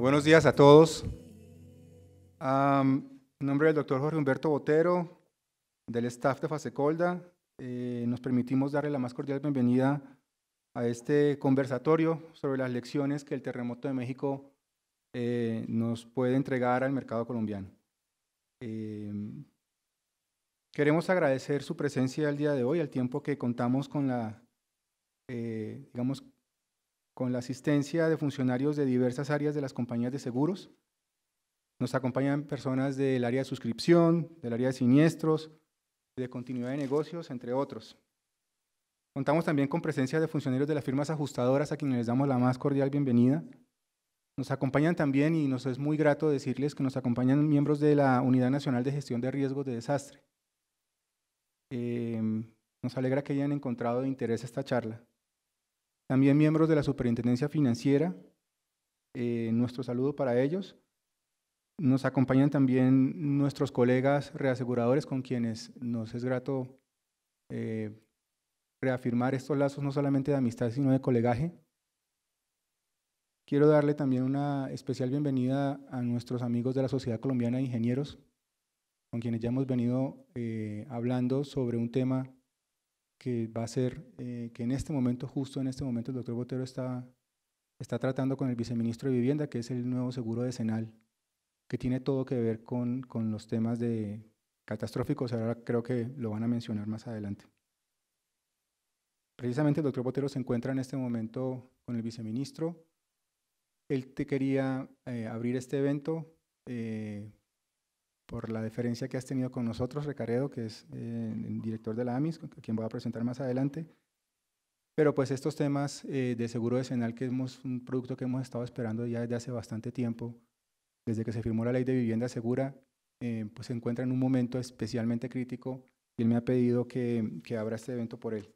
buenos días a todos. en nombre del doctor Jorge Humberto Botero, del staff de Fasecolda, eh, nos permitimos darle la más cordial bienvenida a este conversatorio sobre las lecciones que el terremoto de México eh, nos puede entregar al mercado colombiano. Em, queremos agradecer su presencia el día de hoy, al tiempo que contamos con la, eh, digamos, con la asistencia de funcionarios de diversas áreas de las compañías de seguros. Nos acompañan personas del área de suscripción, del área de siniestros, de continuidad de negocios, entre otros. Contamos también con presencia de funcionarios de las firmas ajustadoras a quienes les damos la más cordial bienvenida. Nos acompañan también, y nos es muy grato decirles que nos acompañan miembros de la Unidad Nacional de Gestión de Riesgos de Desastre. Em, nos alegra que hayan encontrado de interés esta charla. También miembros de la Superintendencia Financiera, eh, nuestro saludo para ellos. Nos acompañan también nuestros colegas reaseguradores con quienes nos es grato eh, reafirmar estos lazos no solamente de amistad, sino de colegaje. Quiero darle también una especial bienvenida a nuestros amigos de la Sociedad Colombiana de Ingenieros, con quienes ya hemos venido eh, hablando sobre un tema que va a ser, eh, que en este momento, justo en este momento, el doctor Botero está, está tratando con el viceministro de Vivienda, que es el nuevo seguro de Senal, que tiene todo que ver con, con los temas de catastróficos. Ahora creo que lo van a mencionar más adelante. Precisamente el doctor Botero se encuentra en este momento con el viceministro. Él te quería eh, abrir este evento. Eh, por la deferencia que has tenido con nosotros, Recaredo, que es eh, el director de la AMIS, a quien voy a presentar más adelante. Pero pues estos temas eh, de seguro decenal, que es un producto que hemos estado esperando ya desde hace bastante tiempo, desde que se firmó la ley de vivienda segura, eh, pues se encuentra en un momento especialmente crítico y él me ha pedido que, que abra este evento por él.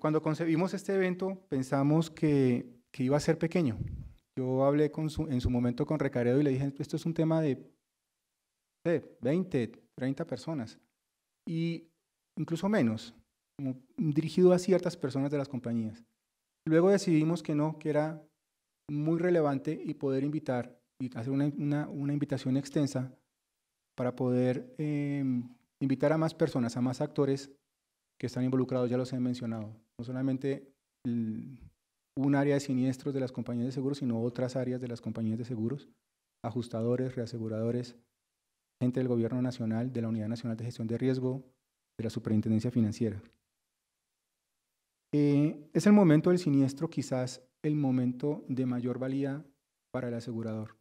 cuando concebimos este evento pensamos que, que iba a ser pequeño, yo hablé con en su momento con Recaredo y le dije, esto es un tema de, 20, 30 personas, y incluso menos, dirigido a ciertas personas de las compañías. Luego decidimos que no, que era muy relevante y poder invitar y hacer una, invitación extensa para poder em, invitar a más personas, a más actores que están involucrados, ya los he mencionado. No solamente el, un área de siniestros de las compañías de seguros, sino otras áreas de las compañías de seguros, ajustadores, reaseguradores, gente del Gobierno Nacional, de la Unidad Nacional de Gestión de Riesgo, de la Superintendencia Financiera. Eh, es el momento del siniestro quizás el momento de mayor valía para el asegurador.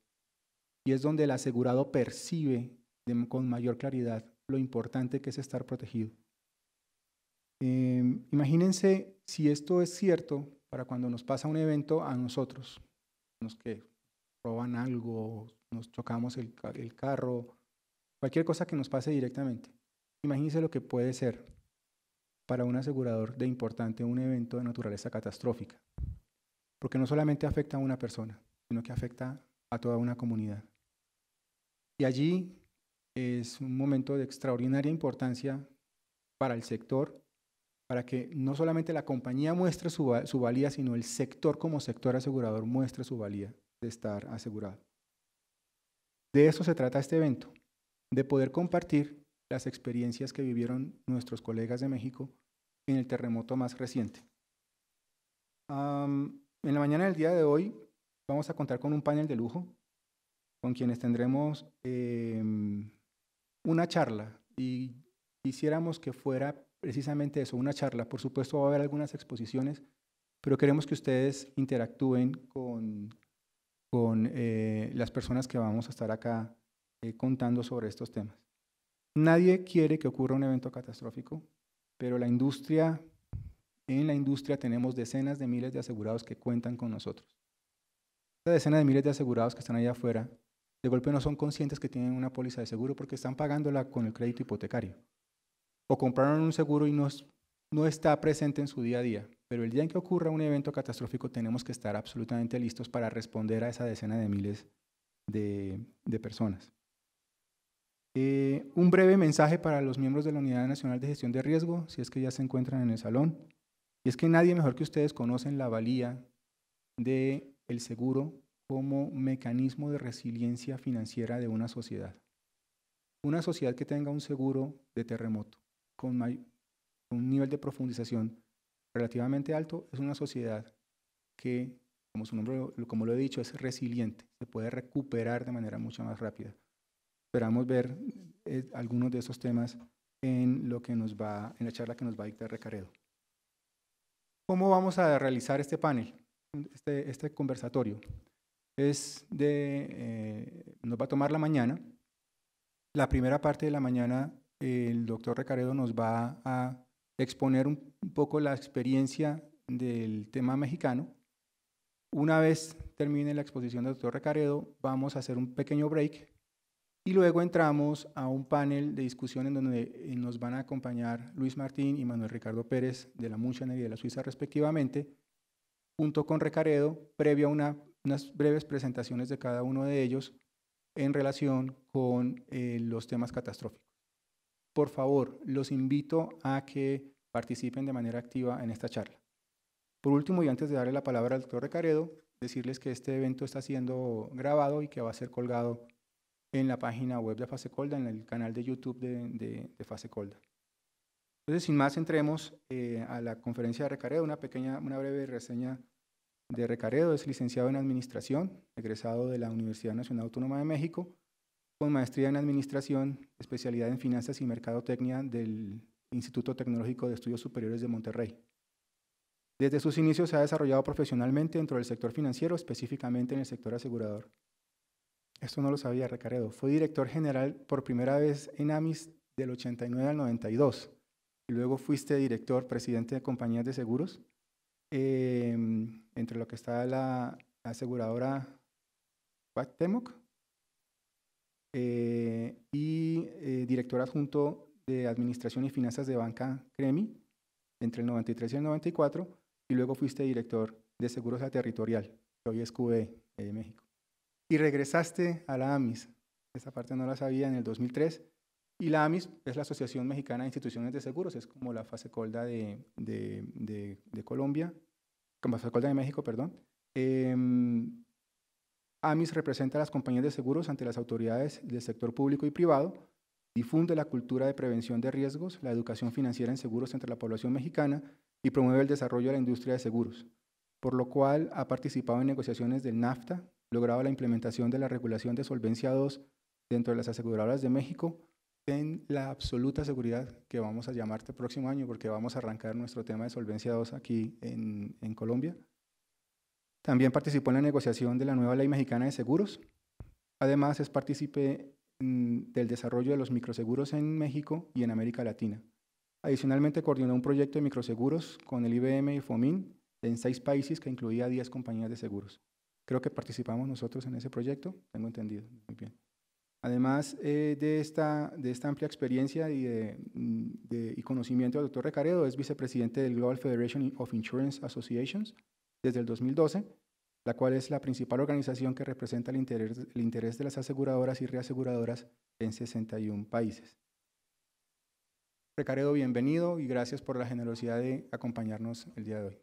Y es donde el asegurado percibe con mayor claridad lo importante que es estar protegido. Eh, imagínense si esto es cierto, para cuando nos pasa un evento a nosotros, los que roban algo, nos chocamos el, carro, cualquier cosa que nos pase directamente. Imagínense lo que puede ser para un asegurador de importante un evento de naturaleza catastrófica, porque no solamente afecta a una persona, sino que afecta a toda una comunidad. Y allí es un momento de extraordinaria importancia para el sector para que no solamente la compañía muestre su, valía, sino el sector como sector asegurador muestre su valía de estar asegurado. De eso se trata este evento, de poder compartir las experiencias que vivieron nuestros colegas de México en el terremoto más reciente. en la mañana del día de hoy vamos a contar con un panel de lujo con quienes tendremos em, una charla y quisiéramos que fuera precisamente eso, una charla. Por supuesto va a haber algunas exposiciones, pero queremos que ustedes interactúen con, con eh, las personas que vamos a estar acá eh, contando sobre estos temas. Nadie quiere que ocurra un evento catastrófico, pero la industria, en la industria tenemos decenas de miles de asegurados que cuentan con nosotros. decenas de miles de asegurados que están allá afuera, de golpe no son conscientes que tienen una póliza de seguro porque están pagándola con el crédito hipotecario o compraron un seguro y no, no está presente en su día a día. Pero el día en que ocurra un evento catastrófico tenemos que estar absolutamente listos para responder a esa decena de miles de, personas. Eh, un breve mensaje para los miembros de la Unidad Nacional de Gestión de Riesgo, si es que ya se encuentran en el salón, y es que nadie mejor que ustedes conocen la valía del el seguro como mecanismo de resiliencia financiera de una sociedad. Una sociedad que tenga un seguro de terremoto, con un nivel de profundización relativamente alto, es una sociedad que, como su nombre, como lo he dicho, es resiliente, se puede recuperar de manera mucho más rápida. Esperamos ver eh, algunos de esos temas en lo que nos va en la charla que nos va a dictar Recaredo. ¿Cómo vamos a realizar este panel, este, este conversatorio? Es de, eh, nos va a tomar la mañana. La primera parte de la mañana el doctor Recaredo nos va a exponer un, poco la experiencia del tema mexicano. Una vez termine la exposición del doctor Recaredo, vamos a hacer un pequeño break y luego entramos a un panel de discusión en donde eh, nos van a acompañar Luis Martín y Manuel Ricardo Pérez de la Munchener y de la Suiza respectivamente, junto con Recaredo, previo a unas breves presentaciones de cada uno de ellos en relación con eh, los temas catastróficos por favor, los invito a que participen de manera activa en esta charla. Por último, y antes de darle la palabra al doctor Recaredo, decirles que este evento está siendo grabado y que va a ser colgado en la página web de Fasecolda, en el canal de YouTube de, de, de Fasecolda. Entonces, sin más, entremos eh, a la conferencia de Recaredo. Una pequeña, una breve reseña de Recaredo. Es licenciado en Administración, egresado de la Universidad Nacional Autónoma de México, maestría en Administración, especialidad en Finanzas y Mercadotecnia del Instituto Tecnológico de Estudios Superiores de Monterrey. Desde sus inicios se ha desarrollado profesionalmente dentro del sector financiero, específicamente en el sector asegurador. Esto no lo sabía Recaredo. Fue director general por primera vez en AMIS del 89 al 92. Y luego fuiste director, presidente de compañías de seguros, eh, entre lo que está la aseguradora Temoc eh, y eh, director adjunto de Administración y Finanzas de Banca CREMI entre el 93 y el 94, y luego fuiste director de Seguros a Territorial, que hoy es QE de México. Y regresaste a la AMIS, esa parte no la sabía, en el 2003, y la AMIS es la Asociación Mexicana de Instituciones de Seguros, es como la fase de, de, de, de Colombia, como colda de México, perdón. Em, AMIS representa a las compañías de seguros ante las autoridades del sector público y privado, difunde la cultura de prevención de riesgos, la educación financiera en seguros entre la población mexicana y promueve el desarrollo de la industria de seguros, por lo cual ha participado en negociaciones del NAFTA, logrado la implementación de la regulación de solvencia II dentro de las aseguradoras de México, ten la absoluta seguridad que vamos a llamarte este próximo año porque vamos a arrancar nuestro tema de solvencia 2 aquí en Colombia. También participó en la negociación de la nueva ley mexicana de seguros. Además, es partícipe mm, del desarrollo de los microseguros en México y en América Latina. Adicionalmente, coordinó un proyecto de microseguros con el IBM y FOMIN en seis países que incluía 10 compañías de seguros. Creo que participamos nosotros en ese proyecto, tengo entendido. Muy bien. Además eh, de, esta, amplia experiencia y, de, mm, conocimiento el doctor Recaredo, es vicepresidente del Global Federation of Insurance Associations, desde el 2012, la cual es la principal organización que representa el interés, el interés de las aseguradoras y reaseguradoras en 61 países. Recaredo, bienvenido y gracias por la generosidad de acompañarnos el día de hoy.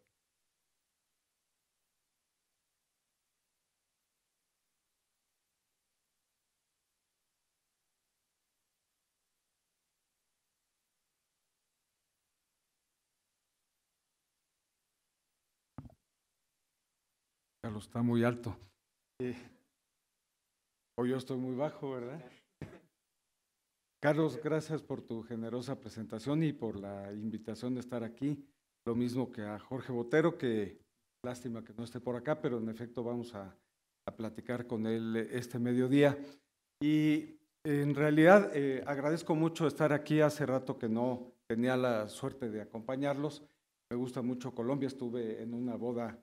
está muy alto. Hoy o yo estoy muy bajo, ¿verdad? Carlos, gracias por tu generosa presentación y por la invitación de estar aquí. Lo mismo que a Jorge Botero, que lástima que no esté por acá, pero en efecto vamos a, platicar con él este mediodía. Y en realidad eh, agradezco mucho estar aquí. Hace rato que no tenía la suerte de acompañarlos. Me gusta mucho Colombia. Estuve en una boda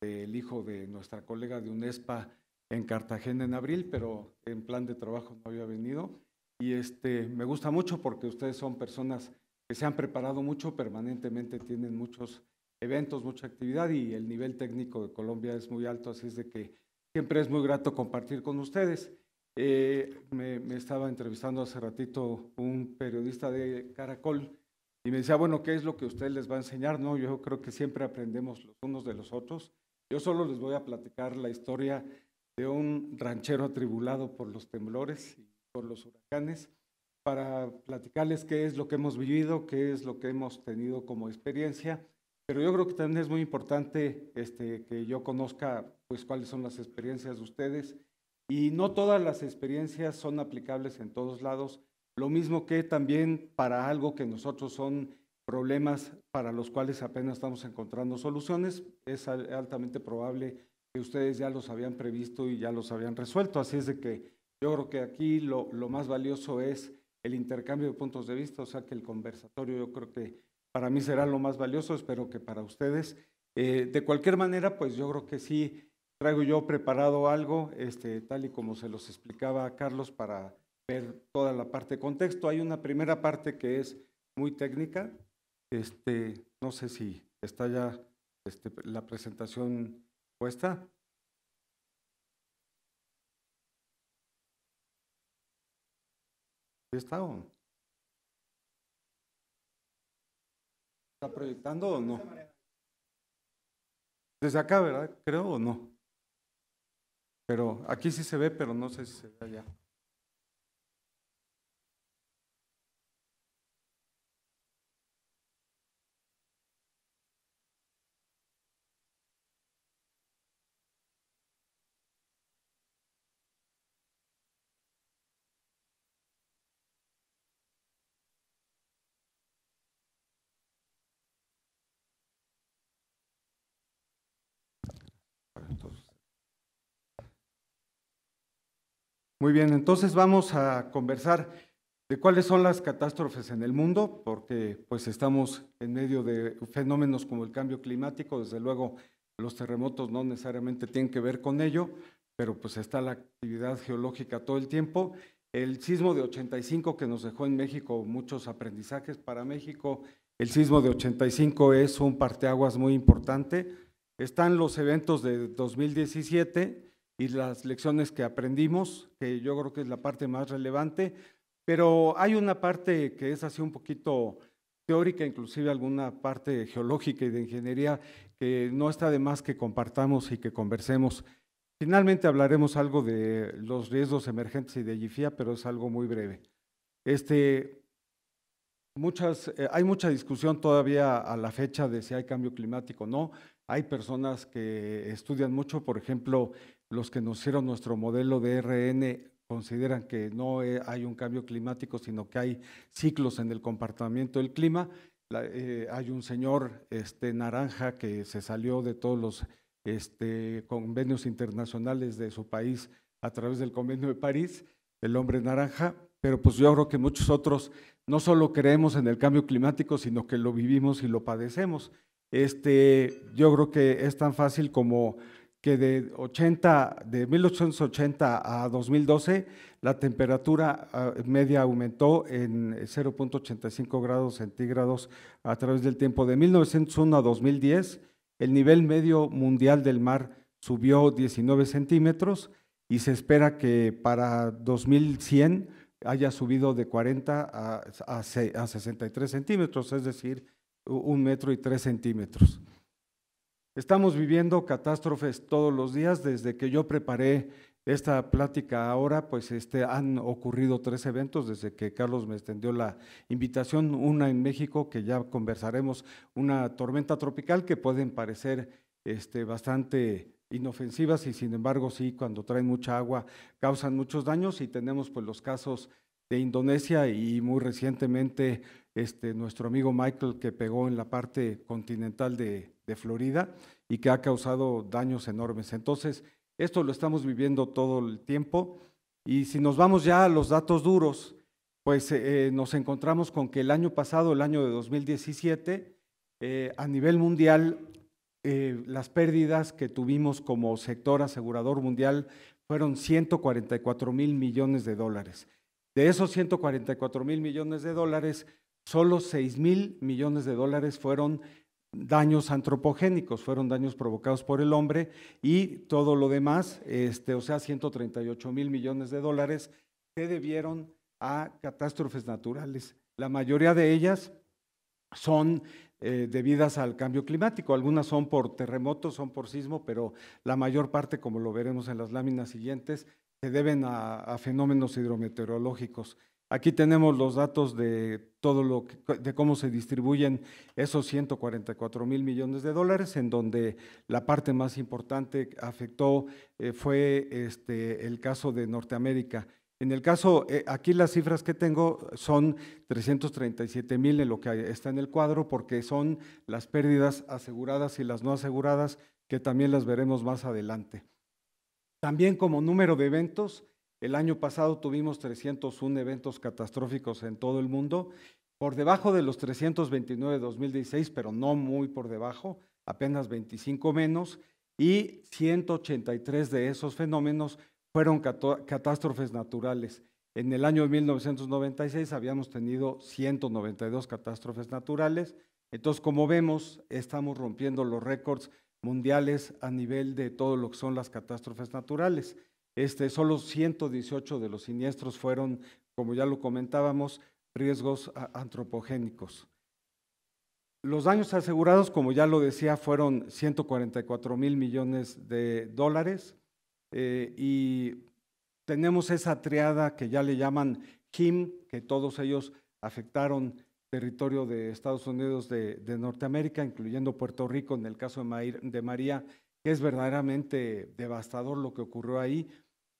el hijo de nuestra colega de UNESPA en Cartagena en abril, pero en plan de trabajo no había venido. Y este, me gusta mucho porque ustedes son personas que se han preparado mucho, permanentemente tienen muchos eventos, mucha actividad y el nivel técnico de Colombia es muy alto, así es de que siempre es muy grato compartir con ustedes. Eh, me, estaba entrevistando hace ratito un periodista de Caracol y me decía, bueno, ¿qué es lo que usted les va a enseñar? No, yo creo que siempre aprendemos los unos de los otros yo solo les voy a platicar la historia de un ranchero atribulado por los temblores y por los huracanes, para platicarles qué es lo que hemos vivido, qué es lo que hemos tenido como experiencia, pero yo creo que también es muy importante este, que yo conozca pues, cuáles son las experiencias de ustedes y no todas las experiencias son aplicables en todos lados, lo mismo que también para algo que nosotros son problemas para los cuales apenas estamos encontrando soluciones. Es altamente probable que ustedes ya los habían previsto y ya los habían resuelto. Así es de que yo creo que aquí lo, lo más valioso es el intercambio de puntos de vista, o sea que el conversatorio yo creo que para mí será lo más valioso, espero que para ustedes. Eh, de cualquier manera, pues yo creo que sí traigo yo preparado algo, este, tal y como se los explicaba a Carlos, para ver toda la parte de contexto. Hay una primera parte que es muy técnica, este, no sé si está ya este, la presentación puesta. ¿Está ¿Está proyectando o no? Desde acá, ¿verdad? Creo o no. Pero aquí sí se ve, pero no sé si se ve allá. Muy bien, entonces vamos a conversar de cuáles son las catástrofes en el mundo, porque pues estamos en medio de fenómenos como el cambio climático, desde luego los terremotos no necesariamente tienen que ver con ello, pero pues está la actividad geológica todo el tiempo. El sismo de 85 que nos dejó en México muchos aprendizajes para México, el sismo de 85 es un parteaguas muy importante. Están los eventos de 2017 y las lecciones que aprendimos, que yo creo que es la parte más relevante, pero hay una parte que es así un poquito teórica, inclusive alguna parte geológica y de ingeniería, que no está de más que compartamos y que conversemos. Finalmente hablaremos algo de los riesgos emergentes y de GIFIA, pero es algo muy breve. Este, muchas, eh, hay mucha discusión todavía a la fecha de si hay cambio climático o no. Hay personas que estudian mucho, por ejemplo, los que nos hicieron nuestro modelo de RN consideran que no eh, hay un cambio climático, sino que hay ciclos en el comportamiento del clima. Eh, hay un señor este, naranja que se salió de todos los este, convenios internacionales de su país a través del convenio de París, el hombre naranja, pero pues yo creo que muchos otros no solo creemos en el cambio climático, sino que lo vivimos y lo padecemos. Este, yo creo que es tan fácil como de, 80, de 1880 a 2012 la temperatura ah, media aumentó en 0.85 eh, grados centígrados a través del tiempo. De 1901 a 2010, el nivel medio mundial del mar subió 19 centímetros y se espera que para 2100 haya subido de 40 a, a 63 centímetros, es decir, un metro y tres centímetros. Estamos viviendo catástrofes todos los días. Desde que yo preparé esta plática ahora, pues este, han ocurrido tres eventos desde que Carlos me extendió la invitación. Una en México, que ya conversaremos, una tormenta tropical que pueden parecer este, bastante inofensivas y sin embargo sí, cuando traen mucha agua causan muchos daños y tenemos pues los casos de Indonesia y muy recientemente este, nuestro amigo Michael que pegó en la parte continental de, Florida y que ha causado daños enormes. Entonces, esto lo estamos viviendo todo el tiempo y si nos vamos ya a los datos duros, pues eh, eh, nos encontramos con que el año pasado, el año de 2017, eh, a nivel mundial, las pérdidas que tuvimos como sector asegurador mundial fueron 144 mil millones de dólares. De esos 144 mil millones de dólares, solo 6 mil millones de dólares fueron daños antropogénicos, fueron daños provocados por el hombre y todo lo demás, este, o sea, 138 mil millones de dólares, se debieron a catástrofes naturales. La mayoría de ellas son eh, debidas al cambio climático. Algunas son por terremotos, son por sismo, pero la mayor parte, como lo veremos en las láminas siguientes, se deben a, a fenómenos hidrometeorológicos. Aquí tenemos los datos de todo lo de cómo se distribuyen esos 144 mil millones de dólares, en donde la parte más importante afectó eh, fue este, el caso de Norteamérica. En el caso, eh, aquí las cifras que tengo son 337 mil en lo que está en el cuadro, porque son las pérdidas aseguradas y las no aseguradas, que también las veremos más adelante. También como número de eventos, el año pasado tuvimos 301 eventos catastróficos en todo el mundo, por debajo de los 329 de 2016, pero no muy por debajo, apenas 25 menos, y 183 de esos fenómenos fueron catástrofes naturales. En el año 1996 habíamos tenido 192 catástrofes naturales. Entonces, como vemos, estamos rompiendo los récords mundiales a nivel de todo lo que son las catástrofes naturales. Este, solo 118 de los siniestros fueron, como ya lo comentábamos, riesgos antropogénicos. Los daños asegurados, como ya lo decía, fueron 144 mil millones de dólares eh, y tenemos esa triada que ya le llaman Kim, que todos ellos afectaron territorio de Estados Unidos de, de Norteamérica, incluyendo Puerto Rico en el caso de, María, que es verdaderamente devastador lo que ocurrió ahí.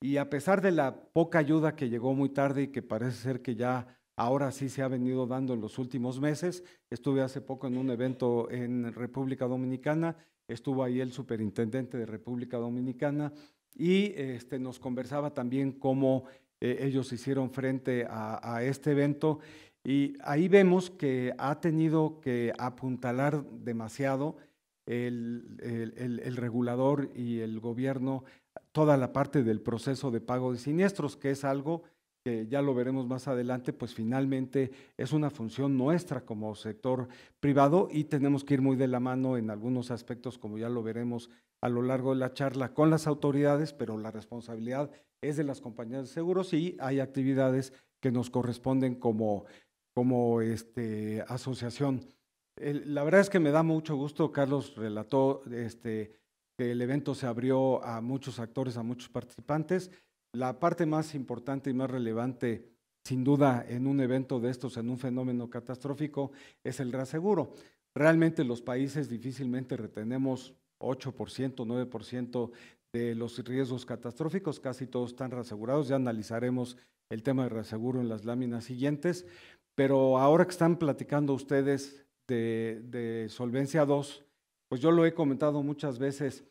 Y a pesar de la poca ayuda que llegó muy tarde y que parece ser que ya ahora sí se ha venido dando en los últimos meses, estuve hace poco en un evento en República Dominicana, estuvo ahí el superintendente de República Dominicana y este, nos conversaba también cómo eh, ellos hicieron frente a, este evento. Y ahí vemos que ha tenido que apuntalar demasiado el, regulador y el gobierno toda la parte del proceso de pago de siniestros, que es algo que ya lo veremos más adelante, pues finalmente es una función nuestra como sector privado y tenemos que ir muy de la mano en algunos aspectos, como ya lo veremos a lo largo de la charla, con las autoridades, pero la responsabilidad es de las compañías de seguros y hay actividades que nos corresponden como, como este, asociación. la verdad es que me da mucho gusto, Carlos relató este, que el evento se abrió a muchos actores, a muchos participantes. La parte más importante y más relevante, sin duda, en un evento de estos, en un fenómeno catastrófico, es el reaseguro. Realmente los países difícilmente retenemos 8%, 9% de los riesgos catastróficos, casi todos están reasegurados, ya analizaremos el tema de reaseguro en las láminas siguientes, pero ahora que están platicando ustedes de, Solvencia 2, pues yo lo he comentado muchas veces,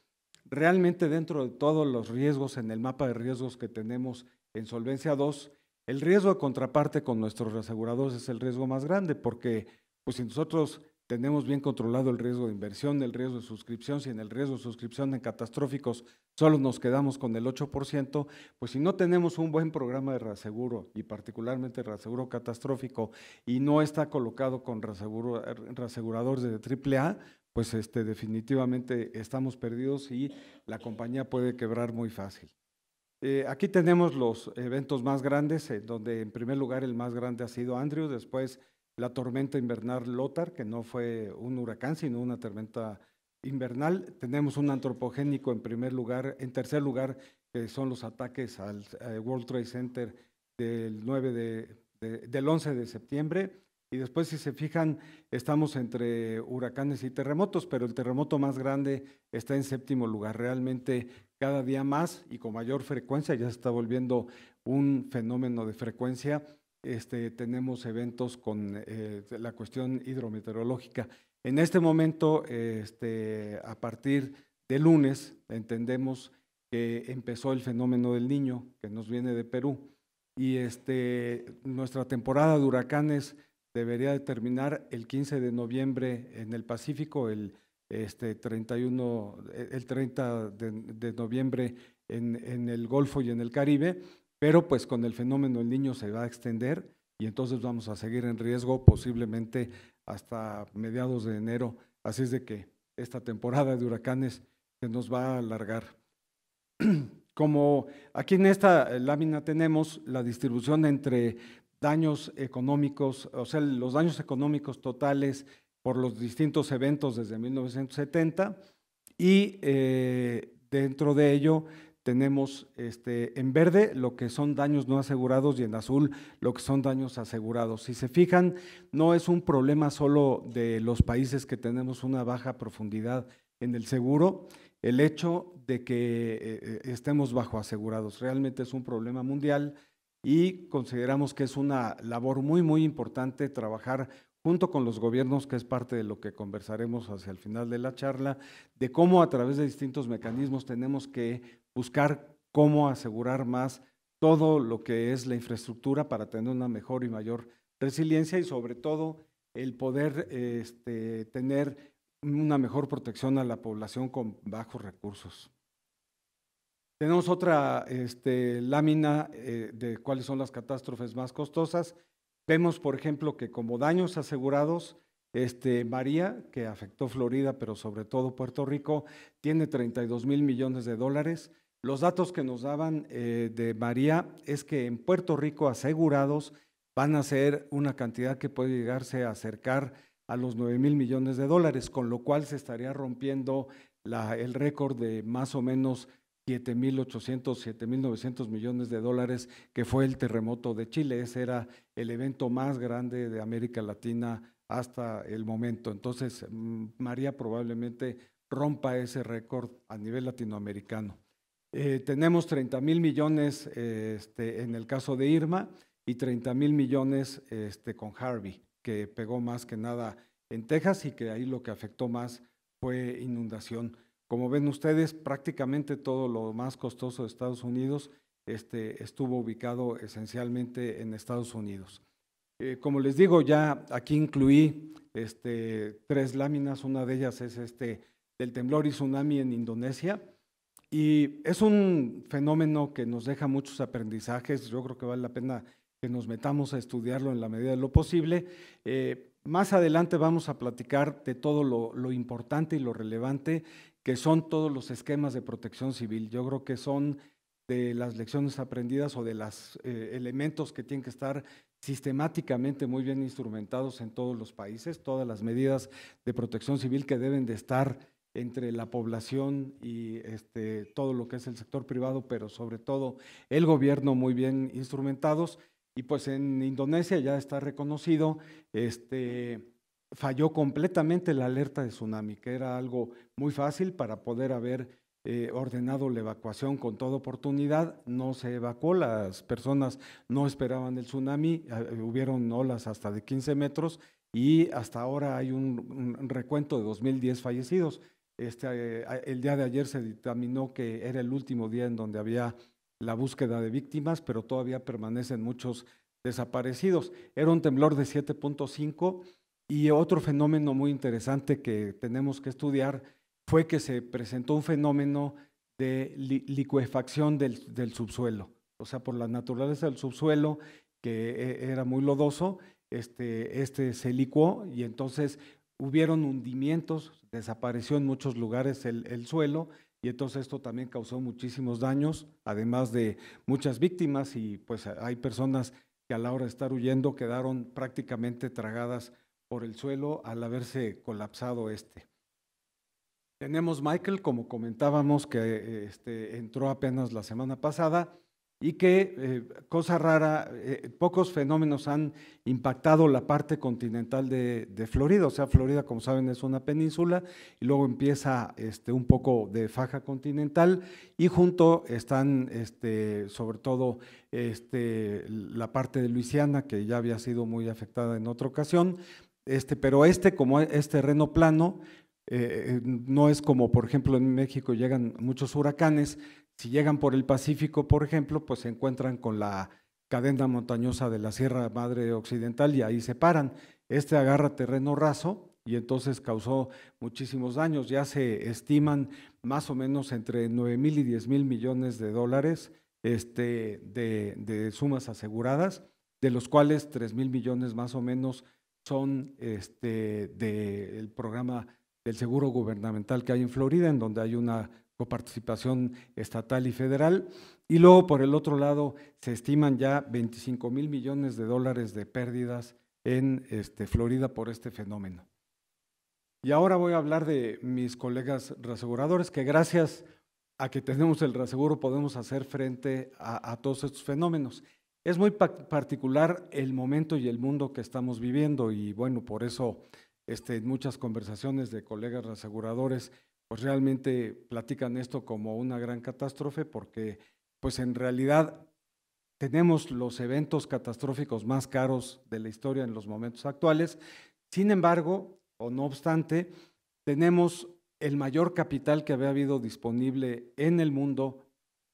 realmente dentro de todos los riesgos en el mapa de riesgos que tenemos en Solvencia 2, el riesgo de contraparte con nuestros aseguradores es el riesgo más grande porque pues si nosotros tenemos bien controlado el riesgo de inversión, el riesgo de suscripción, si en el riesgo de suscripción en catastróficos solo nos quedamos con el 8%, pues si no tenemos un buen programa de reaseguro y particularmente reaseguro catastrófico y no está colocado con reaseguradores de AAA, pues este, definitivamente estamos perdidos y la compañía puede quebrar muy fácil. Eh, aquí tenemos los eventos más grandes, donde en primer lugar el más grande ha sido Andrew, después la tormenta invernal Lothar, que no fue un huracán, sino una tormenta invernal. Tenemos un antropogénico en primer lugar, en tercer lugar, son los ataques al eh, World Trade Center del 11 de septiembre. Y después, si se fijan, estamos entre huracanes y terremotos, pero el terremoto más grande está en séptimo lugar. Realmente cada día más y con mayor frecuencia, ya se está volviendo un fenómeno de frecuencia, este, tenemos eventos con eh, la cuestión hidrometeorológica. En este momento, este, a partir de lunes, entendemos que empezó el fenómeno del niño que nos viene de Perú. Y este, nuestra temporada de huracanes debería terminar el 15 de noviembre en el Pacífico, el este, 31, e, el 30 de, noviembre en, en, el Golfo y en el Caribe, pero pues con el fenómeno el niño se va a extender y entonces vamos a seguir en riesgo posiblemente hasta mediados de enero. Así es de que esta temporada de huracanes se nos va a alargar. Como aquí en esta eh, lámina tenemos la distribución entre daños económicos, o sea, los daños económicos totales por los distintos eventos desde 1970 y eh, dentro de ello tenemos este, en verde lo que son daños no asegurados y en azul lo que son daños asegurados. Si se fijan, no es un problema solo de los países que tenemos una baja profundidad en el seguro, el hecho de que eh, eh, estemos bajo asegurados realmente es un problema mundial y consideramos que es una labor muy, muy importante trabajar junto con los gobiernos, que es parte de lo que conversaremos hacia el final de la charla, de cómo a través de distintos mecanismos tenemos que buscar cómo asegurar más todo lo que es la infraestructura para tener una mejor y mayor resiliencia y sobre todo el poder este, tener una mejor protección a la población con bajos recursos. Tenemos otra este, lámina eh, de cuáles son las catástrofes más costosas. Vemos, por ejemplo, que como daños asegurados, este, María, que afectó Florida, pero sobre todo Puerto Rico, tiene 32 mil millones de dólares. Los datos que nos daban eh, de María es que en Puerto Rico asegurados van a ser una cantidad que puede llegarse a acercar a los 9 mil millones de dólares, con lo cual se estaría rompiendo el récord de más o menos 7.800, 7.900 millones de dólares, que fue el terremoto de Chile. Ese era el evento más grande de América Latina hasta el momento. Entonces, mm, María probablemente rompa ese récord a nivel latinoamericano. Eh, tenemos 30 mil millones eh, este, en el caso de Irma y 30 mil millones este, con Harvey, que pegó más que nada en Texas y que ahí lo que afectó más fue inundación. Como ven ustedes, prácticamente todo lo más costoso de Estados Unidos este, estuvo ubicado esencialmente en Estados Unidos. Eh, como les digo, ya aquí incluí este, tres láminas, una de ellas es este, del temblor y tsunami en Indonesia, y es un fenómeno que nos deja muchos aprendizajes, yo creo que vale la pena que nos metamos a estudiarlo en la medida de lo posible. Eh, más adelante vamos a platicar de todo lo, importante y lo relevante que son todos los esquemas de protección civil. Yo creo que son de las lecciones aprendidas o de los eh, elementos que tienen que estar sistemáticamente muy bien instrumentados en todos los países, todas las medidas de protección civil que deben de estar entre la población y este, todo lo que es el sector privado, pero sobre todo el gobierno muy bien instrumentados y pues en Indonesia ya está reconocido, este, falló completamente la alerta de tsunami, que era algo muy fácil para poder haber eh, ordenado la evacuación con toda oportunidad, no se evacuó, las personas no esperaban el tsunami, ah, eh, hubieron olas hasta de 15 metros y hasta ahora hay un, recuento de 2010 fallecidos. Este, eh, el día de ayer se determinó que era el último día en donde había la búsqueda de víctimas, pero todavía permanecen muchos desaparecidos. Era un temblor de 7.5 y otro fenómeno muy interesante que tenemos que estudiar fue que se presentó un fenómeno de licuefacción del, subsuelo. O sea, por la naturaleza del subsuelo, que e-, era muy lodoso, este, este se licuó y entonces hubieron hundimientos, desapareció en muchos lugares el suelo y entonces esto también causó muchísimos daños, además de muchas víctimas y pues eh, hay personas que a la hora de estar huyendo quedaron prácticamente tragadas por el suelo al haberse colapsado este. Tenemos Michael, como comentábamos, que eh, este, entró apenas la semana pasada y que, eh, cosa rara, eh, pocos fenómenos han impactado la parte continental de, Florida. O sea, Florida, como saben, es una península y luego empieza este, un poco de faja continental y junto están este, sobre todo este, la parte de Luisiana, que ya había sido muy afectada en otra ocasión. Este, pero este, como es terreno plano, eh, no es como, por ejemplo, en México llegan muchos huracanes, si llegan por el Pacífico, por ejemplo, pues se encuentran con la cadena montañosa de la Sierra Madre Occidental y ahí se paran. Este agarra terreno raso y entonces causó muchísimos daños. Ya se estiman más o menos entre 9 mil y 10 mil millones de dólares este, de, sumas aseguradas, de los cuales 3 mil millones más o menos son este, del programa del seguro gubernamental que hay en Florida, en donde hay una co-participación estatal y federal. Y luego, por el otro lado, se estiman ya 25 mil millones de dólares de pérdidas en este, Florida por este fenómeno. Y ahora voy a hablar de mis colegas reaseguradores, que gracias a que tenemos el reaseguro podemos hacer frente a, todos estos fenómenos. Es muy particular el momento y el mundo que estamos viviendo y bueno, por eso este, en muchas conversaciones de colegas reaseguradores pues realmente platican esto como una gran catástrofe porque pues en realidad tenemos los eventos catastróficos más caros de la historia en los momentos actuales. Sin embargo, o no obstante, tenemos el mayor capital que había habido disponible en el mundo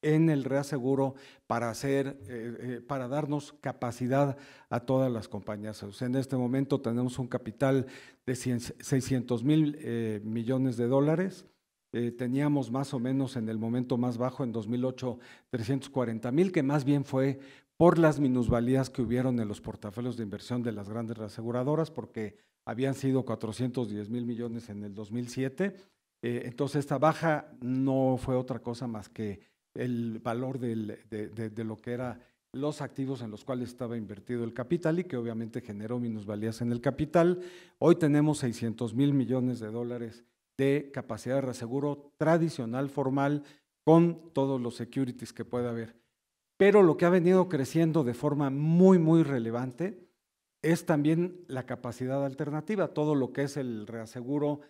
en el reaseguro para hacer, eh, eh, para darnos capacidad a todas las compañías. en este momento tenemos un capital de 600 mil eh, millones de dólares. teníamos más o menos en el momento más bajo, en 2008, 340 mil, que más bien fue por las minusvalías que hubieron en los portafolios de inversión de las grandes reaseguradoras, porque habían sido 410 mil millones en el 2007. entonces, esta baja no fue otra cosa más que el valor de, lo que eran los activos en los cuales estaba invertido el capital y que obviamente generó minusvalías en el capital. Hoy tenemos 600 mil millones de dólares de capacidad de reaseguro tradicional, formal, con todos los securities que pueda haber. Pero lo que ha venido creciendo de forma muy, muy relevante es también la capacidad alternativa, todo lo que es el reaseguro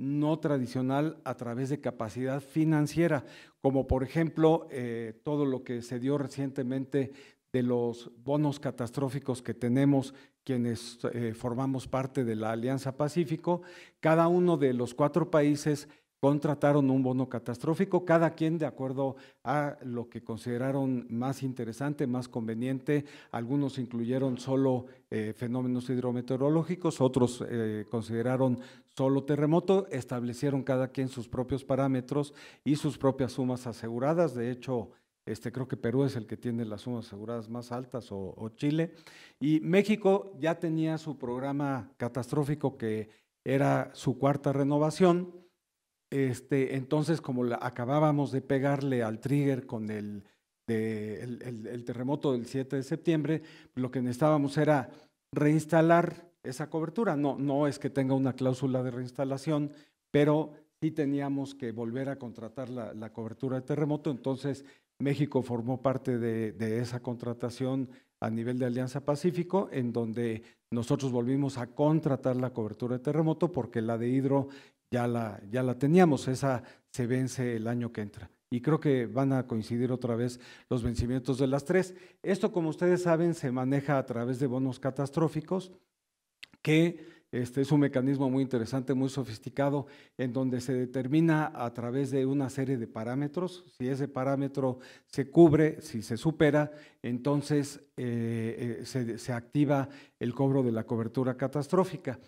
no tradicional a través de capacidad financiera, como por ejemplo eh, todo lo que se dio recientemente de los bonos catastróficos que tenemos quienes eh, formamos parte de la Alianza Pacífico, cada uno de los cuatro países contrataron un bono catastrófico, cada quien de acuerdo a lo que consideraron más interesante, más conveniente. Algunos incluyeron solo eh, fenómenos hidrometeorológicos, otros eh, consideraron solo terremoto, establecieron cada quien sus propios parámetros y sus propias sumas aseguradas. De hecho, este, creo que Perú es el que tiene las sumas aseguradas más altas o, o Chile. Y México ya tenía su programa catastrófico que era su cuarta renovación este, entonces, como acabábamos de pegarle al trigger con el, terremoto del 7 de septiembre, lo que necesitábamos era reinstalar esa cobertura. No, no es que tenga una cláusula de reinstalación, pero sí teníamos que volver a contratar la, cobertura de terremoto. Entonces, México formó parte de esa contratación a nivel de Alianza Pacífico, en donde nosotros volvimos a contratar la cobertura de terremoto porque la de hidro ya la, teníamos, esa se vence el año que entra. Y creo que van a coincidir otra vez los vencimientos de las tres. Esto, como ustedes saben, se maneja a través de bonos catastróficos, que este es un mecanismo muy interesante, muy sofisticado, en donde se determina a través de una serie de parámetros. Si ese parámetro se cubre, si se supera, entonces eh, eh, se activa el cobro de la cobertura catastrófica.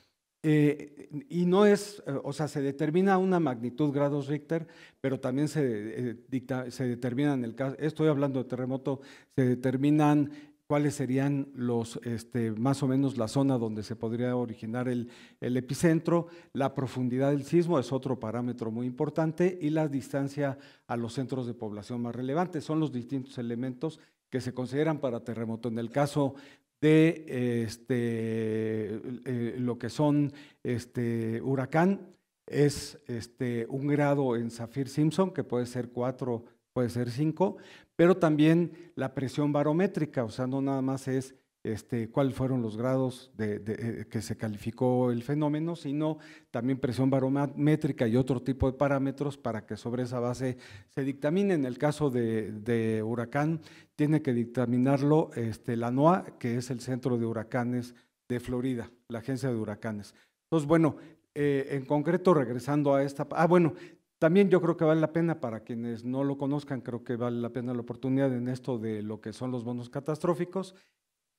Eh, y no es, eh, o sea, se determina una magnitud grados Richter, pero también se, eh, determina en el caso, estoy hablando de terremoto, se determinan cuáles serían los, este, más o menos la zona donde se podría originar el, epicentro, la profundidad del sismo es otro parámetro muy importante y la distancia a los centros de población más relevantes. Son los distintos elementos que se consideran para terremoto. En el caso de este, eh, lo que son este, huracán es este, un grado en Zafir Simpson, que puede ser 4, puede ser 5, pero también la presión barométrica, o sea, no nada más es este, cuáles fueron los grados eh, que se calificó el fenómeno, sino también presión barométrica y otro tipo de parámetros para que sobre esa base se dictamine. En el caso de, huracán, tiene que dictaminarlo este, la NOAA, que es el Centro de Huracanes de Florida, la Agencia de Huracanes. Entonces, bueno, eh, en concreto, regresando a esta… Ah, bueno, también yo creo que vale la pena, para quienes no lo conozcan, creo que vale la pena la oportunidad en esto de lo que son los bonos catastróficos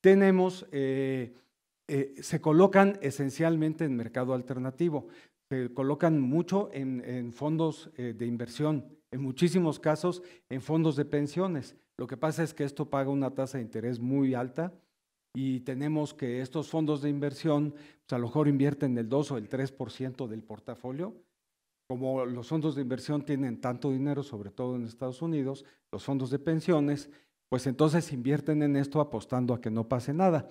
tenemos, eh, eh, se colocan esencialmente en mercado alternativo, se colocan mucho en, fondos eh, de inversión, en muchísimos casos en fondos de pensiones. Lo que pasa es que esto paga una tasa de interés muy alta y tenemos que estos fondos de inversión pues, a lo mejor invierten el 2 o el 3% del portafolio. Como los fondos de inversión tienen tanto dinero, sobre todo en Estados Unidos, los fondos de pensiones, pues entonces invierten en esto apostando a que no pase nada.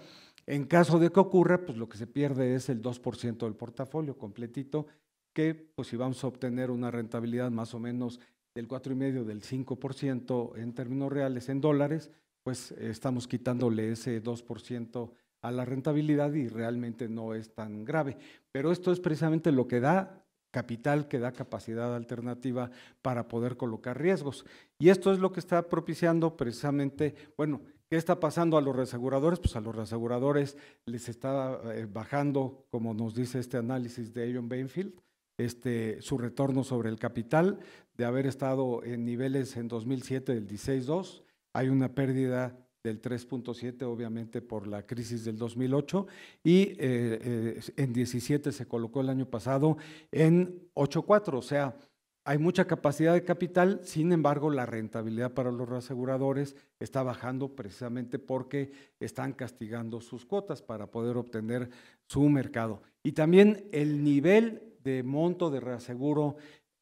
En caso de que ocurra, pues lo que se pierde es el 2% del portafolio completito, que pues si vamos a obtener una rentabilidad más o menos del 4,5 del 5% en términos reales en dólares, pues estamos quitándole ese 2% a la rentabilidad y realmente no es tan grave. Pero esto es precisamente lo que da capital que da capacidad alternativa para poder colocar riesgos. Y esto es lo que está propiciando precisamente, bueno, ¿qué está pasando a los reaseguradores? Pues a los reaseguradores les está eh, bajando, como nos dice este análisis de Aon Bainfield, este, su retorno sobre el capital, de haber estado en niveles en 2007 del 16.2, hay una pérdida del 3.7 obviamente por la crisis del 2008 y eh, eh, en 17 se colocó el año pasado en 8.4, o sea, hay mucha capacidad de capital, sin embargo la rentabilidad para los reaseguradores está bajando precisamente porque están castigando sus cuotas para poder obtener su mercado. Y también el nivel de monto de reaseguro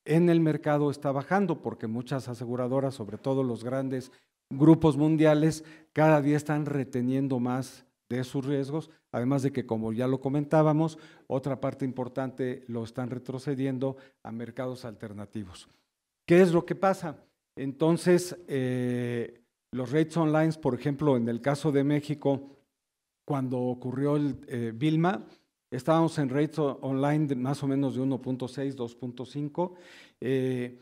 en el mercado está bajando porque muchas aseguradoras, sobre todo los grandes grupos mundiales cada día están reteniendo más de sus riesgos, además de que, como ya lo comentábamos, otra parte importante lo están retrocediendo a mercados alternativos. ¿Qué es lo que pasa? Entonces, eh, los rates online, por ejemplo, en el caso de México, cuando ocurrió el eh, Vilma, estábamos en rates online más o menos de 1.6, 2.5, eh,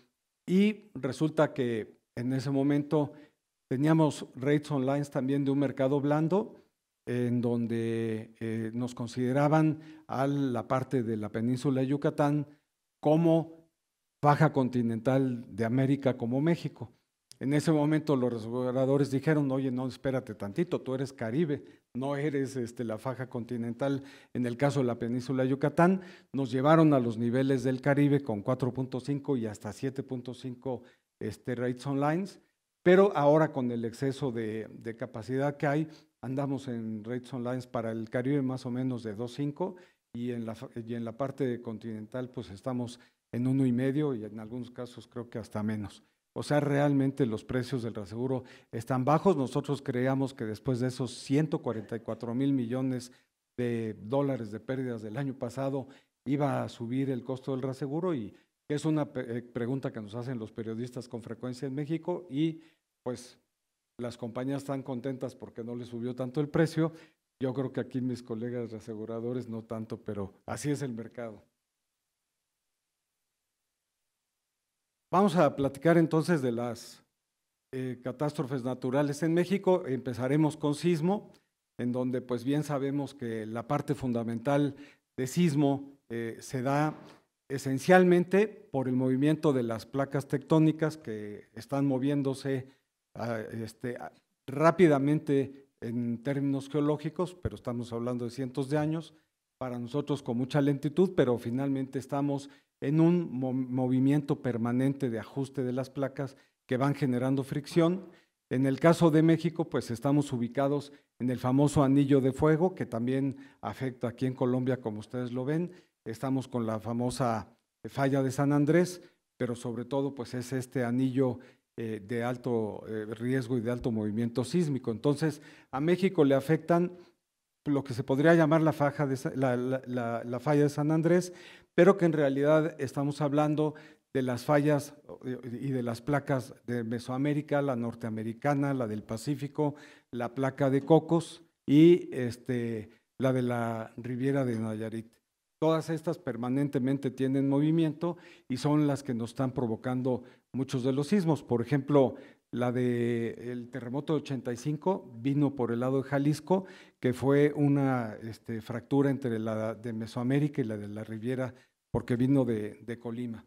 y resulta que en ese momento Teníamos rates online también de un mercado blando, en donde eh, nos consideraban a la parte de la península de Yucatán como faja continental de América como México. En ese momento los restauradores dijeron, oye, no, espérate tantito, tú eres Caribe, no eres este, la faja continental, en el caso de la península de Yucatán, nos llevaron a los niveles del Caribe con 4.5 y hasta 7.5 este, rates online, pero ahora con el exceso de, capacidad que hay, andamos en rates online para el Caribe más o menos de 2.5 y, en la, y en la parte continental pues estamos en uno y medio y en algunos casos creo que hasta menos. O sea, realmente los precios del reaseguro están bajos. Nosotros creíamos que después de esos 144 mil millones de dólares de pérdidas del año pasado iba a subir el costo del reaseguro y es una eh, pregunta que nos hacen los periodistas con frecuencia en México y pues las compañías están contentas porque no les subió tanto el precio. Yo creo que aquí mis colegas aseguradores no tanto, pero así es el mercado. Vamos a platicar entonces de las eh, catástrofes naturales en México. Empezaremos con sismo, en donde pues bien sabemos que la parte fundamental de sismo eh, se da esencialmente por el movimiento de las placas tectónicas que están moviéndose este, rápidamente en términos geológicos, pero estamos hablando de cientos de años, para nosotros con mucha lentitud, pero finalmente estamos en un movimiento permanente de ajuste de las placas que van generando fricción. En el caso de México, pues estamos ubicados en el famoso anillo de fuego, que también afecta aquí en Colombia, como ustedes lo ven. Estamos con la famosa falla de San Andrés, pero sobre todo, pues es este anillo eh, de alto eh, riesgo y de alto movimiento sísmico. Entonces, a México le afectan lo que se podría llamar la, faja de, falla de San Andrés, pero que en realidad estamos hablando de las fallas eh, y de las placas de Mesoamérica, la norteamericana, la del Pacífico, la placa de Cocos y este, la de la Riviera de Nayarit. Todas estas permanentemente tienen movimiento y son las que nos están provocando muchos de los sismos. Por ejemplo, la del el terremoto de 85 vino por el lado de Jalisco, que fue una este, fractura entre la de Mesoamérica y la de la Riviera, porque vino de, Colima.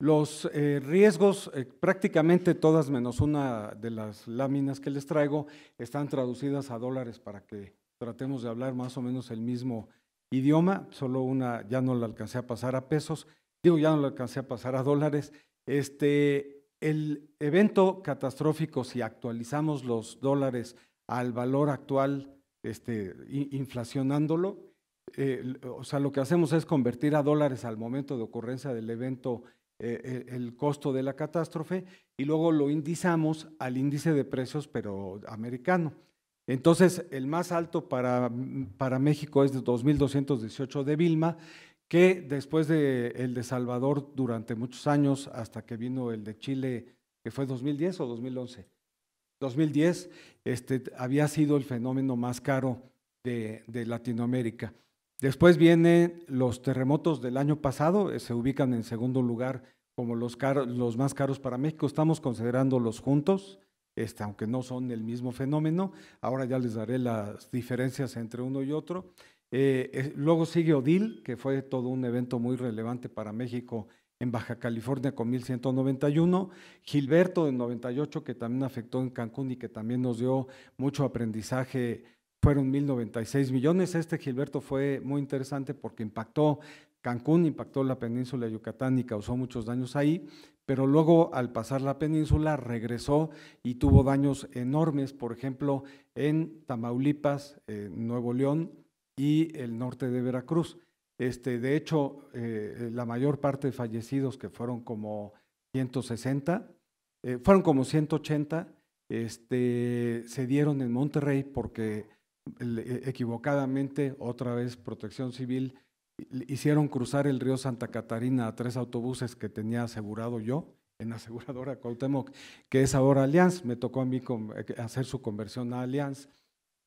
Los eh, riesgos, eh, prácticamente todas menos una de las láminas que les traigo, están traducidas a dólares para que tratemos de hablar más o menos el mismo idioma. Solo una ya no la alcancé a pasar a pesos, digo, ya no la alcancé a pasar a dólares. Este, el evento catastrófico, si actualizamos los dólares al valor actual, este, inflacionándolo, eh, o sea, lo que hacemos es convertir a dólares al momento de ocurrencia del evento eh, eh, el costo de la catástrofe y luego lo indizamos al índice de precios, pero americano. Entonces, el más alto para, para México es de 2.218 de Vilma que después de el de Salvador durante muchos años, hasta que vino el de Chile, que fue 2010 o 2011, 2010, este, había sido el fenómeno más caro de, Latinoamérica. Después vienen los terremotos del año pasado, eh, se ubican en segundo lugar como los, los más caros para México. Estamos considerándolos juntos, este, aunque no son el mismo fenómeno. Ahora ya les daré las diferencias entre uno y otro. Eh, luego sigue Odil, que fue todo un evento muy relevante para México en Baja California con 1191, Gilberto en 98, que también afectó en Cancún y que también nos dio mucho aprendizaje, fueron 1096 millones. Este Gilberto fue muy interesante porque impactó Cancún, impactó la península de Yucatán y causó muchos daños ahí, pero luego al pasar la península regresó y tuvo daños enormes, por ejemplo, en Tamaulipas, Nuevo León, y el norte de Veracruz. Este, de hecho, eh, la mayor parte de fallecidos, que fueron como 160, eh, fueron como 180, este, se dieron en Monterrey porque eh, equivocadamente, otra vez Protección Civil, hicieron cruzar el río Santa Catarina a tres autobuses que tenía asegurado yo en aseguradora Cuauhtémoc, que es ahora Allianz, me tocó a mí hacer su conversión a Allianz.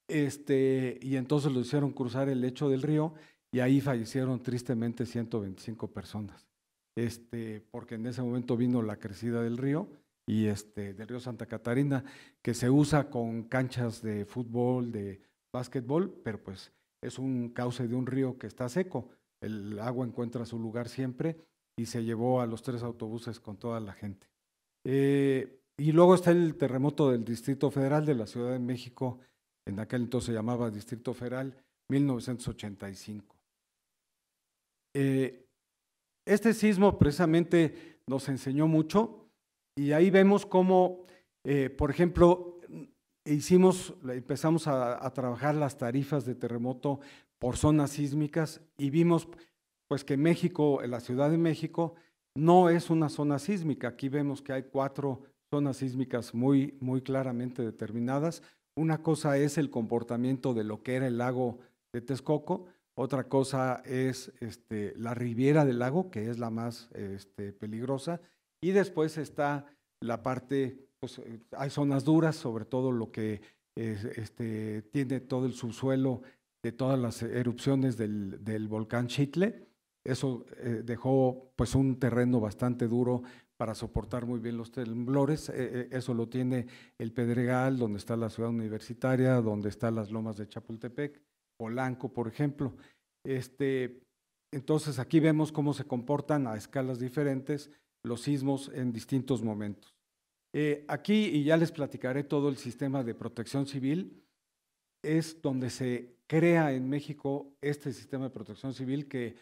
Este, y entonces lo hicieron cruzar el lecho del río y ahí fallecieron tristemente 125 personas. Este, porque en ese momento vino la crecida del río y este, del río Santa Catarina, que se usa con canchas de fútbol, de básquetbol, pero pues es un cauce de un río que está seco. El agua encuentra su lugar siempre y se llevó a los tres autobuses con toda la gente. Eh, y luego está el terremoto del Distrito Federal de la Ciudad de México en aquel entonces se llamaba Distrito Federal, 1985. Eh, este sismo precisamente nos enseñó mucho y ahí vemos cómo, eh, por ejemplo, empezamos a, trabajar las tarifas de terremoto por zonas sísmicas y vimos pues que México, la Ciudad de México, no es una zona sísmica. Aquí vemos que hay cuatro zonas sísmicas muy, muy claramente determinadas. Una cosa es el comportamiento de lo que era el lago de Texcoco, otra cosa es este, la riviera del lago, que es la más este, peligrosa, y después está la parte, pues, eh, hay zonas duras, sobre todo lo que este, tiene todo el subsuelo de todas las erupciones del, volcán Chitle. Eso eh, dejó pues un terreno bastante duro para soportar muy bien los temblores. Eh, eh, eso lo tiene el Pedregal, donde está la ciudad universitaria, donde están las lomas de Chapultepec, Polanco, por ejemplo. Este, entonces aquí vemos cómo se comportan a escalas diferentes los sismos en distintos momentos. Eh, aquí, y ya les platicaré todo el sistema de protección civil, es donde se crea en México este sistema de protección civil que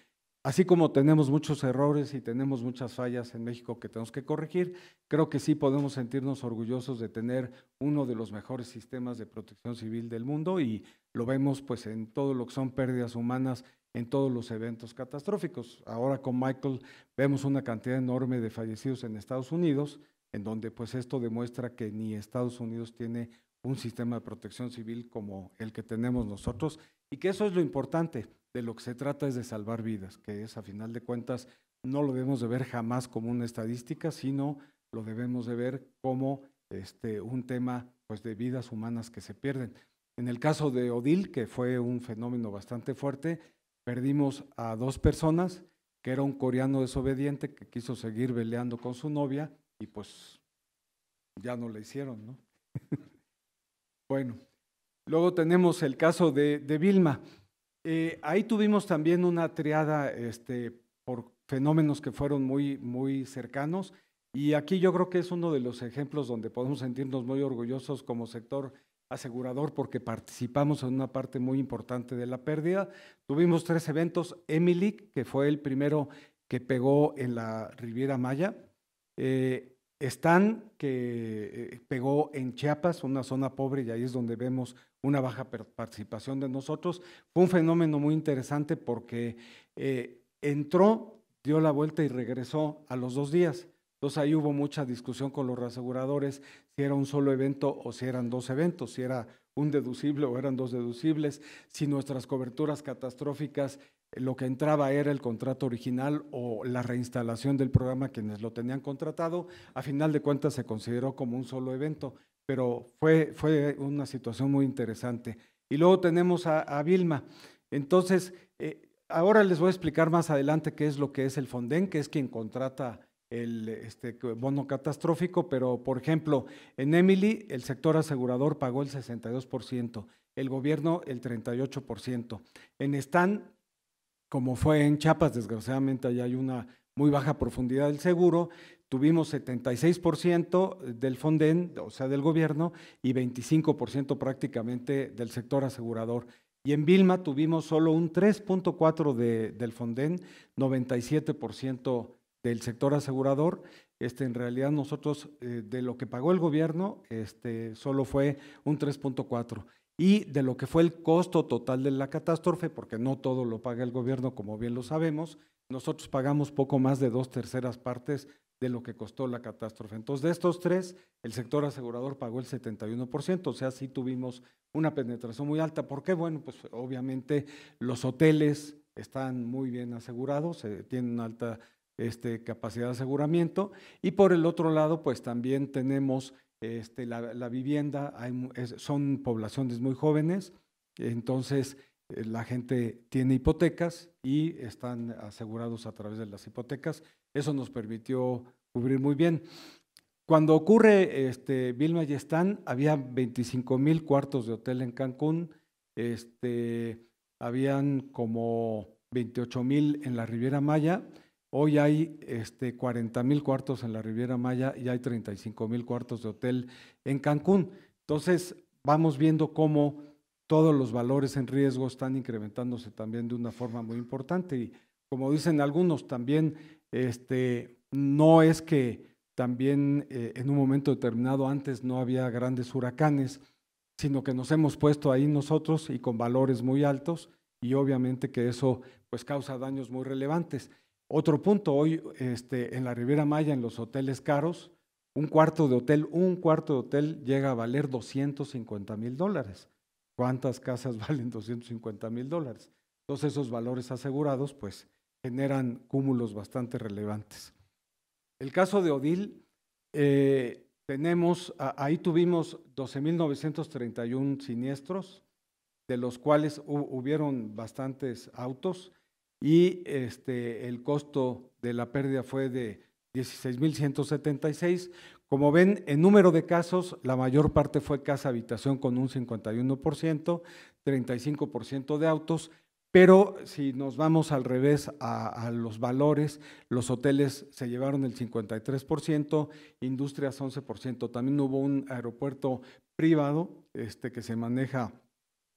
Así como tenemos muchos errores y tenemos muchas fallas en México que tenemos que corregir, creo que sí podemos sentirnos orgullosos de tener uno de los mejores sistemas de protección civil del mundo y lo vemos pues en todo lo que son pérdidas humanas en todos los eventos catastróficos. Ahora con Michael vemos una cantidad enorme de fallecidos en Estados Unidos, en donde pues esto demuestra que ni Estados Unidos tiene un sistema de protección civil como el que tenemos nosotros y que eso es lo importante de lo que se trata es de salvar vidas, que es a final de cuentas no lo debemos de ver jamás como una estadística, sino lo debemos de ver como este, un tema pues, de vidas humanas que se pierden. En el caso de Odil, que fue un fenómeno bastante fuerte, perdimos a dos personas, que era un coreano desobediente que quiso seguir peleando con su novia y pues ya no le hicieron, ¿no? bueno, luego tenemos el caso de, de Vilma. Eh, ahí tuvimos también una triada este, por fenómenos que fueron muy, muy cercanos y aquí yo creo que es uno de los ejemplos donde podemos sentirnos muy orgullosos como sector asegurador porque participamos en una parte muy importante de la pérdida. Tuvimos tres eventos, Emily, que fue el primero que pegó en la Riviera Maya, eh, están, que eh, pegó en Chiapas, una zona pobre, y ahí es donde vemos una baja participación de nosotros. Fue un fenómeno muy interesante porque eh, entró, dio la vuelta y regresó a los dos días. Entonces ahí hubo mucha discusión con los reaseguradores si era un solo evento o si eran dos eventos, si era un deducible o eran dos deducibles, si nuestras coberturas catastróficas lo que entraba era el contrato original o la reinstalación del programa quienes lo tenían contratado. A final de cuentas se consideró como un solo evento, pero fue, fue una situación muy interesante. Y luego tenemos a, Vilma. Entonces, eh, ahora les voy a explicar más adelante qué es lo que es el Fonden, que es quien contrata el este, bono catastrófico, pero por ejemplo, en Emily el sector asegurador pagó el 62%, el gobierno el 38%, en Stan como fue en Chiapas, desgraciadamente allá hay una muy baja profundidad del seguro, tuvimos 76% del Fonden, o sea, del gobierno, y 25% prácticamente del sector asegurador. Y en Vilma tuvimos solo un 3.4% del Fonden, 97% del sector asegurador. Este, en realidad nosotros, eh, de lo que pagó el gobierno, este, solo fue un 3.4% y de lo que fue el costo total de la catástrofe, porque no todo lo paga el gobierno, como bien lo sabemos, nosotros pagamos poco más de dos terceras partes de lo que costó la catástrofe. Entonces, de estos tres, el sector asegurador pagó el 71%, o sea, sí tuvimos una penetración muy alta. ¿Por qué? Bueno, pues obviamente los hoteles están muy bien asegurados, eh, tienen tienen alta este, capacidad de aseguramiento, y por el otro lado, pues también tenemos este, la, vivienda, son poblaciones muy jóvenes, entonces eh, la gente tiene hipotecas y están asegurados a través de las hipotecas. Eso nos permitió cubrir muy bien. Cuando ocurre este, Vilma y Están, había 25.000 mil cuartos de hotel en Cancún, este, habían como 28.000 mil en la Riviera Maya Hoy hay este, 40 mil cuartos en la Riviera Maya y hay 35 mil cuartos de hotel en Cancún. Entonces, vamos viendo cómo todos los valores en riesgo están incrementándose también de una forma muy importante. Y como dicen algunos, también este, no es que también eh, en un momento determinado antes no había grandes huracanes, sino que nos hemos puesto ahí nosotros y con valores muy altos y obviamente que eso pues causa daños muy relevantes. Otro punto, hoy este, en la Riviera Maya, en los hoteles caros, un cuarto de hotel, un cuarto de hotel llega a valer 250 mil dólares. ¿Cuántas casas valen 250 mil dólares? Entonces esos valores asegurados pues generan cúmulos bastante relevantes. El caso de Odil, eh, tenemos, ahí tuvimos 12.931 siniestros, de los cuales hubieron bastantes autos, y este, el costo de la pérdida fue de 16.176. Como ven, en número de casos, la mayor parte fue casa-habitación con un 51%, 35% de autos, pero si nos vamos al revés a, los valores, los hoteles se llevaron el 53%, industrias 11%. También hubo un aeropuerto privado este, que se maneja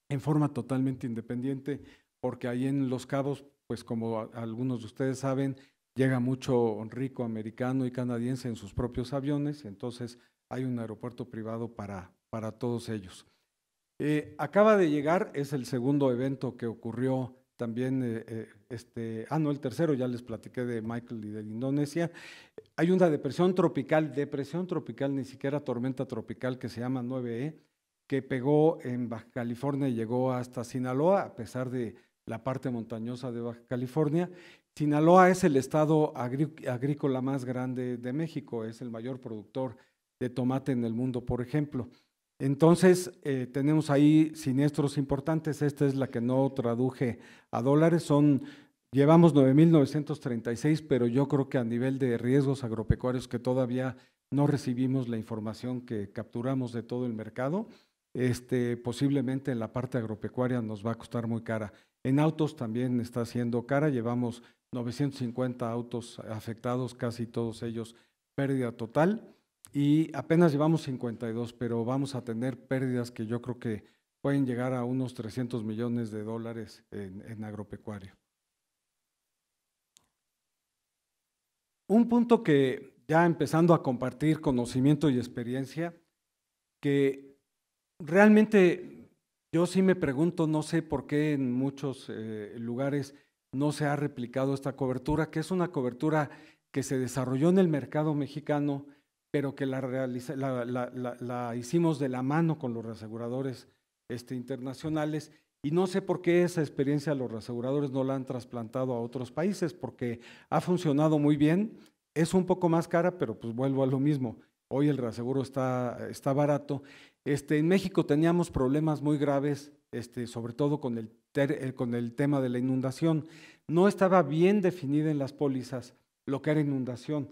en forma totalmente independiente, porque ahí en Los Cabos pues como algunos de ustedes saben, llega mucho rico americano y canadiense en sus propios aviones, entonces hay un aeropuerto privado para, para todos ellos. Eh, acaba de llegar, es el segundo evento que ocurrió también, eh, eh, este, ah, no, el tercero, ya les platiqué de Michael y de Indonesia. Hay una depresión tropical, depresión tropical, ni siquiera tormenta tropical, que se llama 9E, e, que pegó en Baja California y llegó hasta Sinaloa, a pesar de la parte montañosa de Baja California. Sinaloa es el estado agrícola más grande de México, es el mayor productor de tomate en el mundo, por ejemplo. Entonces, eh, tenemos ahí siniestros importantes. Esta es la que no traduje a dólares. Son, llevamos 9.936, pero yo creo que a nivel de riesgos agropecuarios que todavía no recibimos la información que capturamos de todo el mercado, este, posiblemente en la parte agropecuaria nos va a costar muy cara. En autos también está siendo cara, llevamos 950 autos afectados, casi todos ellos pérdida total y apenas llevamos 52, pero vamos a tener pérdidas que yo creo que pueden llegar a unos 300 millones de dólares en, agropecuario. Un punto que ya empezando a compartir conocimiento y experiencia, que realmente yo sí me pregunto, no sé por qué en muchos eh, lugares no se ha replicado esta cobertura, que es una cobertura que se desarrolló en el mercado mexicano, pero que la, la, hicimos de la mano con los reaseguradores este, internacionales. Y no sé por qué esa experiencia los reaseguradores no la han trasplantado a otros países, porque ha funcionado muy bien, es un poco más cara, pero pues vuelvo a lo mismo. Hoy el reaseguro está, está barato este, en México teníamos problemas muy graves, este, sobre todo con el, eh, con el tema de la inundación. No estaba bien definida en las pólizas lo que era inundación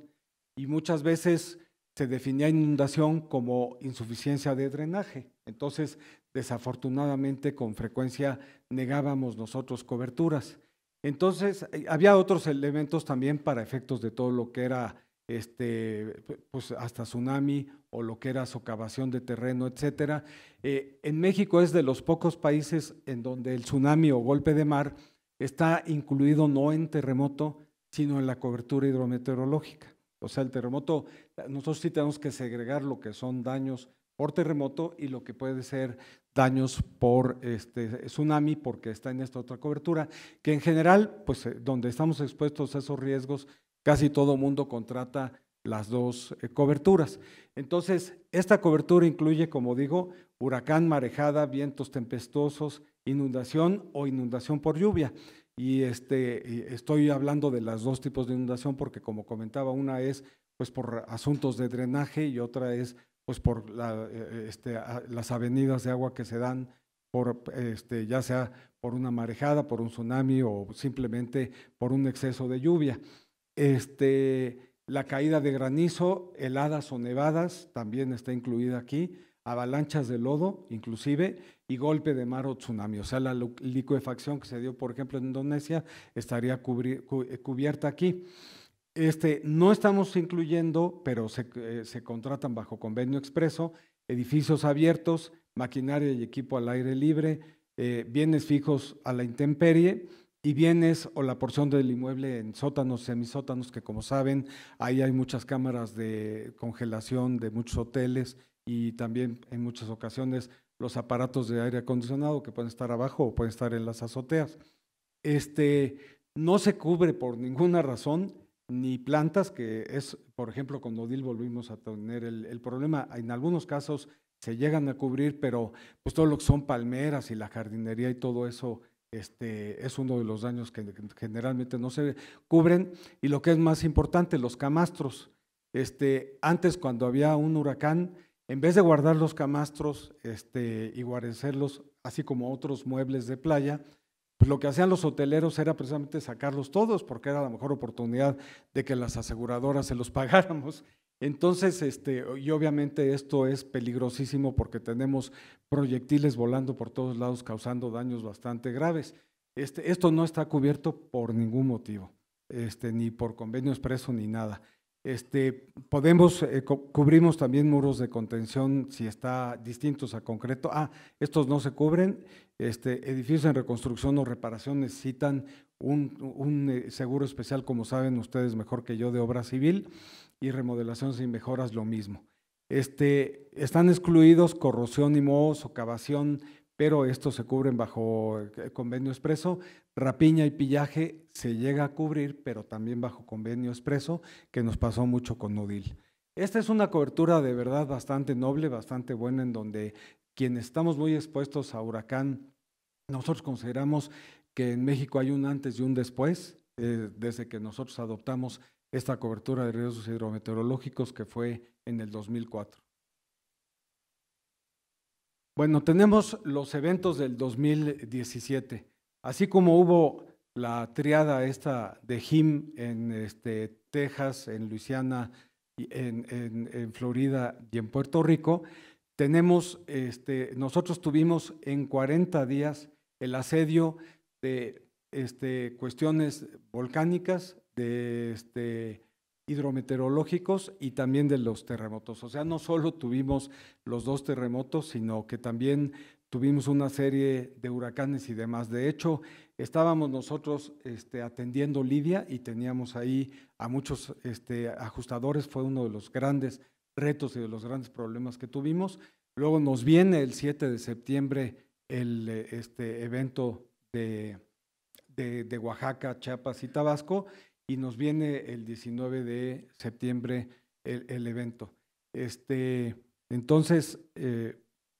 y muchas veces se definía inundación como insuficiencia de drenaje. Entonces, desafortunadamente, con frecuencia negábamos nosotros coberturas. Entonces, eh, había otros elementos también para efectos de todo lo que era este, pues hasta tsunami o lo que era socavación de terreno, etcétera. Eh, en México es de los pocos países en donde el tsunami o golpe de mar está incluido no en terremoto, sino en la cobertura hidrometeorológica. O sea, el terremoto, nosotros sí tenemos que segregar lo que son daños por terremoto y lo que puede ser daños por este, tsunami, porque está en esta otra cobertura, que en general, pues eh, donde estamos expuestos a esos riesgos Casi todo mundo contrata las dos eh, coberturas. Entonces, esta cobertura incluye, como digo, huracán, marejada, vientos tempestuosos, inundación o inundación por lluvia. Y este, estoy hablando de los dos tipos de inundación porque, como comentaba, una es pues por asuntos de drenaje y otra es pues por eh, este, las avenidas de agua que se dan por este, ya sea por una marejada, por un tsunami o simplemente por un exceso de lluvia este, la caída de granizo, heladas o nevadas, también está incluida aquí, avalanchas de lodo inclusive, y golpe de mar o tsunami. O sea, la licuefacción que se dio, por ejemplo, en Indonesia estaría eh, cubierta aquí. Este, no estamos incluyendo, pero eh, se, contratan bajo convenio expreso, edificios abiertos, maquinaria y equipo al aire libre, eh, bienes fijos a la intemperie, y bienes o la porción del inmueble en sótanos, semisótanos, que como saben, ahí hay muchas cámaras de congelación de muchos hoteles y también en muchas ocasiones los aparatos de aire acondicionado que pueden estar abajo o pueden estar en las azoteas. Este, no se cubre por ninguna razón ni plantas, que es, por ejemplo, cuando DIL volvimos a tener el, el problema. En algunos casos se llegan a cubrir, pero pues todo lo que son palmeras y la jardinería y todo eso este, es uno de los daños que generalmente no se cubren. Y lo que es más importante, los camastros. Este, antes, cuando había un huracán, en vez de guardar los camastros este, y guarecerlos, así como otros muebles de playa, pues lo que hacían los hoteleros era precisamente sacarlos todos, porque era la mejor oportunidad de que las aseguradoras se los pagáramos entonces, este, y obviamente esto es peligrosísimo porque tenemos proyectiles volando por todos lados causando daños bastante graves. Este, esto no está cubierto por ningún motivo, este, ni por convenio expreso ni nada. Este, podemos, eh, cubrimos también muros de contención si está distintos a concreto. Ah, estos no se cubren. Este, edificios en reconstrucción o reparación necesitan un, eh, seguro especial, como saben ustedes mejor que yo, de obra civil y remodelación sin mejoras lo mismo. Este, están excluidos corrosión y moho, socavación, pero estos se cubren bajo eh, convenio expreso. Rapiña y pillaje se llega a cubrir, pero también bajo convenio expreso, que nos pasó mucho con Nudil. Esta es una cobertura de verdad bastante noble, bastante buena, en donde quienes estamos muy expuestos a huracán, nosotros consideramos que en México hay un antes y un después, eh, desde que nosotros adoptamos esta cobertura de riesgos hidrometeorológicos que fue en el 2004. Bueno, tenemos los eventos del 2017. Así como hubo la triada esta de Jim en este, Texas, en Luisiana, en, en, Florida y en Puerto Rico, tenemos, este, nosotros tuvimos en 40 días el asedio de este, cuestiones volcánicas, de este, hidrometeorológicos y también de los terremotos. O sea, no solo tuvimos los dos terremotos, sino que también tuvimos una serie de huracanes y demás. De hecho, estábamos nosotros este, atendiendo libia y teníamos ahí a muchos este, ajustadores, fue uno de los grandes retos y de los grandes problemas que tuvimos. Luego nos viene el 7 de septiembre el este, evento de Oaxaca, Chiapas y Tabasco y nos viene el 19 de septiembre el, evento. Este, entonces, eh,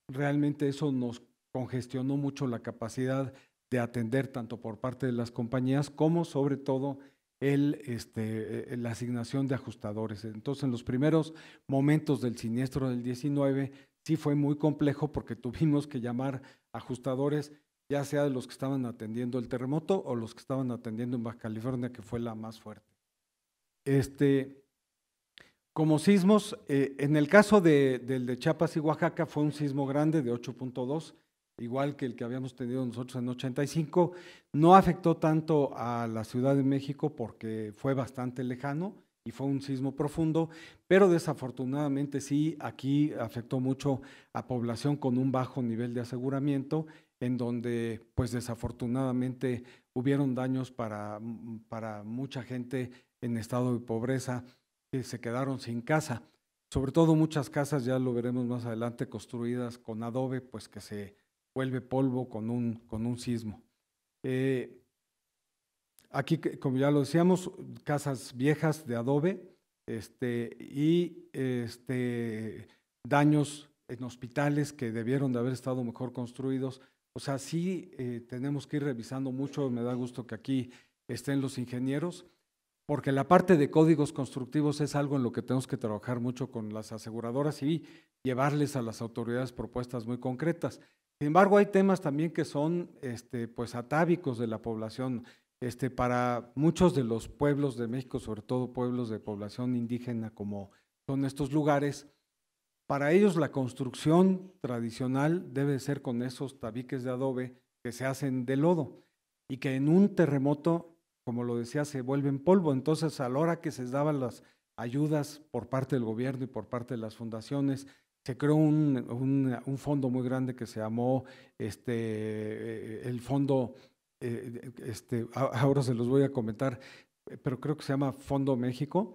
realmente eso nos congestionó mucho la capacidad de atender tanto por parte de las compañías como sobre todo el, este, la asignación de ajustadores. Entonces, en los primeros momentos del siniestro del 19, sí fue muy complejo porque tuvimos que llamar ajustadores ya sea de los que estaban atendiendo el terremoto o los que estaban atendiendo en Baja California, que fue la más fuerte. Este, como sismos, eh, en el caso del de Chiapas y Oaxaca fue un sismo grande de 8.2, igual que el que habíamos tenido nosotros en 85. No afectó tanto a la Ciudad de México porque fue bastante lejano y fue un sismo profundo, pero desafortunadamente sí, aquí afectó mucho a población con un bajo nivel de aseguramiento en donde pues desafortunadamente hubieron daños mm, para, mucha gente en estado de pobreza que se quedaron sin casa. Sobre todo muchas casas, ya lo veremos más adelante, construidas con adobe, pues que se vuelve polvo con un, sismo. Eh, aquí, como ya lo decíamos, casas viejas de adobe este, y este, daños en hospitales que debieron de haber estado mejor construidos, o sea, sí eh, tenemos que ir revisando mucho, me da gusto que aquí estén los ingenieros, porque la parte de códigos constructivos es algo en lo que tenemos que trabajar mucho con las aseguradoras y llevarles a las autoridades propuestas muy concretas. Sin embargo, hay temas también que son este, pues, atávicos de la población. Este, para muchos de los pueblos de México, sobre todo pueblos de población indígena como son estos lugares, para ellos la construcción tradicional debe ser con esos tabiques de adobe que se hacen de lodo y que en un terremoto, como lo decía, se vuelven polvo. Entonces, a la hora que se daban las ayudas por parte del gobierno y por parte de las fundaciones, se creó un, fondo muy grande que se llamó este, eh, el fondo, eh, este, ahora se los voy a comentar, pero creo que se llama Fondo México,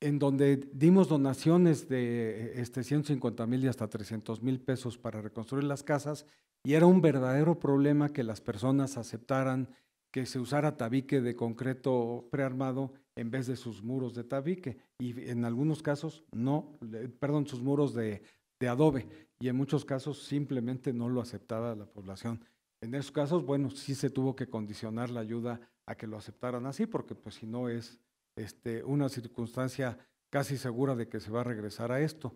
en donde dimos donaciones de este, 150 mil y hasta 300 mil pesos para reconstruir las casas y era un verdadero problema que las personas aceptaran que se usara tabique de concreto prearmado en vez de sus muros de tabique y en algunos casos no, perdón, sus muros de, adobe y en muchos casos simplemente no lo aceptaba la población. En esos casos, bueno, sí se tuvo que condicionar la ayuda a que lo aceptaran así porque pues si no es este, una circunstancia casi segura de que se va a regresar a esto.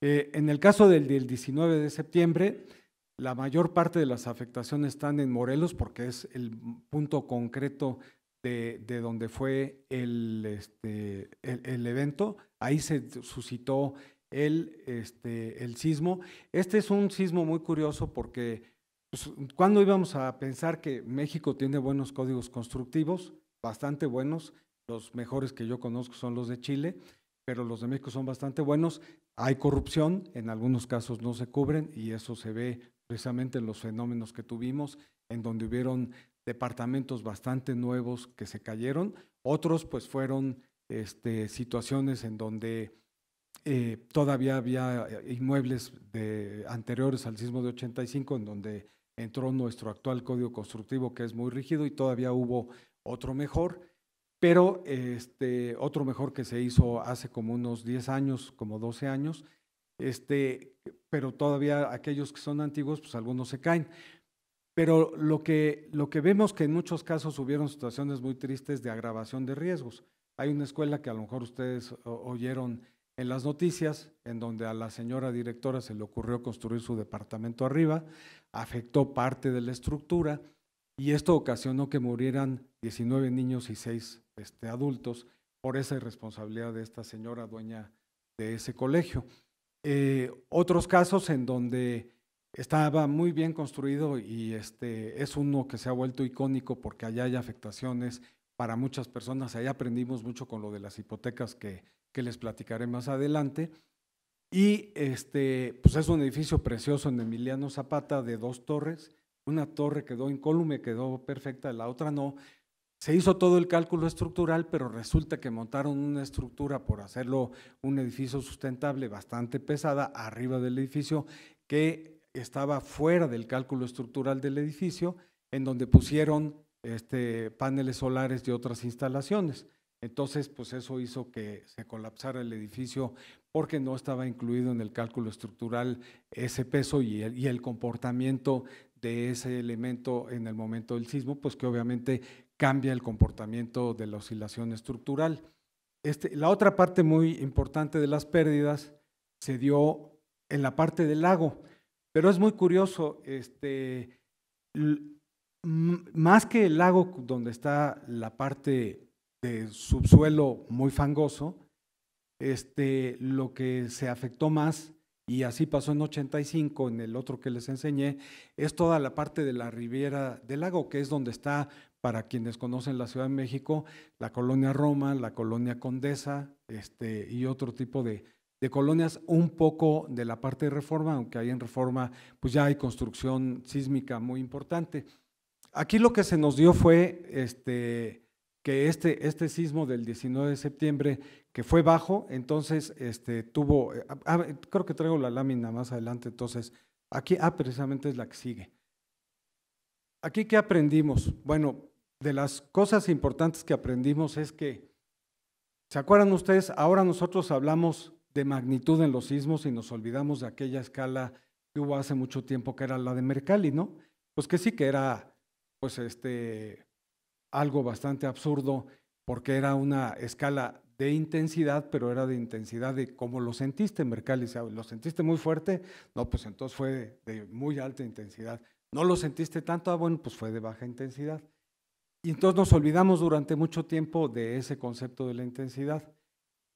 Eh, en el caso del, 19 de septiembre, la mayor parte de las afectaciones están en Morelos porque es el punto concreto de, de donde fue el, este, el, evento. Ahí se suscitó el, este, el sismo. Este es un sismo muy curioso porque pues, cuando íbamos a pensar que México tiene buenos códigos constructivos, bastante buenos, los mejores que yo conozco son los de Chile, pero los de México son bastante buenos. Hay corrupción, en algunos casos no se cubren y eso se ve precisamente en los fenómenos que tuvimos, en donde hubieron departamentos bastante nuevos que se cayeron, otros pues fueron este, situaciones en donde eh, todavía había inmuebles de, anteriores al sismo de 85 en donde entró nuestro actual código constructivo que es muy rígido y todavía hubo otro mejor pero este, otro mejor que se hizo hace como unos 10 años, como 12 años, este, pero todavía aquellos que son antiguos, pues algunos se caen. Pero lo que, lo que vemos que en muchos casos hubieron situaciones muy tristes de agravación de riesgos. Hay una escuela que a lo mejor ustedes oyeron en las noticias, en donde a la señora directora se le ocurrió construir su departamento arriba, afectó parte de la estructura y esto ocasionó que murieran 19 niños y 6 este, adultos por esa irresponsabilidad de esta señora dueña de ese colegio. Eh, otros casos en donde estaba muy bien construido y este, es uno que se ha vuelto icónico porque allá hay afectaciones para muchas personas, allá aprendimos mucho con lo de las hipotecas que, les platicaré más adelante. Y este, pues es un edificio precioso en Emiliano Zapata de dos torres. Una torre quedó incólume, quedó perfecta, la otra no. Se hizo todo el cálculo estructural, pero resulta que montaron una estructura por hacerlo un edificio sustentable bastante pesada arriba del edificio que estaba fuera del cálculo estructural del edificio, en donde pusieron este, paneles solares de otras instalaciones. Entonces, pues eso hizo que se colapsara el edificio porque no estaba incluido en el cálculo estructural ese peso y el, y el comportamiento de ese elemento en el momento del sismo, pues que obviamente cambia el comportamiento de la oscilación estructural. Este, la otra parte muy importante de las pérdidas se dio en la parte del lago, pero es muy curioso, este, más que el lago donde está la parte de subsuelo muy fangoso, este, lo que se afectó más, y así pasó en 85, en el otro que les enseñé, es toda la parte de la riviera del lago, que es donde está para quienes conocen la Ciudad de México, la colonia Roma, la colonia Condesa este, y otro tipo de, colonias, un poco de la parte de reforma, aunque ahí en reforma pues ya hay construcción sísmica muy importante. Aquí lo que se nos dio fue este, que este, este sismo del 19 de septiembre, que fue bajo, entonces este, tuvo, eh, creo que traigo la lámina más adelante, entonces aquí, ah, precisamente es la que sigue. Aquí, ¿qué aprendimos? Bueno, de las cosas importantes que aprendimos es que, ¿se acuerdan ustedes? Ahora nosotros hablamos de magnitud en los sismos y nos olvidamos de aquella escala que hubo hace mucho tiempo que era la de Mercalli, ¿no? Pues que sí que era, pues este, algo bastante absurdo porque era una escala de intensidad, pero era de intensidad de cómo lo sentiste, Mercalli. ¿Lo sentiste muy fuerte? No, pues entonces fue de muy alta intensidad. ¿No lo sentiste tanto? Ah, bueno, pues fue de baja intensidad. Y entonces nos olvidamos durante mucho tiempo de ese concepto de la intensidad.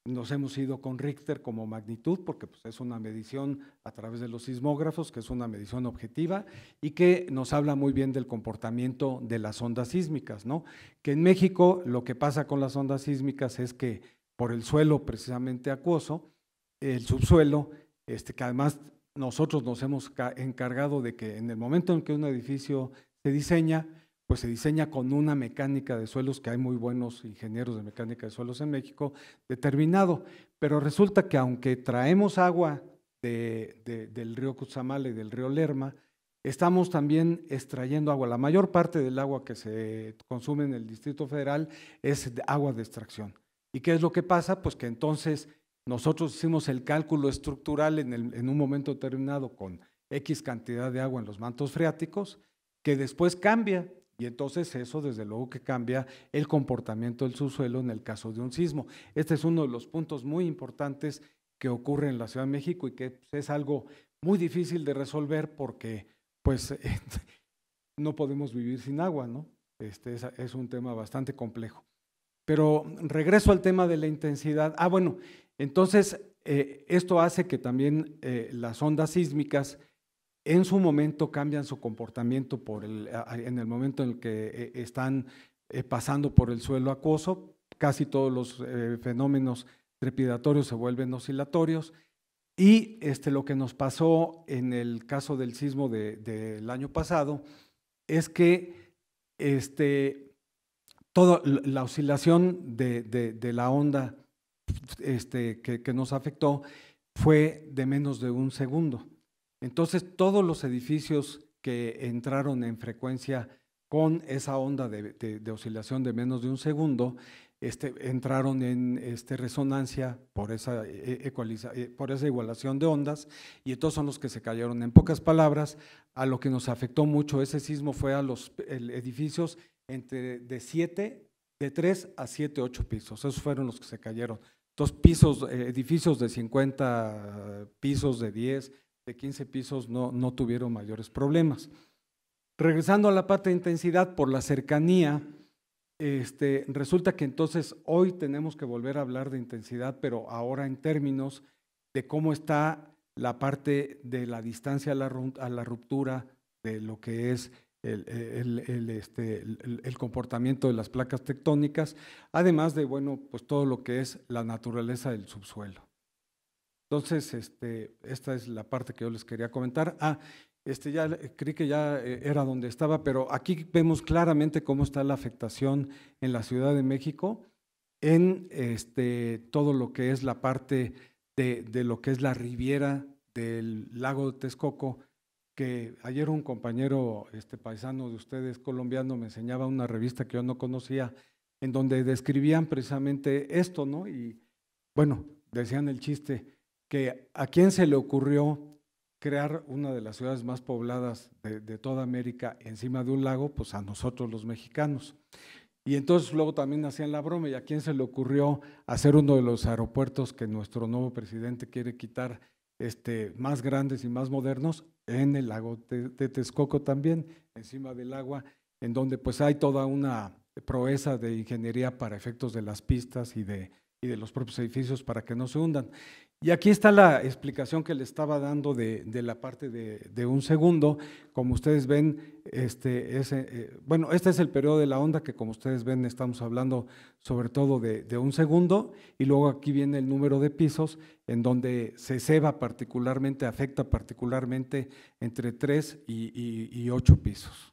Nos hemos ido con Richter como magnitud, porque pues, es una medición a través de los sismógrafos, que es una medición objetiva y que nos habla muy bien del comportamiento de las ondas sísmicas, ¿no? Que en México lo que pasa con las ondas sísmicas es que por el suelo precisamente acuoso, el subsuelo, este, que además nosotros nos hemos encargado de que en el momento en que un edificio se diseña, pues se diseña con una mecánica de suelos, que hay muy buenos ingenieros de mecánica de suelos en México, determinado. Pero resulta que aunque traemos agua del río Cutzamala y del río Lerma, estamos también extrayendo agua. La mayor parte del agua que se consume en el Distrito Federal es agua de extracción. ¿Y qué es lo que pasa? Pues que entonces nosotros hicimos el cálculo estructural en, en un momento determinado con X cantidad de agua en los mantos freáticos, que después cambia y entonces eso desde luego que cambia el comportamiento del subsuelo en el caso de un sismo. Este es uno de los puntos muy importantes que ocurre en la Ciudad de México y que pues, es algo muy difícil de resolver porque pues no podemos vivir sin agua, ¿no? Este es, un tema bastante complejo. Pero regreso al tema de la intensidad. Ah, bueno, entonces eh, esto hace que también eh, las ondas sísmicas en su momento cambian su comportamiento por en el momento en el que eh, están eh, pasando por el suelo acuoso. Casi todos los eh, fenómenos trepidatorios se vuelven oscilatorios. Y este, lo que nos pasó en el caso del sismo del año pasado es que este, toda la oscilación de, la onda este, que nos afectó fue de menos de un segundo. Entonces todos los edificios que entraron en frecuencia con esa onda de, oscilación de menos de un segundo, este, entraron en este, resonancia por esa, eh, eh, eh, por esa igualación de ondas y estos son los que se cayeron. En pocas palabras, a lo que nos afectó mucho ese sismo fue a los edificios entre de 7, de 3 a 7, 8 pisos. Esos fueron los que se cayeron. Dos pisos, edificios de 50 pisos, de 10, de 15 pisos no, no tuvieron mayores problemas. Regresando a la parte de intensidad por la cercanía, este, resulta que entonces hoy tenemos que volver a hablar de intensidad, pero ahora en términos de cómo está la parte de la distancia a la, ruptura, de lo que es el, el, este, el, comportamiento de las placas tectónicas, además de bueno, pues todo lo que es la naturaleza del subsuelo. Entonces, este, esta es la parte que yo les quería comentar. Ah, este ya creí que ya eh, era donde estaba, pero aquí vemos claramente cómo está la afectación en la Ciudad de México en este, todo lo que es la parte de, lo que es la riviera del lago de Texcoco, que ayer un compañero este, paisano de ustedes, colombiano, me enseñaba una revista que yo no conocía, en donde describían precisamente esto, ¿no? Y bueno, decían el chiste, que a quién se le ocurrió crear una de las ciudades más pobladas de, toda América encima de un lago, pues a nosotros los mexicanos. Y entonces luego también hacían la broma, ¿y a quién se le ocurrió hacer uno de los aeropuertos que nuestro nuevo presidente quiere quitar este, más grandes y más modernos? En el lago de, de Texcoco también, encima del agua, en donde pues hay toda una proeza de ingeniería para efectos de las pistas y de, y de los propios edificios para que no se hundan. Y aquí está la explicación que le estaba dando de, la parte de, un segundo. Como ustedes ven, este, eh, eh, bueno, este es el periodo de la onda que como ustedes ven estamos hablando sobre todo de, un segundo y luego aquí viene el número de pisos en donde se ceba particularmente, afecta particularmente entre tres y, ocho pisos.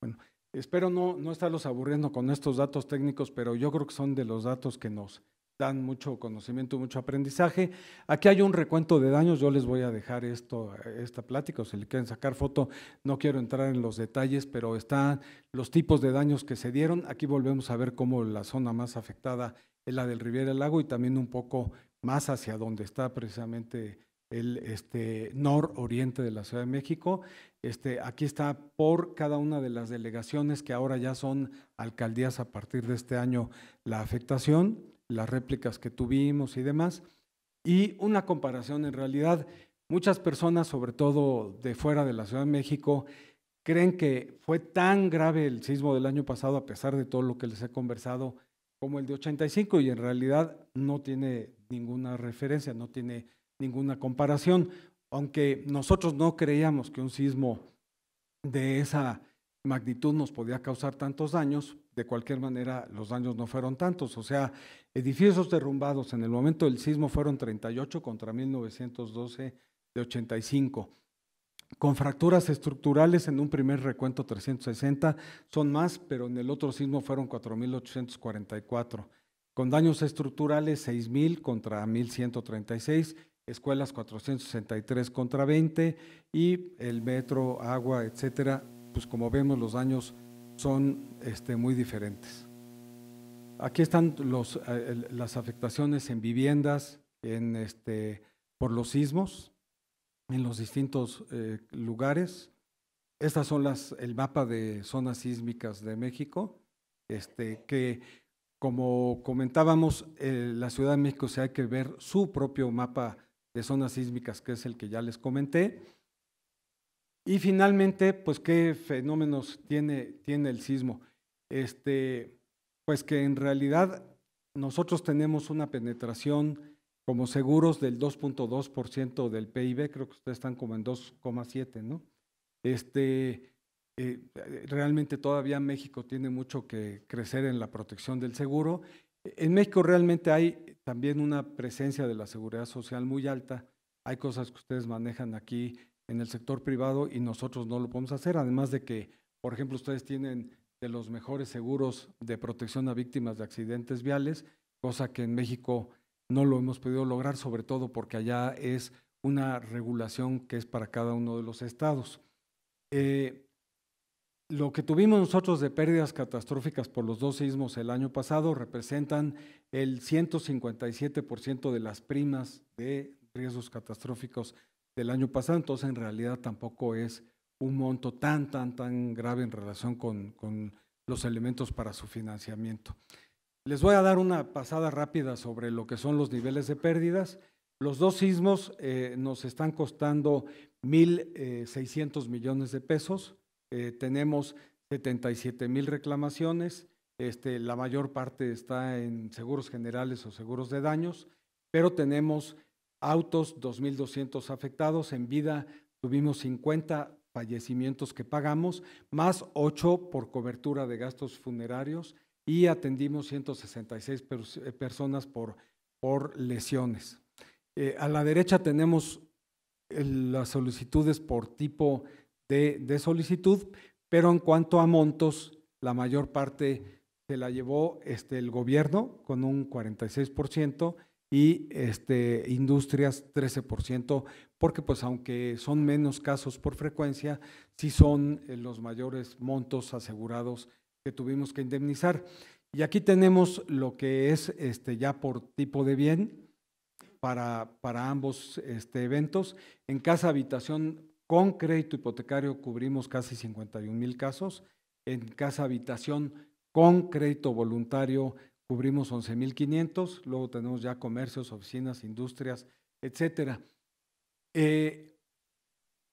Bueno, espero no, no estarlos aburriendo con estos datos técnicos, pero yo creo que son de los datos que nos dan mucho conocimiento, mucho aprendizaje. Aquí hay un recuento de daños, yo les voy a dejar esto, esta plática, o si le quieren sacar foto, no quiero entrar en los detalles, pero están los tipos de daños que se dieron. Aquí volvemos a ver cómo la zona más afectada es la del Riviera del Lago y también un poco más hacia donde está precisamente el este, nororiente de la Ciudad de México. Este, aquí está por cada una de las delegaciones que ahora ya son alcaldías a partir de este año la afectación las réplicas que tuvimos y demás, y una comparación en realidad. Muchas personas, sobre todo de fuera de la Ciudad de México, creen que fue tan grave el sismo del año pasado, a pesar de todo lo que les he conversado, como el de 85, y en realidad no tiene ninguna referencia, no tiene ninguna comparación. Aunque nosotros no creíamos que un sismo de esa magnitud nos podía causar tantos daños, de cualquier manera los daños no fueron tantos. O sea, edificios derrumbados en el momento del sismo fueron 38 contra 1912 de 85. Con fracturas estructurales en un primer recuento 360 son más, pero en el otro sismo fueron 4.844. Con daños estructurales 6.000 contra 1.136, escuelas 463 contra 20 y el metro, agua, etcétera. Pues como vemos los daños son este, muy diferentes. Aquí están eh, las afectaciones en viviendas, este, por los sismos, en los distintos eh, lugares. Estas son las, el mapa de zonas sísmicas de México, este, que como comentábamos, eh, la Ciudad de México se hay que ver su propio mapa de zonas sísmicas, que es el que ya les comenté. Y finalmente, pues qué fenómenos tiene el sismo este, pues que en realidad nosotros tenemos una penetración como seguros del 2.2% del PIB, creo que ustedes están como en 2,7, ¿no? Este, eh, realmente todavía México tiene mucho que crecer en la protección del seguro. En México realmente hay también una presencia de la seguridad social muy alta. Hay cosas que ustedes manejan aquí en el sector privado y nosotros no lo podemos hacer, además de que, por ejemplo, ustedes tienen de los mejores seguros de protección a víctimas de accidentes viales, cosa que en México no lo hemos podido lograr, sobre todo porque allá es una regulación que es para cada uno de los estados. Eh, lo que tuvimos nosotros de pérdidas catastróficas por los dos sismos el año pasado representan el 157% de las primas de riesgos catastróficos del año pasado, entonces en realidad tampoco es un monto tan, tan, tan grave en relación con, los elementos para su financiamiento. Les voy a dar una pasada rápida sobre lo que son los niveles de pérdidas. Los dos sismos eh, nos están costando 1.600 eh, millones de pesos. Eh, tenemos 77 mil reclamaciones. Este, la mayor parte está en seguros generales o seguros de daños, pero tenemos autos 2.200 afectados. En vida tuvimos 50 fallecimientos que pagamos, más 8 por cobertura de gastos funerarios y atendimos 166 eh, personas por, lesiones. Eh, a la derecha tenemos eh, las solicitudes por tipo de, de solicitud, pero en cuanto a montos, la mayor parte se la llevó este, el gobierno con un 46% y este, industrias 13%, porque pues aunque son menos casos por frecuencia, sí son eh, los mayores montos asegurados que tuvimos que indemnizar. Y aquí tenemos lo que es este, ya por tipo de bien para, para ambos este, eventos. En casa habitación con crédito hipotecario cubrimos casi 51 mil casos. En casa habitación con crédito voluntario cubrimos 11.500, luego tenemos ya comercios, oficinas, industrias, etcétera. Eh,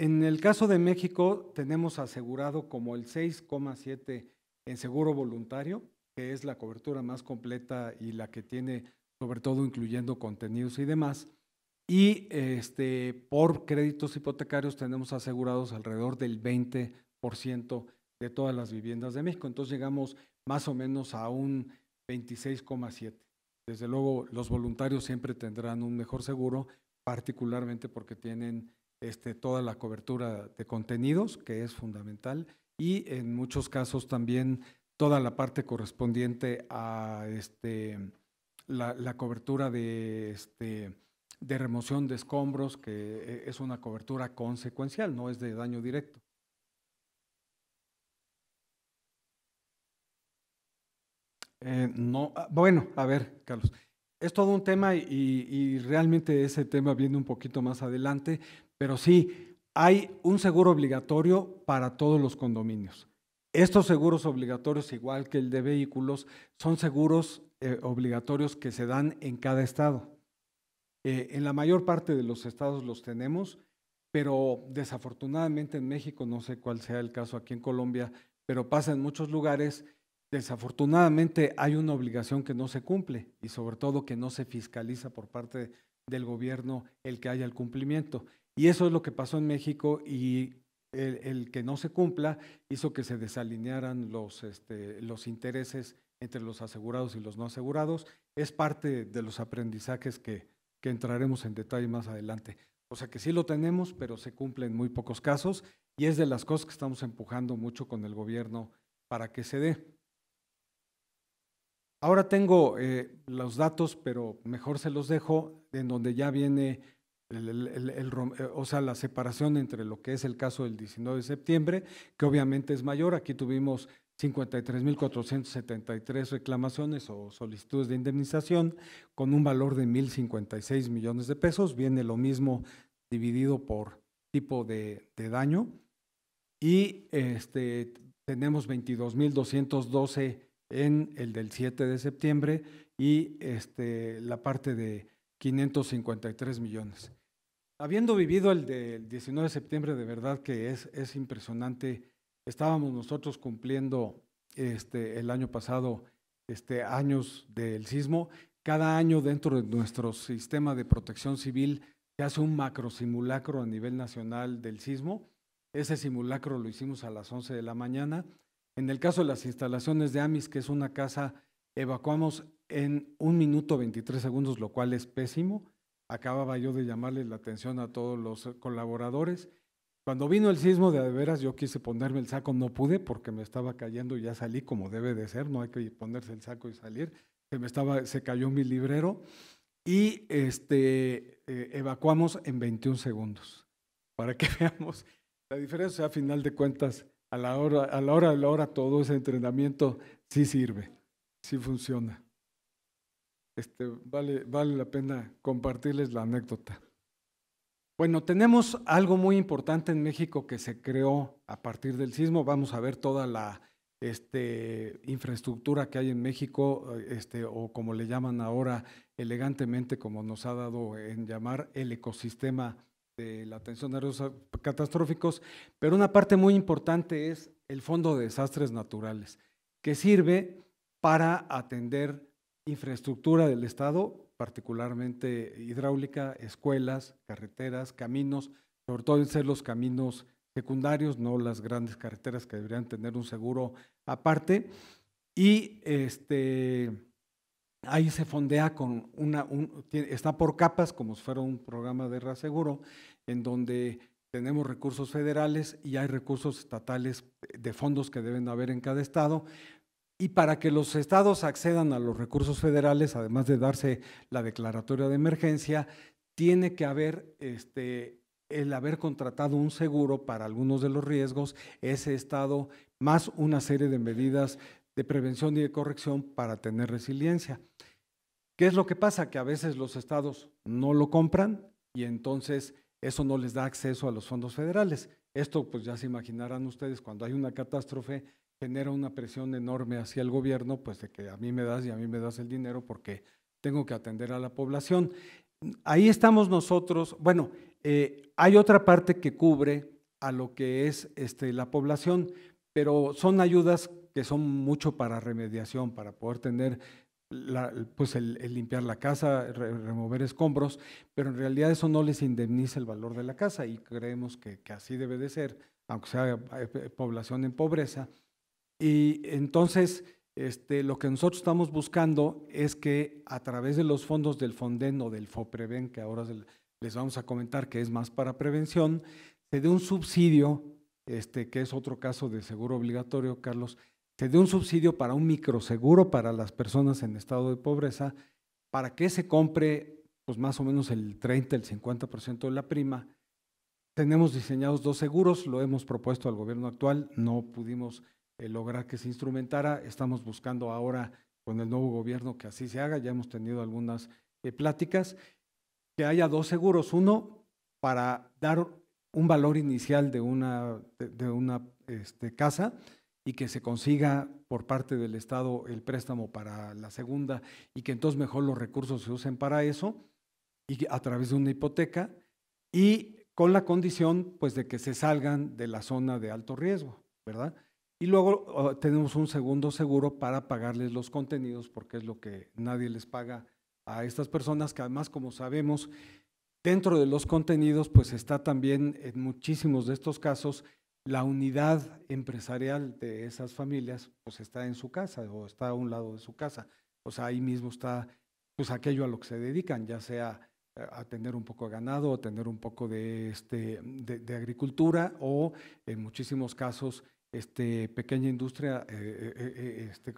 en el caso de México tenemos asegurado como el 6,7 en seguro voluntario, que es la cobertura más completa y la que tiene sobre todo incluyendo contenidos y demás. Y este, por créditos hipotecarios tenemos asegurados alrededor del 20% de todas las viviendas de México. Entonces llegamos más o menos a un 26,7. Desde luego, los voluntarios siempre tendrán un mejor seguro, particularmente porque tienen este, toda la cobertura de contenidos, que es fundamental, y en muchos casos también toda la parte correspondiente a este, la, cobertura de, este, de remoción de escombros, que eh, es una cobertura consecuencial, no es de daño directo. Eh, no, ah, bueno, a ver, Carlos. Es todo un tema y, realmente ese tema viene un poquito más adelante, pero sí, hay un seguro obligatorio para todos los condominios. Estos seguros obligatorios, igual que el de vehículos, son seguros eh, obligatorios que se dan en cada estado. Eh, en la mayor parte de los estados los tenemos, pero desafortunadamente en México, no sé cuál sea el caso aquí en Colombia, pero pasa en muchos lugares Desafortunadamente hay una obligación que no se cumple y sobre todo que no se fiscaliza por parte del gobierno el que haya el cumplimiento. Y eso es lo que pasó en México y el, que no se cumpla hizo que se desalinearan los, este, los intereses entre los asegurados y los no asegurados. Es parte de los aprendizajes que, que entraremos en detalle más adelante. O sea que sí lo tenemos, pero se cumple en muy pocos casos y es de las cosas que estamos empujando mucho con el gobierno para que se dé. Ahora tengo eh, los datos, pero mejor se los dejo, en donde ya viene el, eh, o sea, la separación entre lo que es el caso del 19 de septiembre, que obviamente es mayor. Aquí tuvimos 53.473 reclamaciones o solicitudes de indemnización con un valor de 1.056 millones de pesos. Viene lo mismo dividido por tipo de, daño. Y este, tenemos 22.212 en el del 7 de septiembre y este, la parte de 553 millones. Habiendo vivido el del 19 de septiembre, de verdad que es, es impresionante, estábamos nosotros cumpliendo este, el año pasado este, años del sismo. Cada año dentro de nuestro sistema de protección civil se hace un macro simulacro a nivel nacional del sismo. Ese simulacro lo hicimos a las 11 de la mañana. En el caso de las instalaciones de AMIS, que es una casa, evacuamos en un minuto 23 segundos, lo cual es pésimo. Acababa yo de llamarle la atención a todos los colaboradores. Cuando vino el sismo de veras, yo quise ponerme el saco, no pude porque me estaba cayendo y ya salí como debe de ser, no hay que ponerse el saco y salir. Se me estaba, se cayó mi librero y este, eh, evacuamos en 21 segundos para que veamos la diferencia. a final de cuentas, a la hora, a la hora de la hora todo ese entrenamiento sí sirve, sí funciona. Este, vale, vale la pena compartirles la anécdota. Bueno, tenemos algo muy importante en México que se creó a partir del sismo. Vamos a ver toda la este, infraestructura que hay en México, este, o como le llaman ahora elegantemente, como nos ha dado en llamar, el ecosistema de la atención a riesgos catastróficos, pero una parte muy importante es el Fondo de Desastres Naturales, que sirve para atender infraestructura del Estado, particularmente hidráulica, escuelas, carreteras, caminos, sobre todo en ser los caminos secundarios, no las grandes carreteras que deberían tener un seguro aparte. Y este, ahí se fondea con una, está por capas, como si fuera un programa de reaseguro, en donde tenemos recursos federales y hay recursos estatales de fondos que deben haber en cada estado. Y para que los estados accedan a los recursos federales, además de darse la declaratoria de emergencia, tiene que haber este, el haber contratado un seguro para algunos de los riesgos, ese estado, más una serie de medidas de prevención y de corrección para tener resiliencia. ¿Qué es lo que pasa? Que a veces los estados no lo compran y entonces eso no les da acceso a los fondos federales. Esto pues ya se imaginarán ustedes, cuando hay una catástrofe genera una presión enorme hacia el gobierno, pues de que a mí me das y a mí me das el dinero porque tengo que atender a la población. Ahí estamos nosotros. Bueno, eh, hay otra parte que cubre a lo que es este, la población, pero son ayudas que son mucho para remediación, para poder tener pues el, limpiar la casa, remover escombros, pero en realidad eso no les indemniza el valor de la casa y creemos que, que así debe de ser, aunque sea eh, eh, población en pobreza. Y entonces, este, lo que nosotros estamos buscando es que a través de los fondos del Fonden o del FOPREVEN, que ahora les vamos a comentar que es más para prevención, se dé un subsidio, este, que es otro caso de seguro obligatorio, Carlos, se dé un subsidio para un microseguro para las personas en estado de pobreza, para que se compre pues más o menos el 30, el 50% de la prima. Tenemos diseñados dos seguros, lo hemos propuesto al gobierno actual, no pudimos eh, lograr que se instrumentara, estamos buscando ahora con el nuevo gobierno que así se haga, ya hemos tenido algunas eh, pláticas, que haya dos seguros, uno para dar un valor inicial de una, una este, casa, y que se consiga por parte del Estado el préstamo para la segunda y que entonces mejor los recursos se usen para eso y a través de una hipoteca y con la condición pues de que se salgan de la zona de alto riesgo, ¿verdad? Y luego oh, tenemos un segundo seguro para pagarles los contenidos porque es lo que nadie les paga a estas personas que además como sabemos dentro de los contenidos pues está también en muchísimos de estos casos la unidad empresarial de esas familias pues está en su casa o está a un lado de su casa. O sea, ahí mismo está pues aquello a lo que se dedican, ya sea eh, a tener un poco de ganado o tener un poco de, este, de, agricultura o en muchísimos casos este, pequeña industria, eh, eh, este,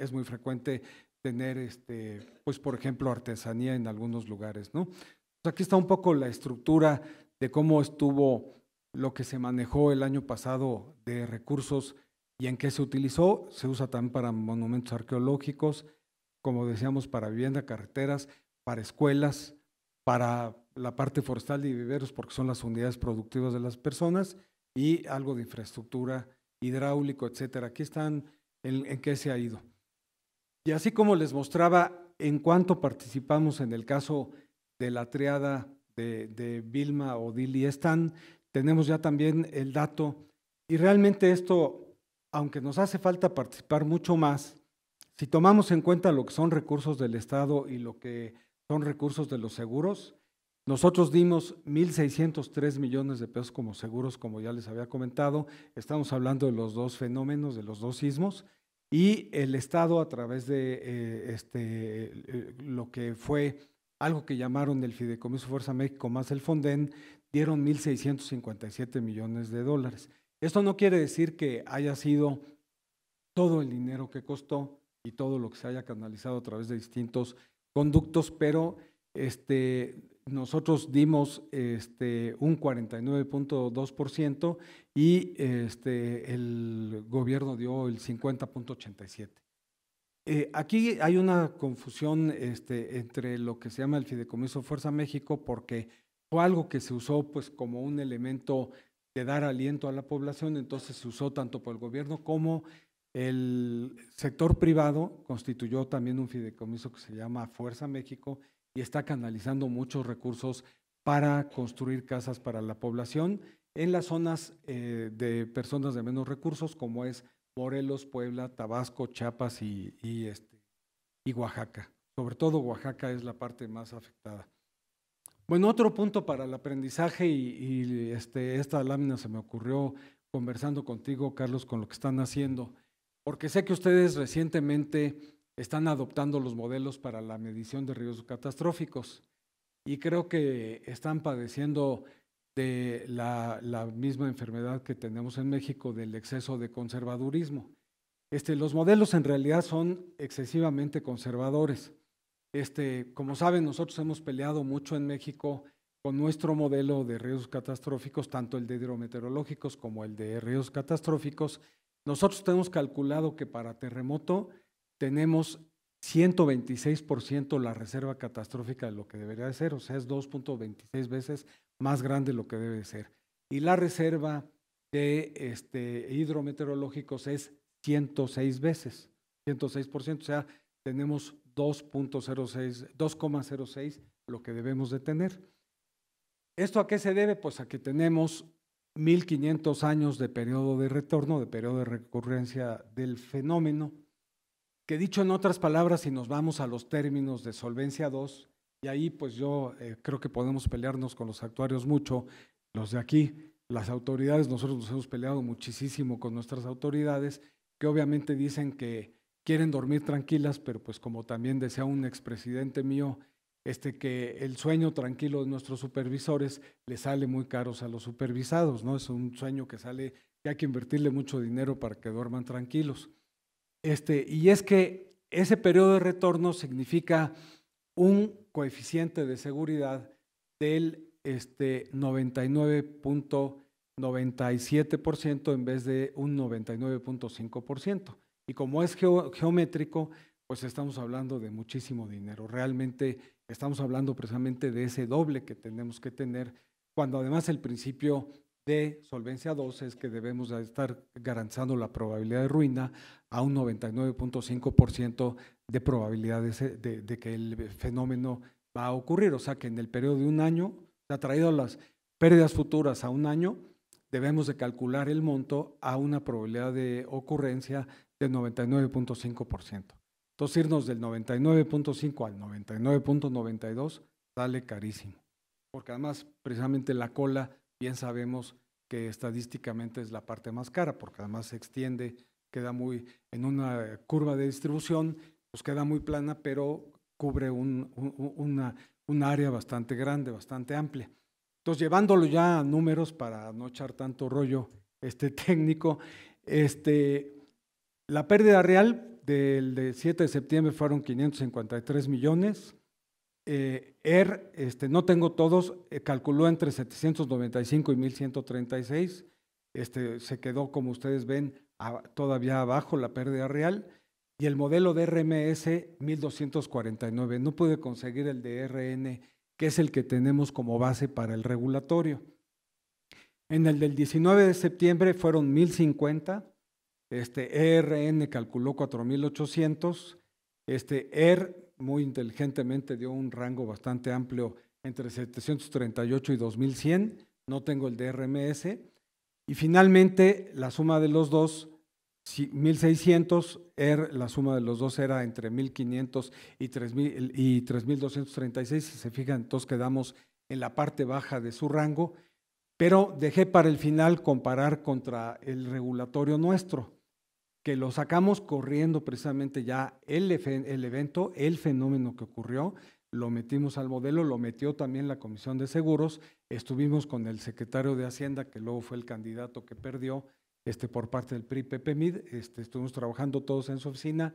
es muy frecuente tener, este, pues por ejemplo, artesanía en algunos lugares. ¿no? Pues, aquí está un poco la estructura de cómo estuvo lo que se manejó el año pasado de recursos y en qué se utilizó. Se usa también para monumentos arqueológicos, como decíamos, para vivienda, carreteras, para escuelas, para la parte forestal y viveros, porque son las unidades productivas de las personas, y algo de infraestructura, hidráulico, etcétera. Aquí están en, qué se ha ido. Y así como les mostraba en cuanto participamos en el caso de la triada de, Vilma, Odil y Están, tenemos ya también el dato y realmente esto, aunque nos hace falta participar mucho más, si tomamos en cuenta lo que son recursos del Estado y lo que son recursos de los seguros, nosotros dimos 1.603 millones de pesos como seguros, como ya les había comentado. Estamos hablando de los dos fenómenos, de los dos sismos, y el Estado a través de eh, este, eh, lo que fue algo que llamaron el Fideicomiso Fuerza México más el Fonden, dieron 1.657 millones de dólares. Esto no quiere decir que haya sido todo el dinero que costó y todo lo que se haya canalizado a través de distintos conductos, pero este, nosotros dimos este, un 49.2% y este, el gobierno dio el 50.87%. Eh, aquí hay una confusión este, entre lo que se llama el Fideicomiso Fuerza México, porque algo que se usó pues como un elemento de dar aliento a la población, entonces se usó tanto por el gobierno como el sector privado, constituyó también un fideicomiso que se llama Fuerza México y está canalizando muchos recursos para construir casas para la población en las zonas eh, de personas de menos recursos, como es Morelos, Puebla, Tabasco, Chiapas y, este, y Oaxaca. Sobre todo Oaxaca es la parte más afectada. Bueno, otro punto para el aprendizaje y, este, esta lámina se me ocurrió conversando contigo, Carlos, con lo que están haciendo, porque sé que ustedes recientemente están adoptando los modelos para la medición de riesgos catastróficos y creo que están padeciendo de la, la, misma enfermedad que tenemos en México del exceso de conservadurismo. Este, los modelos en realidad son excesivamente conservadores. Este, como saben, nosotros hemos peleado mucho en México con nuestro modelo de riesgos catastróficos, tanto el de hidrometeorológicos como el de riesgos catastróficos. Nosotros tenemos calculado que para terremoto tenemos 126% la reserva catastrófica de lo que debería ser, o sea, es 2.26 veces más grande de lo que debe ser. Y la reserva de este, hidrometeorológicos es 106 veces, 106%, o sea, tenemos 2,06 lo que debemos de tener. ¿Esto a qué se debe? Pues a que tenemos 1500 años de periodo de retorno, de periodo de recurrencia del fenómeno, que dicho en otras palabras, si nos vamos a los términos de solvencia 2, y ahí pues yo eh, creo que podemos pelearnos con los actuarios mucho, los de aquí, las autoridades, nosotros nos hemos peleado muchísimo con nuestras autoridades, que obviamente dicen que quieren dormir tranquilas, pero pues como también decía un expresidente mío, este que el sueño tranquilo de nuestros supervisores le sale muy caros a los supervisados, ¿no? Es un sueño que sale, que hay que invertirle mucho dinero para que duerman tranquilos. Este, y es que ese periodo de retorno significa un coeficiente de seguridad del este, 99.97% en vez de un 99.5%. Y como es geométrico, pues estamos hablando de muchísimo dinero. Realmente estamos hablando precisamente de ese doble que tenemos que tener, cuando además el principio de solvencia 2 es que debemos estar garantizando la probabilidad de ruina a un 99.5% de probabilidades eh, de, que el fenómeno va a ocurrir. O sea que en el periodo de un año, se ha traído las pérdidas futuras a un año, debemos de calcular el monto a una probabilidad de ocurrencia del 99.5%. Entonces irnos del 99.5 al 99.92 sale carísimo, porque además precisamente la cola bien sabemos que estadísticamente es la parte más cara, porque además se extiende, queda muy en una curva de distribución, pues queda muy plana, pero cubre un, un área bastante grande, bastante amplia. Entonces, llevándolo ya a números para no echar tanto rollo este técnico, este, la pérdida real del, 7 de septiembre fueron 553 millones. ER, este, no tengo todos, eh, calculó entre 795 y 1136. Este, se quedó, como ustedes ven, todavía abajo la pérdida real. Y el modelo de RMS, 1249. No pude conseguir el de RN que es el que tenemos como base para el regulatorio. En el del 19 de septiembre fueron 1050, este ERN calculó 4800, este ER muy inteligentemente dio un rango bastante amplio entre 738 y 2100, no tengo el DRMS y finalmente la suma de los dos 1600, er, la suma de los dos era entre 1500 y 3236, y si se fijan, entonces quedamos en la parte baja de su rango, pero dejé para el final comparar contra el regulatorio nuestro, que lo sacamos corriendo precisamente ya el evento, el fenómeno que ocurrió, lo metimos al modelo, lo metió también la Comisión de Seguros, estuvimos con el secretario de Hacienda, que luego fue el candidato que perdió, este, por parte del PRI PPMID, este, estuvimos trabajando todos en su oficina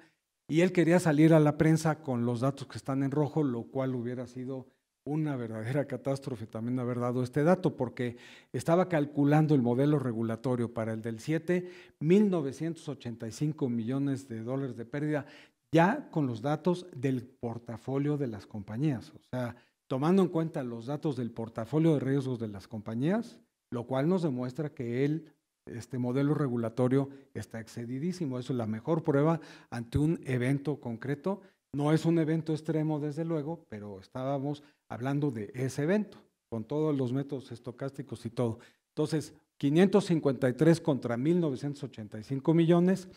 y él quería salir a la prensa con los datos que están en rojo, lo cual hubiera sido una verdadera catástrofe también haber dado este dato, porque estaba calculando el modelo regulatorio para el del 7, 1.985 millones de dólares de pérdida, ya con los datos del portafolio de las compañías. O sea, tomando en cuenta los datos del portafolio de riesgos de las compañías, lo cual nos demuestra que él este modelo regulatorio está excedidísimo. Eso es la mejor prueba ante un evento concreto. No es un evento extremo, desde luego, pero estábamos hablando de ese evento, con todos los métodos estocásticos y todo. Entonces, 553 contra 1.985 millones,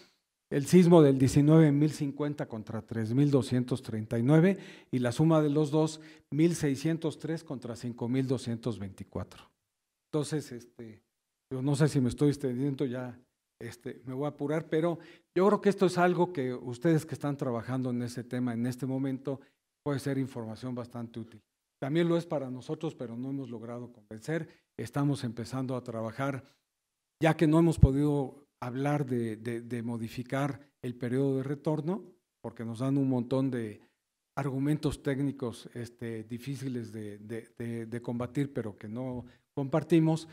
el sismo del 19.050 contra 3.239 y la suma de los dos, 1.603 contra 5.224. Entonces, este, yo no sé si me estoy extendiendo ya, este, me voy a apurar, pero yo creo que esto es algo que ustedes que están trabajando en ese tema en este momento puede ser información bastante útil. También lo es para nosotros, pero no hemos logrado convencer. Estamos empezando a trabajar, ya que no hemos podido hablar de, modificar el periodo de retorno, porque nos dan un montón de argumentos técnicos este, difíciles de, de combatir, pero que no compartimos.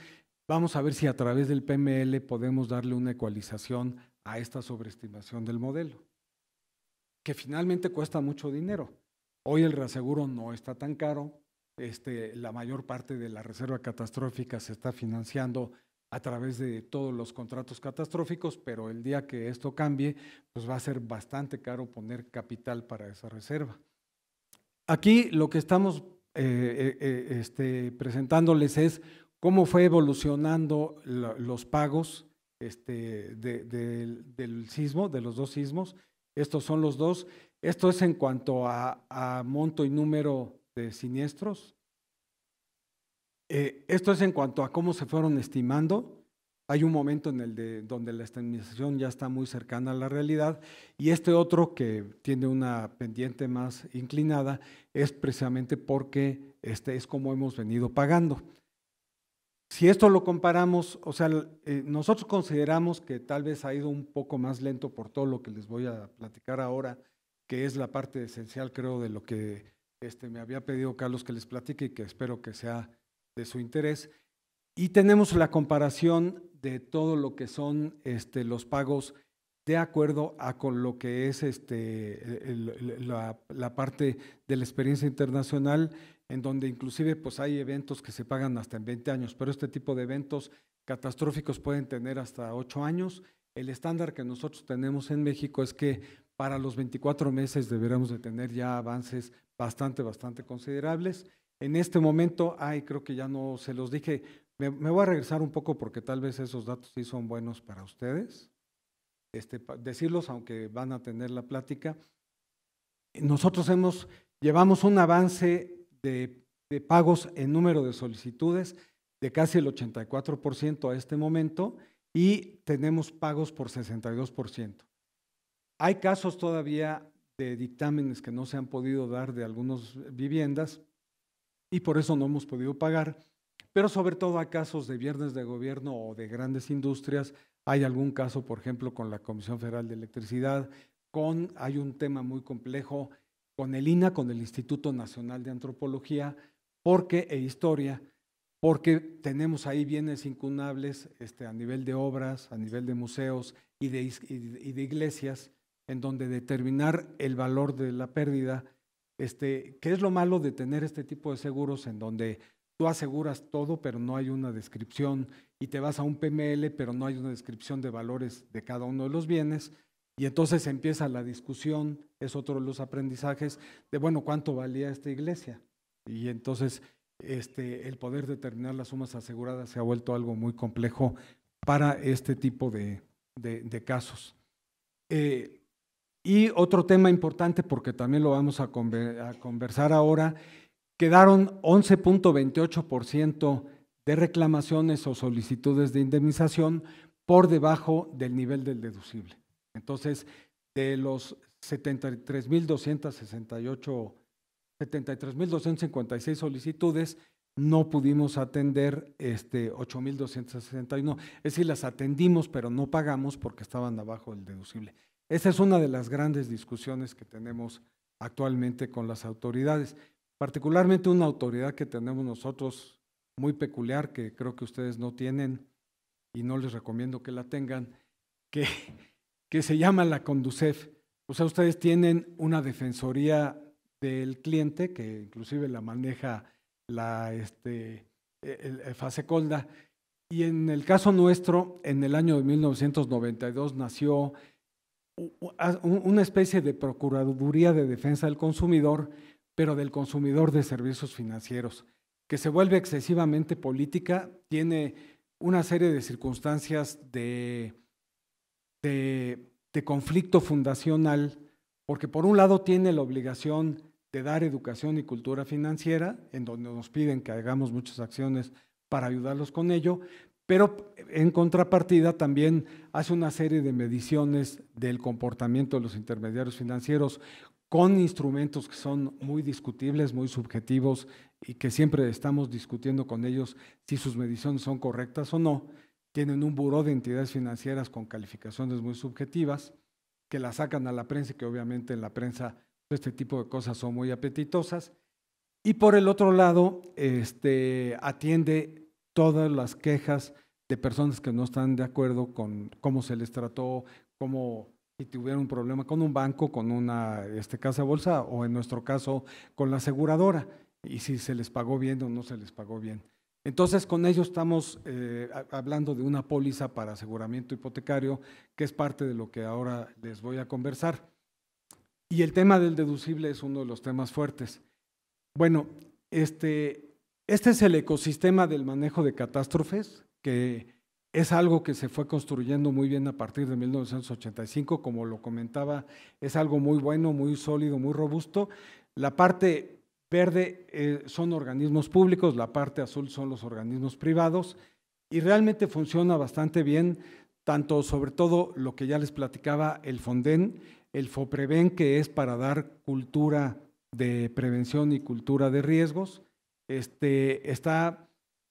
Vamos a ver si a través del PML podemos darle una ecualización a esta sobreestimación del modelo, que finalmente cuesta mucho dinero. Hoy el reaseguro no está tan caro, este, la mayor parte de la reserva catastrófica se está financiando a través de todos los contratos catastróficos, pero el día que esto cambie, pues va a ser bastante caro poner capital para esa reserva. Aquí lo que estamos eh, eh, eh, este, presentándoles es cómo fue evolucionando los pagos este, del, sismo, de los dos sismos. Estos son los dos. Esto es en cuanto a, monto y número de siniestros. Eh, esto es en cuanto a cómo se fueron estimando. Hay un momento en el de, donde la estimización ya está muy cercana a la realidad y este otro que tiene una pendiente más inclinada es precisamente porque este es como hemos venido pagando. Si esto lo comparamos, o sea, eh, nosotros consideramos que tal vez ha ido un poco más lento por todo lo que les voy a platicar ahora, que es la parte esencial, creo, de lo que este, me había pedido Carlos que les platique y que espero que sea de su interés. Y tenemos la comparación de todo lo que son este, los pagos de acuerdo a con lo que es este, la parte de la experiencia internacional en donde inclusive pues hay eventos que se pagan hasta en 20 años, pero este tipo de eventos catastróficos pueden tener hasta 8 años. El estándar que nosotros tenemos en México es que para los 24 meses deberemos de tener ya avances bastante, bastante considerables. En este momento, ay, creo que ya no se los dije, me, voy a regresar un poco porque tal vez esos datos sí son buenos para ustedes, este, decirlos aunque van a tener la plática. Nosotros hemos, llevamos un avance de, pagos en número de solicitudes de casi el 84% a este momento y tenemos pagos por 62%. Hay casos todavía de dictámenes que no se han podido dar de algunas viviendas y por eso no hemos podido pagar, pero sobre todo a casos de viernes de gobierno o de grandes industrias. Hay algún caso, por ejemplo, con la Comisión Federal de Electricidad, con, hay un tema muy complejo con el INA, con el Instituto Nacional de Antropología porque, e Historia, porque tenemos ahí bienes incunables este, a nivel de obras, a nivel de museos y de, iglesias, en donde determinar el valor de la pérdida, este, que es lo malo de tener este tipo de seguros en donde tú aseguras todo, pero no hay una descripción, y te vas a un PML, pero no hay una descripción de valores de cada uno de los bienes, y entonces empieza la discusión, es otro de los aprendizajes, de bueno, ¿cuánto valía esta iglesia? Y entonces este, el poder determinar las sumas aseguradas se ha vuelto algo muy complejo para este tipo de, casos. Eh, y otro tema importante, porque también lo vamos a, a conversar ahora, quedaron 11.28% de reclamaciones o solicitudes de indemnización por debajo del nivel del deducible. Entonces, de los 73.268, 73.256 solicitudes, no pudimos atender este 8.261. Es decir, las atendimos, pero no pagamos porque estaban abajo del deducible. Esa es una de las grandes discusiones que tenemos actualmente con las autoridades, particularmente una autoridad que tenemos nosotros muy peculiar, que creo que ustedes no tienen y no les recomiendo que la tengan, que que se llama la Conducef. O sea, ustedes tienen una defensoría del cliente que inclusive la maneja la este, e, el, Y en el caso nuestro, en el año de 1992 nació una especie de Procuraduría de Defensa del Consumidor, pero del consumidor de servicios financieros, que se vuelve excesivamente política, tiene una serie de circunstancias de de, conflicto fundacional, porque por un lado tiene la obligación de dar educación y cultura financiera, en donde nos piden que hagamos muchas acciones para ayudarlos con ello, pero en contrapartida también hace una serie de mediciones del comportamiento de los intermediarios financieros con instrumentos que son muy discutibles, muy subjetivos y que siempre estamos discutiendo con ellos si sus mediciones son correctas o no tienen un buró de entidades financieras con calificaciones muy subjetivas, que la sacan a la prensa que obviamente en la prensa pues, este tipo de cosas son muy apetitosas. Y por el otro lado, este, atiende todas las quejas de personas que no están de acuerdo con cómo se les trató, cómo si tuvieron un problema con un banco, con una este, casa bolsa o en nuestro caso con la aseguradora, y si se les pagó bien o no se les pagó bien. Entonces, con ello estamos eh, hablando de una póliza para aseguramiento hipotecario, que es parte de lo que ahora les voy a conversar. Y el tema del deducible es uno de los temas fuertes. Bueno, este, este es el ecosistema del manejo de catástrofes, que es algo que se fue construyendo muy bien a partir de 1985, como lo comentaba, es algo muy bueno, muy sólido, muy robusto. La parte verde eh, son organismos públicos, la parte azul son los organismos privados y realmente funciona bastante bien, tanto sobre todo lo que ya les platicaba, el Fonden, el FOPREVEN, que es para dar cultura de prevención y cultura de riesgos. Este, está,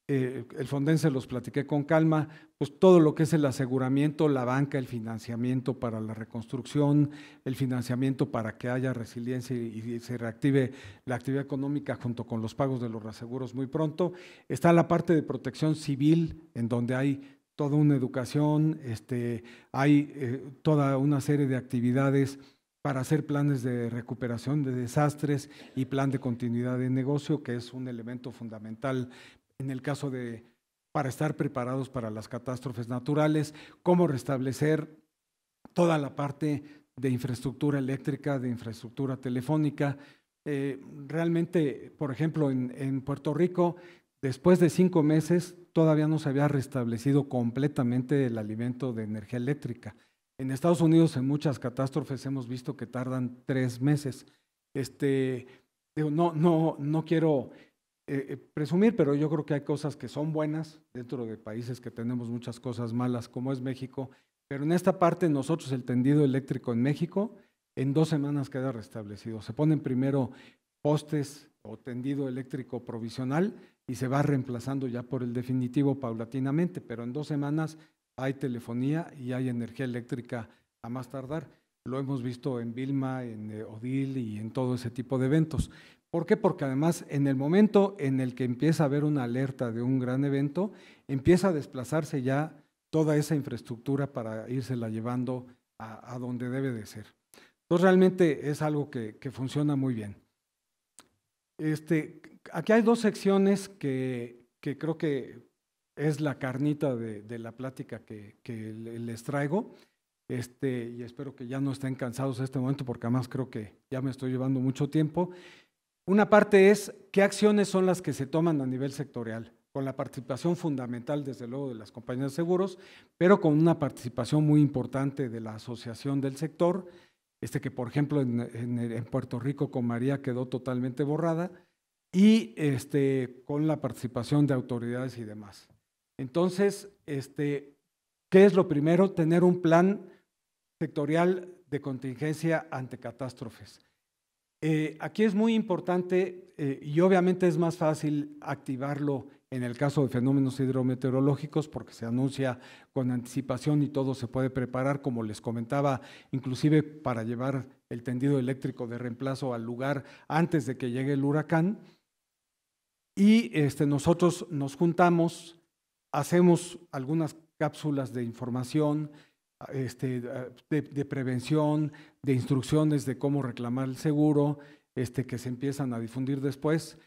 eh, el Fonden se los platiqué con calma, pues todo lo que es el aseguramiento, la banca, el financiamiento para la reconstrucción, el financiamiento para que haya resiliencia y, se reactive la actividad económica junto con los pagos de los reaseguros muy pronto. Está la parte de protección civil, en donde hay toda una educación, este, hay eh, toda una serie de actividades para hacer planes de recuperación de desastres y plan de continuidad de negocio, que es un elemento fundamental en el caso de para estar preparados para las catástrofes naturales, cómo restablecer toda la parte de infraestructura eléctrica, de infraestructura telefónica. Eh, realmente, por ejemplo, en, Puerto Rico, después de cinco meses, todavía no se había restablecido completamente el alimento de energía eléctrica. En Estados Unidos, en muchas catástrofes, hemos visto que tardan tres meses. Este, no, no, no quiero eh, eh, presumir, pero yo creo que hay cosas que son buenas dentro de países que tenemos muchas cosas malas, como es México, pero en esta parte nosotros el tendido eléctrico en México en dos semanas queda restablecido. Se ponen primero postes o tendido eléctrico provisional y se va reemplazando ya por el definitivo paulatinamente, pero en dos semanas hay telefonía y hay energía eléctrica a más tardar. Lo hemos visto en Vilma, en eh, Odil y en todo ese tipo de eventos. ¿Por qué? Porque además en el momento en el que empieza a haber una alerta de un gran evento, empieza a desplazarse ya toda esa infraestructura para írsela llevando a, donde debe de ser. Entonces realmente es algo que, funciona muy bien. Este, aquí hay dos secciones que, que, creo que es la carnita de, la plática que, les traigo. Este, y espero que ya no estén cansados en este momento porque además creo que ya me estoy llevando mucho tiempo. Una parte es qué acciones son las que se toman a nivel sectorial, con la participación fundamental, desde luego, de las compañías de seguros, pero con una participación muy importante de la asociación del sector, este que por ejemplo en, en Puerto Rico con María quedó totalmente borrada, y este, con la participación de autoridades y demás. Entonces, este, ¿qué es lo primero? Tener un plan sectorial de contingencia ante catástrofes. Eh, aquí es muy importante eh, y obviamente es más fácil activarlo en el caso de fenómenos hidrometeorológicos porque se anuncia con anticipación y todo se puede preparar, como les comentaba, inclusive para llevar el tendido eléctrico de reemplazo al lugar antes de que llegue el huracán. Y este, nosotros nos juntamos, hacemos algunas cápsulas de información, este, de, prevención, de instrucciones de cómo reclamar el seguro, este, que se empiezan a difundir después.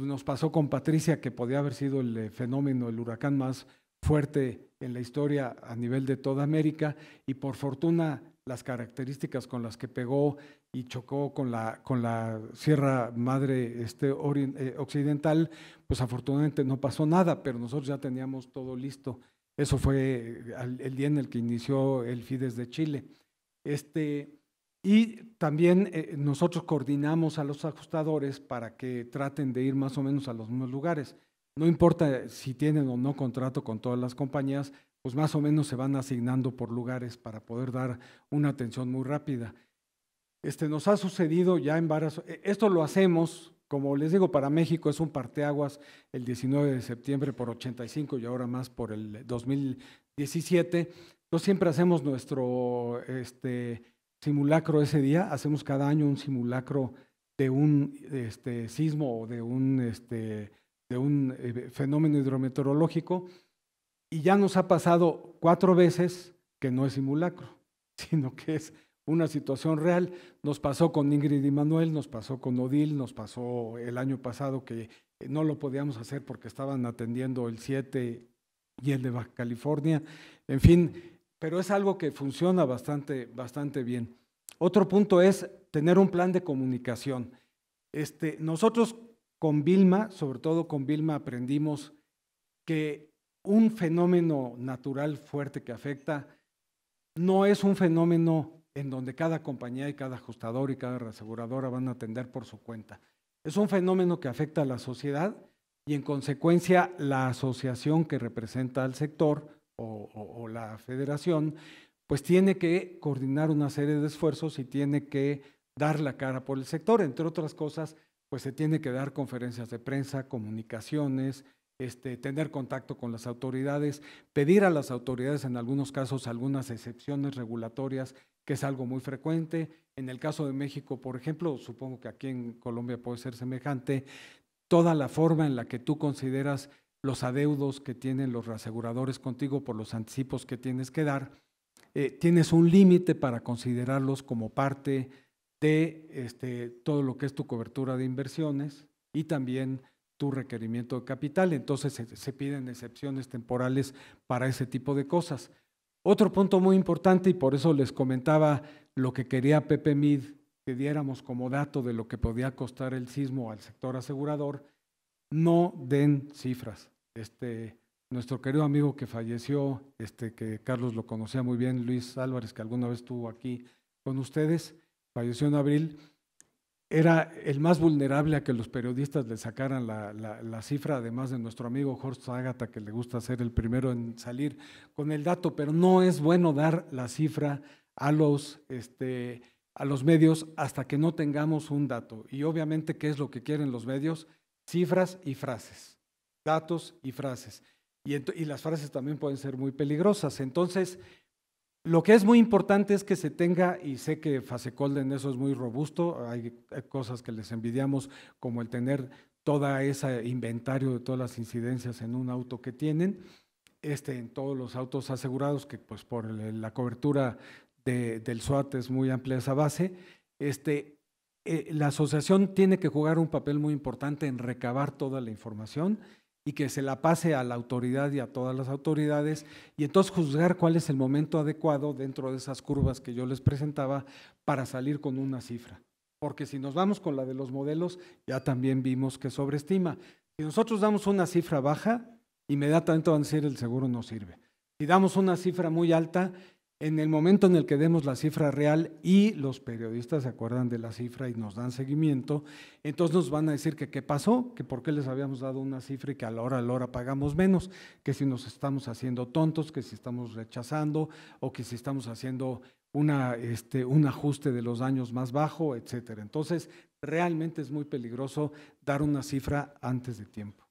Nos pasó con Patricia, que podía haber sido el eh, fenómeno, el huracán más fuerte en la historia a nivel de toda América, y por fortuna las características con las que pegó y chocó con la, con la Sierra Madre este, eh, Occidental, pues afortunadamente no pasó nada, pero nosotros ya teníamos todo listo. Eso fue eh, el día en el que inició el Fides de Chile. Este, y también eh, nosotros coordinamos a los ajustadores para que traten de ir más o menos a los mismos lugares. No importa si tienen o no contrato con todas las compañías, pues más o menos se van asignando por lugares para poder dar una atención muy rápida. Este, nos ha sucedido ya en varias, eh, esto lo hacemos como les digo, para México es un parteaguas el 19 de septiembre por 85 y ahora más por el 2017. No siempre hacemos nuestro este, simulacro ese día, hacemos cada año un simulacro de un este, sismo o de un, este, eh, fenómeno hidrometeorológico y ya nos ha pasado cuatro veces que no es simulacro, sino que es una situación real. Nos pasó con Ingrid y Manuel, nos pasó con Odil, nos pasó el año pasado que eh, no lo podíamos hacer porque estaban atendiendo el 7 y el de Baja California. En fin, pero es algo que funciona bastante, bastante bien. Otro punto es tener un plan de comunicación. Este, nosotros con Vilma, sobre todo con Vilma, aprendimos que un fenómeno natural fuerte que afecta no es un fenómeno en donde cada compañía y cada ajustador y cada reaseguradora van a atender por su cuenta. Es un fenómeno que afecta a la sociedad y en consecuencia la asociación que representa al sector o, la federación, pues tiene que coordinar una serie de esfuerzos y tiene que dar la cara por el sector. Entre otras cosas, pues se tiene que dar conferencias de prensa, comunicaciones, este, tener contacto con las autoridades, pedir a las autoridades en algunos casos algunas excepciones regulatorias que es algo muy frecuente. En el caso de México, por ejemplo, supongo que aquí en Colombia puede ser semejante, toda la forma en la que tú consideras los adeudos que tienen los reaseguradores contigo por los anticipos que tienes que dar, eh, tienes un límite para considerarlos como parte de este, todo lo que es tu cobertura de inversiones y también tu requerimiento de capital. Entonces se piden excepciones temporales para ese tipo de cosas. Otro punto muy importante, y por eso les comentaba lo que quería Pepe Mid que diéramos como dato de lo que podía costar el sismo al sector asegurador, no den cifras. Este, nuestro querido amigo que falleció, este, que Carlos lo conocía muy bien, Luis Álvarez, que alguna vez estuvo aquí con ustedes, falleció en abril, era el más vulnerable a que los periodistas le sacaran la, cifra, además de nuestro amigo Horst Agatha, que le gusta ser el primero en salir con el dato, pero no es bueno dar la cifra a los, este, a los medios hasta que no tengamos un dato. Y obviamente, ¿qué es lo que quieren los medios? Cifras y frases, datos y frases. Y, y las frases también pueden ser muy peligrosas. Entonces, lo que es muy importante es que se tenga, y sé que Fasecold en eso es muy robusto, hay cosas que les envidiamos, como el tener todo ese inventario de todas las incidencias en un auto que tienen, este, en todos los autos asegurados, que pues por la cobertura del SWAT es muy amplia esa base, este, eh, la asociación tiene que jugar un papel muy importante en recabar toda la información y que se la pase a la autoridad y a todas las autoridades, y entonces juzgar cuál es el momento adecuado dentro de esas curvas que yo les presentaba para salir con una cifra. Porque si nos vamos con la de los modelos, ya también vimos que sobreestima. Si nosotros damos una cifra baja, inmediatamente van a decir el seguro no sirve. Si damos una cifra muy alta, en el momento en el que demos la cifra real y los periodistas se acuerdan de la cifra y nos dan seguimiento, entonces nos van a decir que qué pasó, que por qué les habíamos dado una cifra y que a la hora a la hora pagamos menos, que si nos estamos haciendo tontos, que si estamos rechazando o que si estamos haciendo este, un ajuste de los daños más bajo, etcétera. Entonces, realmente es muy peligroso dar una cifra antes de tiempo.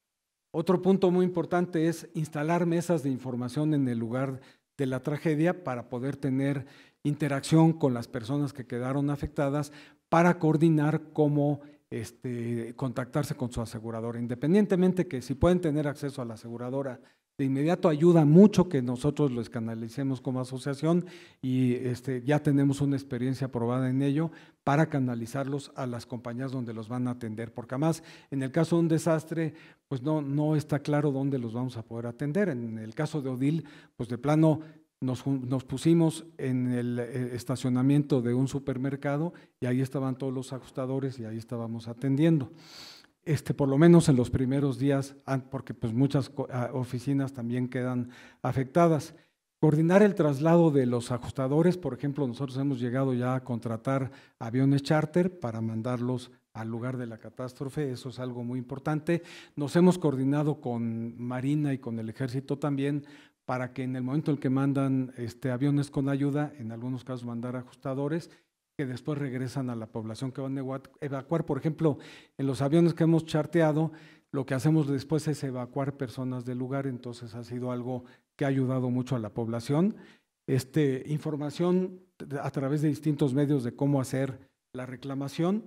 Otro punto muy importante es instalar mesas de información en el lugar de la tragedia para poder tener interacción con las personas que quedaron afectadas para coordinar cómo este, contactarse con su aseguradora, independientemente que si pueden tener acceso a la aseguradora de inmediato ayuda mucho que nosotros los canalicemos como asociación y este, ya tenemos una experiencia probada en ello para canalizarlos a las compañías donde los van a atender, porque además en el caso de un desastre, pues no, no está claro dónde los vamos a poder atender. En el caso de Odil, pues de plano nos, nos, pusimos en el eh, estacionamiento de un supermercado y ahí estaban todos los ajustadores y ahí estábamos atendiendo. Este, por lo menos en los primeros días, ah, porque pues muchas ah, oficinas también quedan afectadas. Coordinar el traslado de los ajustadores, por ejemplo, nosotros hemos llegado ya a contratar aviones charter para mandarlos al lugar de la catástrofe, eso es algo muy importante. Nos hemos coordinado con Marina y con el Ejército también para que en el momento en que mandan este, aviones con ayuda, en algunos casos mandar ajustadores, que después regresan a la población que van a evacuar. Por ejemplo, en los aviones que hemos charteado, lo que hacemos después es evacuar personas del lugar, entonces ha sido algo que ha ayudado mucho a la población. Este, información a través de distintos medios de cómo hacer la reclamación.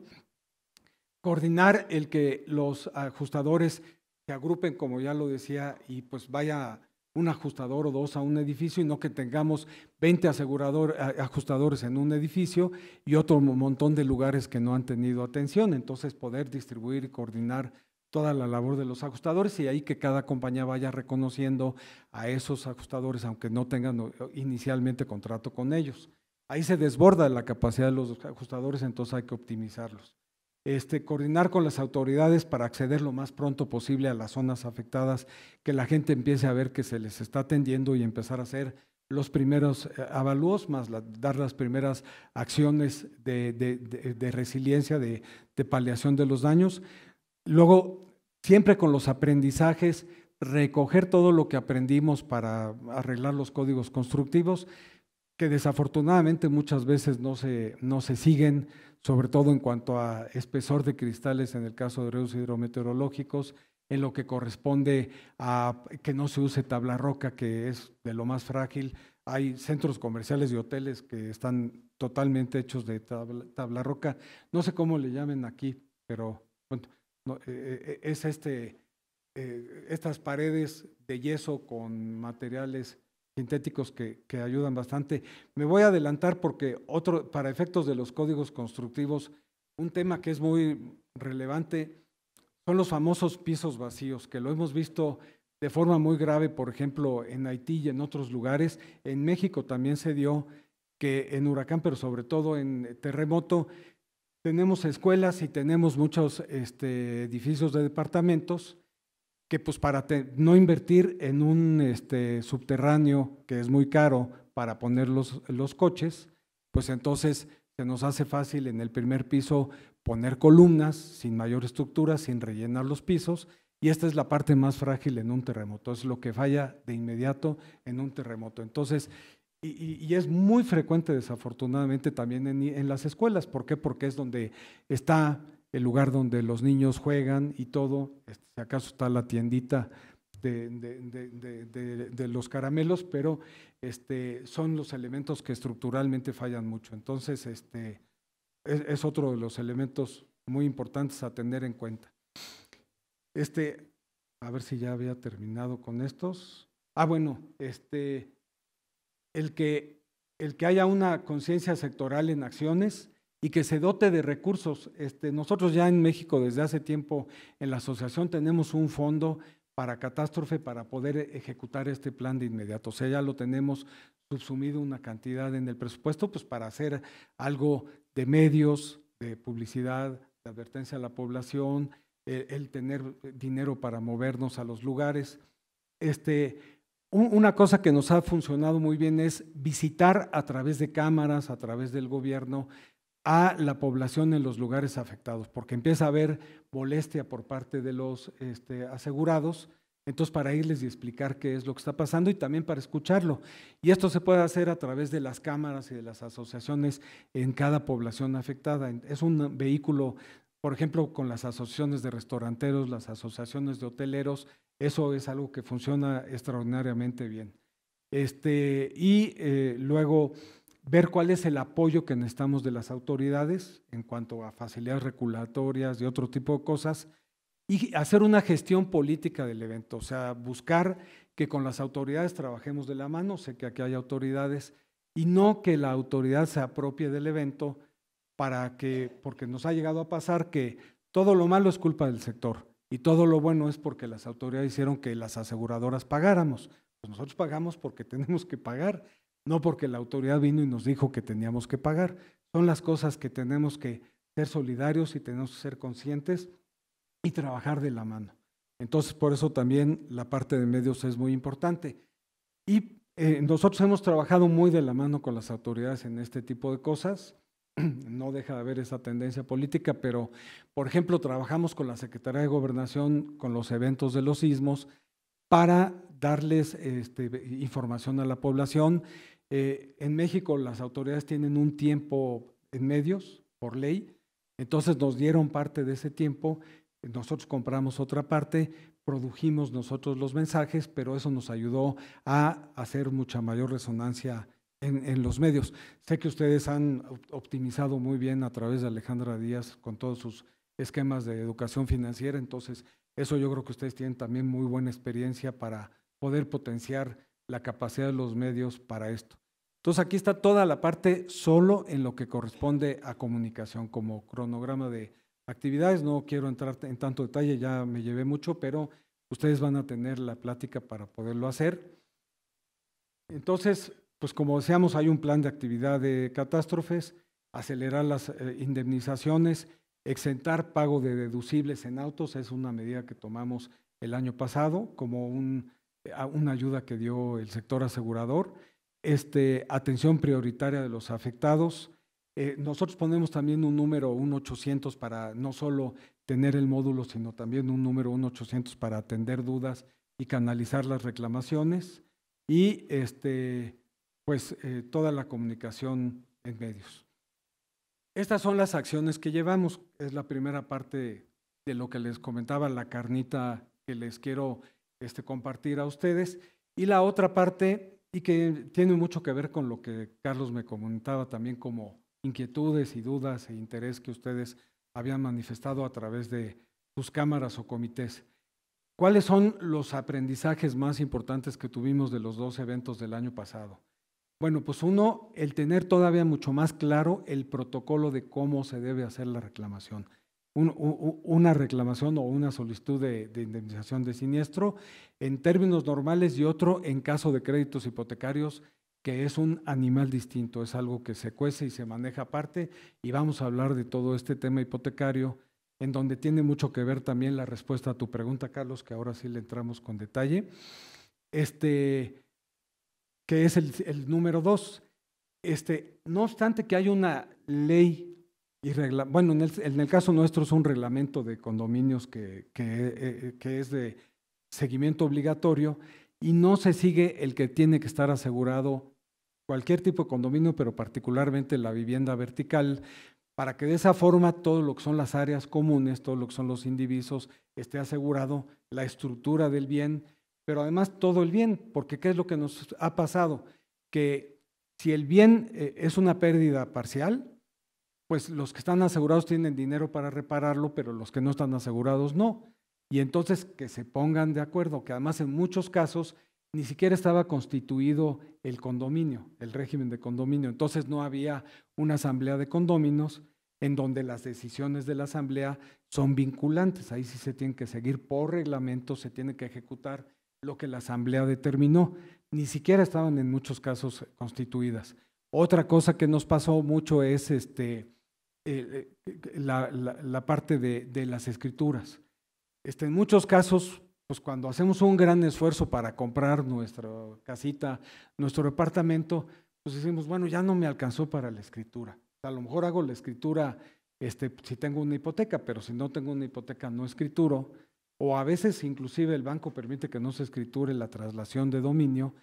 Coordinar el que los ajustadores se agrupen, como ya lo decía, y pues vaya un ajustador o dos a un edificio y no que tengamos 20 asegurador, ajustadores en un edificio y otro montón de lugares que no han tenido atención. Entonces, poder distribuir y coordinar toda la labor de los ajustadores y ahí que cada compañía vaya reconociendo a esos ajustadores, aunque no tengan inicialmente contrato con ellos. Ahí se desborda la capacidad de los ajustadores, entonces hay que optimizarlos. Este, coordinar con las autoridades para acceder lo más pronto posible a las zonas afectadas, que la gente empiece a ver que se les está atendiendo y empezar a hacer los primeros eh, avalúos, más dar las primeras acciones de, resiliencia, de, paliación de los daños. Luego, siempre con los aprendizajes, recoger todo lo que aprendimos para arreglar los códigos constructivos, que desafortunadamente muchas veces no no se siguen, sobre todo en cuanto a espesor de cristales en el caso de los hidrometeorológicos, en lo que corresponde a que no se use tabla roca, que es de lo más frágil. Hay centros comerciales y hoteles que están totalmente hechos de tabla, roca. No sé cómo le llamen aquí, pero eh, eh, es este, eh, estas paredes de yeso con materiales sintéticos que, ayudan bastante. Me voy a adelantar porque otro, para efectos de los códigos constructivos, un tema que es muy relevante son los famosos pisos vacíos, que lo hemos visto de forma muy grave, por ejemplo, en Haití y en otros lugares. En México también se dio que en huracán, pero sobre todo en terremoto, tenemos escuelas y tenemos muchos este, edificios de departamentos que pues para no invertir en un este, subterráneo que es muy caro para poner los, coches, pues entonces se nos hace fácil en el primer piso poner columnas sin mayor estructura, sin rellenar los pisos, y esta es la parte más frágil en un terremoto, es lo que falla de inmediato en un terremoto. Entonces, y, es muy frecuente desafortunadamente también en, en las escuelas, ¿por qué? Porque es donde está el lugar donde los niños juegan y todo. Este, si acaso está la tiendita de, los caramelos, pero este, son los elementos que estructuralmente fallan mucho. Entonces, este, es, otro de los elementos muy importantes a tener en cuenta. Este, a ver si ya había terminado con estos. Ah, bueno, este, el, que, el que haya una conciencia sectoral en acciones y que se dote de recursos. Este, nosotros ya en México desde hace tiempo en la asociación tenemos un fondo para catástrofe para poder ejecutar este plan de inmediato. O sea, ya lo tenemos subsumido una cantidad en el presupuesto, pues para hacer algo de medios, de publicidad, de advertencia a la población, el, tener dinero para movernos a los lugares. Este, una cosa que nos ha funcionado muy bien es visitar a través de cámaras, a través del gobierno, a la población en los lugares afectados, porque empieza a haber molestia por parte de los este, asegurados, entonces para irles y explicar qué es lo que está pasando y también para escucharlo. Y esto se puede hacer a través de las cámaras y de las asociaciones en cada población afectada. Es un vehículo, por ejemplo, con las asociaciones de restauranteros, las asociaciones de hoteleros, eso es algo que funciona extraordinariamente bien. Este, y eh, luego ver cuál es el apoyo que necesitamos de las autoridades en cuanto a facilidades regulatorias y otro tipo de cosas, y hacer una gestión política del evento, o sea, buscar que con las autoridades trabajemos de la mano, sé que aquí hay autoridades, y no que la autoridad se apropie del evento para que, porque nos ha llegado a pasar que todo lo malo es culpa del sector y todo lo bueno es porque las autoridades hicieron que las aseguradoras pagáramos. Pues nosotros pagamos porque tenemos que pagar no porque la autoridad vino y nos dijo que teníamos que pagar. Son las cosas que tenemos que ser solidarios y tenemos que ser conscientes y trabajar de la mano. Entonces, por eso también la parte de medios es muy importante. Y eh, nosotros hemos trabajado muy de la mano con las autoridades en este tipo de cosas. No deja de haber esa tendencia política, pero, por ejemplo, trabajamos con la Secretaría de Gobernación, con los eventos de los sismos, para darles este, información a la población, eh, en México las autoridades tienen un tiempo en medios por ley, entonces nos dieron parte de ese tiempo, nosotros compramos otra parte, produjimos nosotros los mensajes, pero eso nos ayudó a hacer mucha mayor resonancia en, en los medios. Sé que ustedes han optimizado muy bien a través de Alejandra Díaz con todos sus esquemas de educación financiera, entonces eso yo creo que ustedes tienen también muy buena experiencia para poder potenciar la capacidad de los medios para esto. Entonces aquí está toda la parte solo en lo que corresponde a comunicación como cronograma de actividades. No quiero entrar en tanto detalle, ya me llevé mucho, pero ustedes van a tener la plática para poderlo hacer. Entonces, pues como decíamos, hay un plan de actividad de catástrofes, acelerar las eh, indemnizaciones, exentar pago de deducibles en autos, es una medida que tomamos el año pasado como un una ayuda que dio el sector asegurador, este, atención prioritaria de los afectados. Eh, nosotros ponemos también un número, un 800, para no solo tener el módulo, sino también un número, un 800, para atender dudas y canalizar las reclamaciones. Y este, pues eh, toda la comunicación en medios. Estas son las acciones que llevamos. Es la primera parte de lo que les comentaba, la carnita que les quiero este, compartir a ustedes. Y la otra parte, y que tiene mucho que ver con lo que Carlos me comentaba también como inquietudes y dudas e interés que ustedes habían manifestado a través de sus cámaras o comités. ¿Cuáles son los aprendizajes más importantes que tuvimos de los dos eventos del año pasado? Bueno, pues uno, el tener todavía mucho más claro el protocolo de cómo se debe hacer la reclamación una reclamación o una solicitud de, indemnización de siniestro en términos normales y otro en caso de créditos hipotecarios, que es un animal distinto, es algo que se cuece y se maneja aparte. Y vamos a hablar de todo este tema hipotecario, en donde tiene mucho que ver también la respuesta a tu pregunta, Carlos, que ahora sí le entramos con detalle. Este, que es el, número dos. Este, no obstante que hay una ley bueno, en el, caso nuestro es un reglamento de condominios que, eh, eh, que es de seguimiento obligatorio y no se sigue el que tiene que estar asegurado cualquier tipo de condominio, pero particularmente la vivienda vertical, para que de esa forma todo lo que son las áreas comunes, todo lo que son los indivisos, esté asegurado la estructura del bien, pero además todo el bien, porque ¿qué es lo que nos ha pasado? Que si el bien eh, es una pérdida parcial, pues los que están asegurados tienen dinero para repararlo, pero los que no están asegurados no. Y entonces que se pongan de acuerdo, que además en muchos casos ni siquiera estaba constituido el condominio, el régimen de condominio. Entonces no había una asamblea de condóminos en donde las decisiones de la asamblea son vinculantes. Ahí sí se tienen que seguir por reglamento, se tiene que ejecutar lo que la asamblea determinó. Ni siquiera estaban en muchos casos constituidas. Otra cosa que nos pasó mucho es este, eh, eh, la, parte de, las escrituras. Este, en muchos casos, pues cuando hacemos un gran esfuerzo para comprar nuestra casita, nuestro departamento, pues decimos, bueno, ya no me alcanzó para la escritura. a lo mejor hago la escritura este, si tengo una hipoteca, pero si no tengo una hipoteca no escrituro. O a veces inclusive el banco permite que no se escriture la traslación de dominio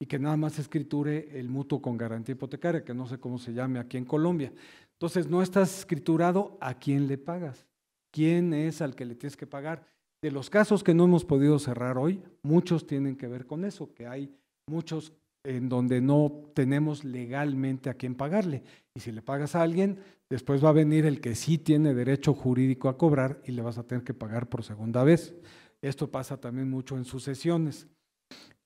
y que nada más se escriture el mutuo con garantía hipotecaria, que no sé cómo se llame aquí en Colombia. Entonces no estás escriturado a quién le pagas, quién es al que le tienes que pagar. De los casos que no hemos podido cerrar hoy, muchos tienen que ver con eso, que hay muchos en donde no tenemos legalmente a quién pagarle. Y si le pagas a alguien, después va a venir el que sí tiene derecho jurídico a cobrar y le vas a tener que pagar por segunda vez. Esto pasa también mucho en sucesiones.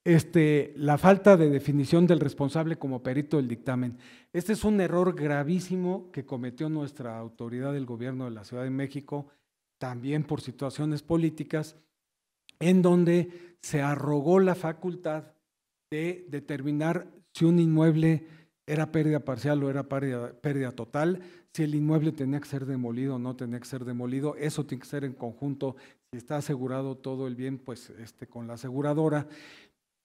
Este, la falta de definición del responsable como perito del dictamen. Este es un error gravísimo que cometió nuestra autoridad del gobierno de la Ciudad de México, también por situaciones políticas, en donde se arrogó la facultad de determinar si un inmueble era pérdida parcial o era pérdida, total, si el inmueble tenía que ser demolido o no tenía que ser demolido, eso tiene que ser en conjunto, si está asegurado todo el bien, pues este, con la aseguradora.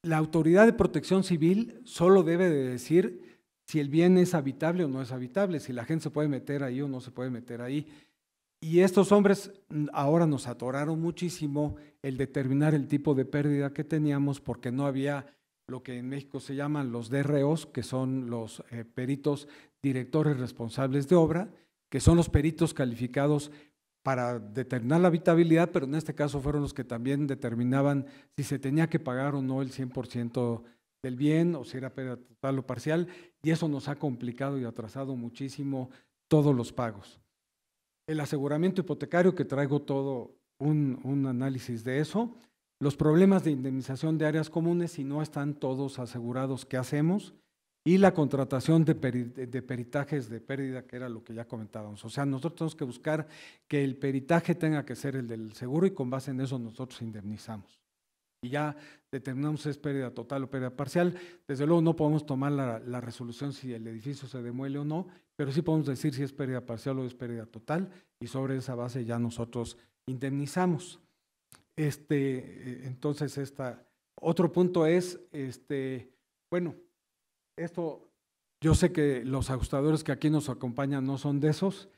La autoridad de protección civil solo debe de decir si el bien es habitable o no es habitable, si la gente se puede meter ahí o no se puede meter ahí. Y estos hombres mm, ahora nos atoraron muchísimo el determinar el tipo de pérdida que teníamos porque no había lo que en México se llaman los DROs, que son los eh, peritos directores responsables de obra, que son los peritos calificados para determinar la habitabilidad, pero en este caso fueron los que también determinaban si se tenía que pagar o no el 100% del bien o si era total o parcial, y eso nos ha complicado y atrasado muchísimo todos los pagos. El aseguramiento hipotecario, que traigo todo un, un análisis de eso, los problemas de indemnización de áreas comunes, si no están todos asegurados, ¿qué hacemos? y la contratación de, peritajes de pérdida, que era lo que ya comentábamos. O sea, nosotros tenemos que buscar que el peritaje tenga que ser el del seguro y con base en eso nosotros indemnizamos. Y ya determinamos si es pérdida total o pérdida parcial. Desde luego no podemos tomar la, la resolución si el edificio se demuele o no, pero sí podemos decir si es pérdida parcial o es pérdida total y sobre esa base ya nosotros indemnizamos. Este, eh, entonces, esta, otro punto es, este, bueno, esto, yo sé que los ajustadores que aquí nos acompañan no son de esos,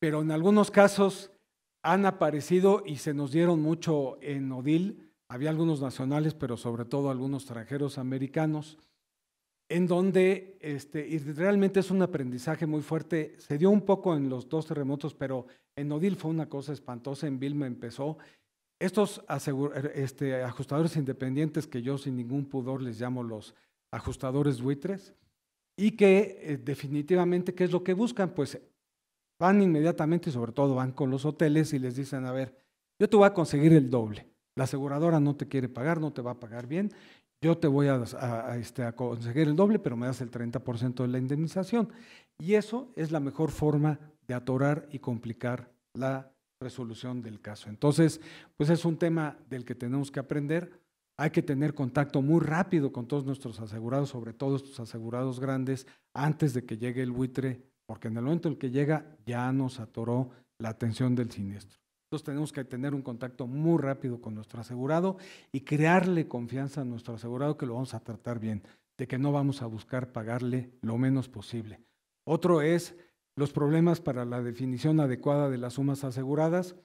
pero en algunos casos han aparecido y se nos dieron mucho en Odil. Había algunos nacionales, pero sobre todo algunos extranjeros americanos, en donde, este, y realmente es un aprendizaje muy fuerte, se dio un poco en los dos terremotos, pero en Odil fue una cosa espantosa, en Vilma empezó. Estos este, ajustadores independientes, que yo sin ningún pudor les llamo los ajustadores buitres, y que eh, definitivamente, ¿qué es lo que buscan? Pues van inmediatamente y sobre todo van con los hoteles y les dicen, a ver, yo te voy a conseguir el doble. La aseguradora no te quiere pagar, no te va a pagar bien. Yo te voy a, este, a conseguir el doble, pero me das el 30% de la indemnización. Y eso es la mejor forma de atorar y complicar la resolución del caso. Entonces, pues es un tema del que tenemos que aprender. Hay que tener contacto muy rápido con todos nuestros asegurados, sobre todo estos asegurados grandes, antes de que llegue el buitre, porque en el momento en que llega ya nos atoró la atención del siniestro. Entonces tenemos que tener un contacto muy rápido con nuestro asegurado y crearle confianza a nuestro asegurado que lo vamos a tratar bien, de que no vamos a buscar pagarle lo menos posible. Otro es los problemas para la definición adecuada de las sumas aseguradas.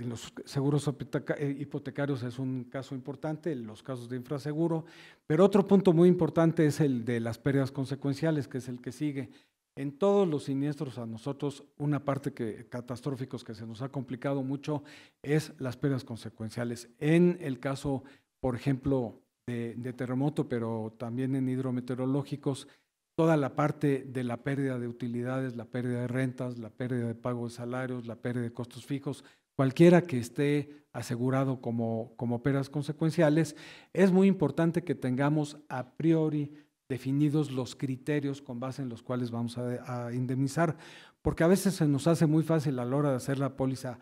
En los seguros eh, hipotecarios es un caso importante, los casos de infraseguro, pero otro punto muy importante es el de las pérdidas consecuenciales, que es el que sigue. En todos los siniestros a nosotros, una parte que, catastróficos que se nos ha complicado mucho es las pérdidas consecuenciales. En el caso, por ejemplo, de terremoto, pero también en hidrometeorológicos, toda la parte de la pérdida de utilidades, la pérdida de rentas, la pérdida de pago de salarios, la pérdida de costos fijos, cualquiera que esté asegurado como, como peras consecuenciales, es muy importante que tengamos a priori definidos los criterios con base en los cuales vamos a, indemnizar, porque a veces se nos hace muy fácil a la hora de hacer la póliza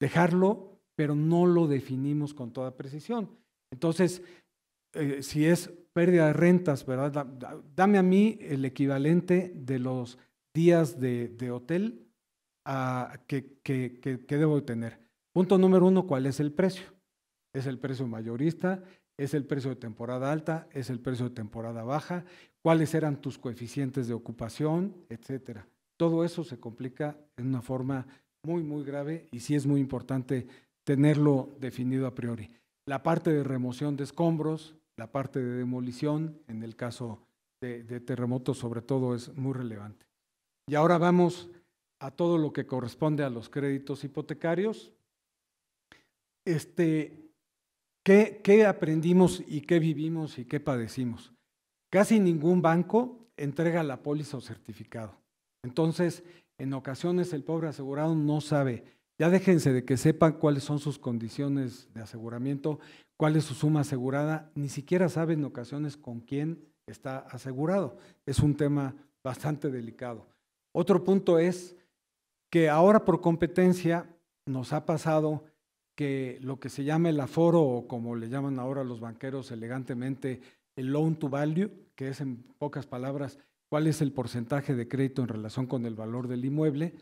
dejarlo, pero no lo definimos con toda precisión. Entonces, eh, si es pérdida de rentas, ¿verdad? Dame a mí el equivalente de los días de hotel que, debo tener. Punto número uno, ¿cuál es el precio? ¿Es el precio mayorista? ¿Es el precio de temporada alta? ¿Es el precio de temporada baja? ¿Cuáles eran tus coeficientes de ocupación? Etcétera. Todo eso se complica en una forma muy, muy grave y sí es muy importante tenerlo definido a priori. La parte de remoción de escombros, la parte de demolición, en el caso de terremotos sobre todo, es muy relevante. Y ahora vamos a todo lo que corresponde a los créditos hipotecarios. Este, ¿qué, ¿Qué aprendimos y qué vivimos y qué padecimos? Casi ningún banco entrega la póliza o certificado. Entonces, en ocasiones el pobre asegurado no sabe. Ya déjense de que sepan cuáles son sus condiciones de aseguramiento, cuál es su suma asegurada, ni siquiera sabe en ocasiones con quién está asegurado. Es un tema bastante delicado. Otro punto es que ahora por competencia nos ha pasado que lo que se llama el aforo o como le llaman ahora los banqueros elegantemente el loan to value, que es en pocas palabras cuál es el porcentaje de crédito en relación con el valor del inmueble,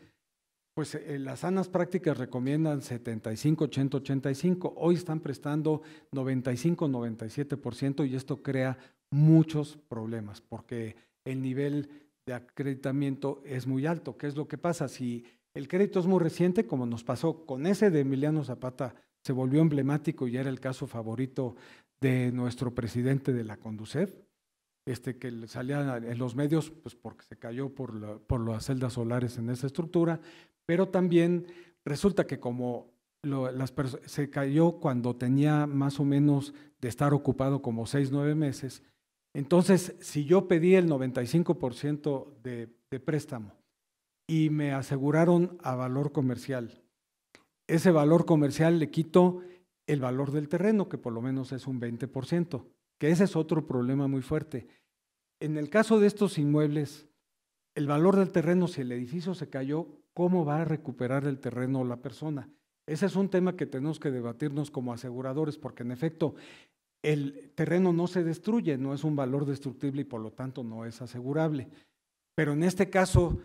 pues eh, las sanas prácticas recomiendan 75, 80, 85. Hoy están prestando 95, 97% y esto crea muchos problemas porque el nivel de acreditamiento es muy alto. ¿Qué es lo que pasa? Si el crédito es muy reciente, como nos pasó con ese de Emiliano Zapata, se volvió emblemático y era el caso favorito de nuestro presidente de la Conducer, este, que salía en los medios pues, porque se cayó por, las celdas solares en esa estructura, pero también resulta que como se cayó cuando tenía más o menos de estar ocupado como seis, nueve meses, entonces si yo pedí el 95% de préstamo y me aseguraron a valor comercial. Ese valor comercial le quito el valor del terreno, que por lo menos es un 20%, que ese es otro problema muy fuerte. En el caso de estos inmuebles, el valor del terreno, si el edificio se cayó, ¿cómo va a recuperar el terreno la persona? Ese es un tema que tenemos que debatirnos como aseguradores, porque en efecto, el terreno no se destruye, no es un valor destructible y por lo tanto no es asegurable. Pero en este caso,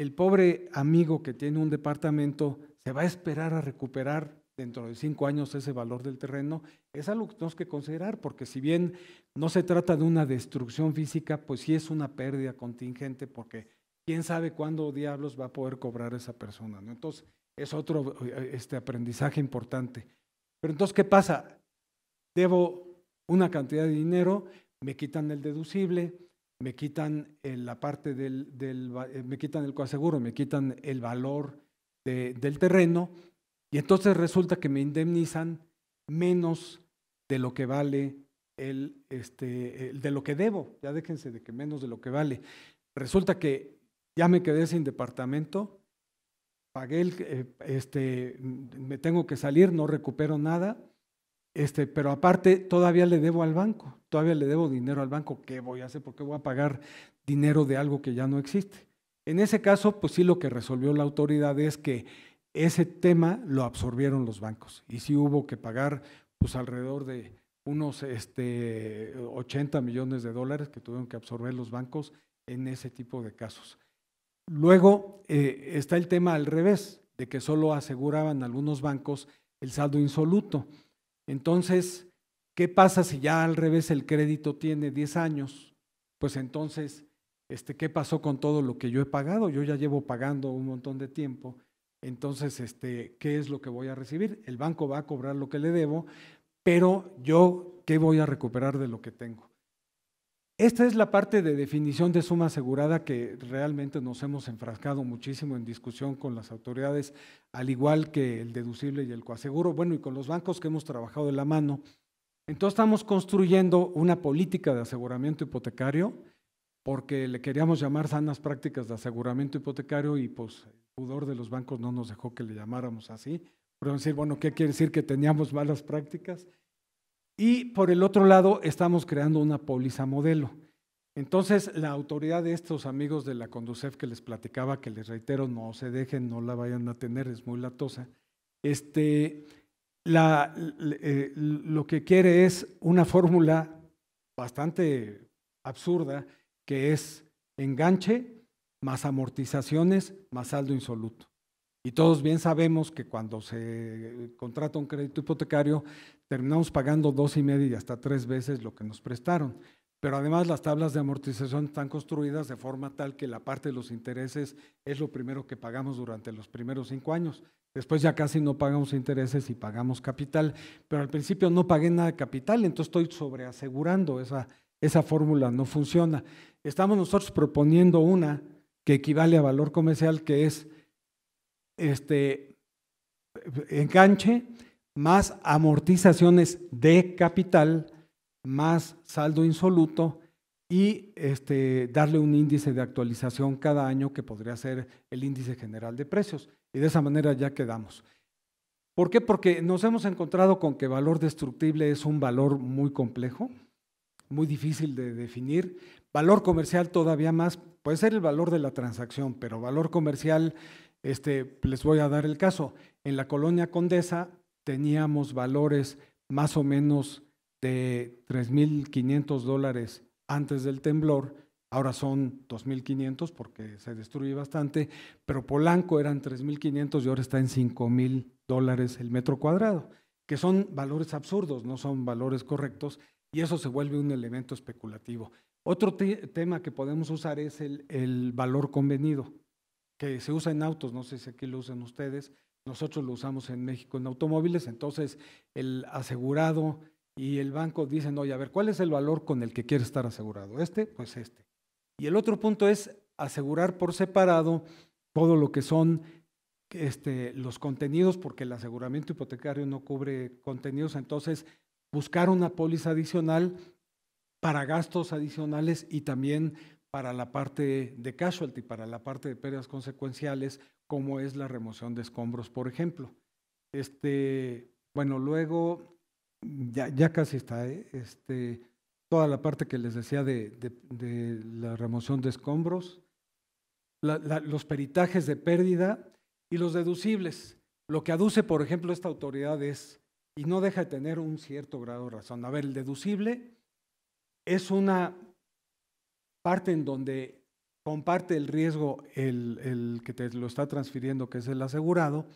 el pobre amigo que tiene un departamento se va a esperar a recuperar dentro de cinco años ese valor del terreno, es algo que tenemos que considerar, porque si bien no se trata de una destrucción física, pues sí es una pérdida contingente, porque quién sabe cuándo diablos va a poder cobrar esa persona. Entonces, es otro eh, este, aprendizaje importante. Pero entonces, ¿qué pasa? Debo una cantidad de dinero, me quitan el deducible, me quitan eh, la parte del, eh, me quitan el coaseguro, me quitan el valor del terreno y entonces resulta que me indemnizan menos de lo que vale el, este, de lo que debo, ya déjense de que menos de lo que vale. Resulta que ya me quedé sin departamento, pagué eh, este, me tengo que salir, no recupero nada este, pero aparte, todavía le debo al banco, todavía le debo dinero al banco. ¿Qué voy a hacer? ¿Por qué voy a pagar dinero de algo que ya no existe? En ese caso, pues sí, lo que resolvió la autoridad es que ese tema lo absorbieron los bancos y sí hubo que pagar pues alrededor de unos este, 80 millones de dólares que tuvieron que absorber los bancos en ese tipo de casos. Luego eh, está el tema al revés, de que solo aseguraban algunos bancos el saldo insoluto. Entonces, ¿qué pasa si ya al revés el crédito tiene 10 años? Pues entonces, este, ¿qué pasó con todo lo que yo he pagado? Yo ya llevo pagando un montón de tiempo. Entonces, este, ¿qué es lo que voy a recibir? El banco va a cobrar lo que le debo, pero yo, ¿qué voy a recuperar de lo que tengo? Esta es la parte de definición de suma asegurada que realmente nos hemos enfrascado muchísimo en discusión con las autoridades, al igual que el deducible y el coaseguro, bueno, y con los bancos que hemos trabajado de la mano. Entonces estamos construyendo una política de aseguramiento hipotecario, porque le queríamos llamar sanas prácticas de aseguramiento hipotecario y pues el pudor de los bancos no nos dejó que le llamáramos así. Pero decir, bueno, ¿qué quiere decir que teníamos malas prácticas? Y por el otro lado, estamos creando una póliza modelo. Entonces, la autoridad de estos amigos de la Conducef que les platicaba, que les reitero, no se dejen, no la vayan a tener, es muy latosa, este, eh, lo que quiere es una fórmula bastante absurda, que es enganche más amortizaciones más saldo insoluto. Y todos bien sabemos que cuando se eh, contrata un crédito hipotecario, terminamos pagando dos y media y hasta tres veces lo que nos prestaron. Pero además las tablas de amortización están construidas de forma tal que la parte de los intereses es lo primero que pagamos durante los primeros cinco años. Después ya casi no pagamos intereses y pagamos capital, pero al principio no pagué nada de capital, entonces estoy sobreasegurando, esa, esa fórmula no funciona. Estamos nosotros proponiendo una que equivale a valor comercial, que es este, enganche, más amortizaciones de capital, más saldo insoluto y este, darle un índice de actualización cada año que podría ser el índice general de precios. Y de esa manera ya quedamos. ¿Por qué? Porque nos hemos encontrado con que valor destructible es un valor muy complejo, muy difícil de definir. Valor comercial todavía más, puede ser el valor de la transacción, pero valor comercial este, les voy a dar el caso. En la colonia Condesa teníamos valores más o menos de 3.500 dólares antes del temblor, ahora son 2.500 porque se destruye bastante, pero Polanco eran 3.500 y ahora está en 5.000 dólares el metro cuadrado, que son valores absurdos, no son valores correctos, y eso se vuelve un elemento especulativo. Otro tema que podemos usar es el valor convenido que se usa en autos, no sé si aquí lo usan ustedes, nosotros lo usamos en México en automóviles, entonces el asegurado y el banco dicen, oye, a ver, ¿cuál es el valor con el que quiere estar asegurado? Este, pues este. Y el otro punto es asegurar por separado todo lo que son este, los contenidos, porque el aseguramiento hipotecario no cubre contenidos, entonces buscar una póliza adicional para gastos adicionales y también para la parte de casualty, para la parte de pérdidas consecuenciales, como es la remoción de escombros, por ejemplo. Este, bueno, luego, ya, casi está, ¿eh? este, toda la parte que les decía de, la remoción de escombros, los peritajes de pérdida y los deducibles. Lo que aduce, por ejemplo, esta autoridad es, y no deja de tener un cierto grado de razón. A ver, el deducible es una parte en donde comparte el riesgo el, que te lo está transfiriendo, que es el asegurado,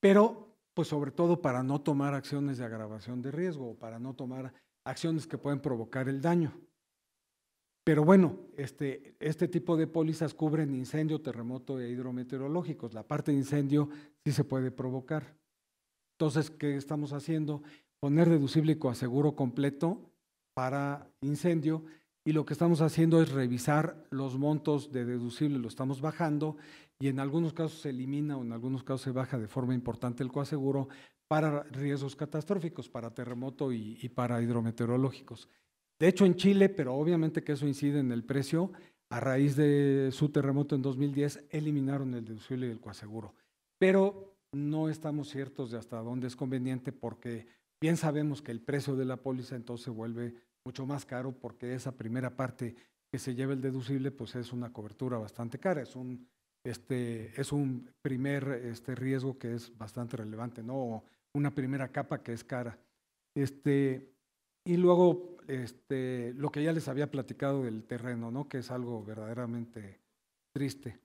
pero pues sobre todo para no tomar acciones de agravación de riesgo o para no tomar acciones que pueden provocar el daño. Pero bueno, este, este tipo de pólizas cubren incendio, terremoto e hidrometeorológicos. La parte de incendio sí se puede provocar. Entonces, ¿qué estamos haciendo? Poner deducible y coaseguro completo para incendio y lo que estamos haciendo es revisar los montos de deducible, lo estamos bajando y en algunos casos se elimina o en algunos casos se baja de forma importante el coaseguro para riesgos catastróficos, para terremoto y, para hidrometeorológicos. De hecho, en Chile, pero obviamente que eso incide en el precio, a raíz de su terremoto en 2010 eliminaron el deducible y el coaseguro. Pero no estamos ciertos de hasta dónde es conveniente porque bien sabemos que el precio de la póliza entonces vuelve mucho más caro porque esa primera parte que se lleva el deducible pues es una cobertura bastante cara, es un, este, es un primer este, riesgo que es bastante relevante, ¿no? O una primera capa que es cara. Este, y luego este, lo que ya les había platicado del terreno, ¿no? que es algo verdaderamente triste.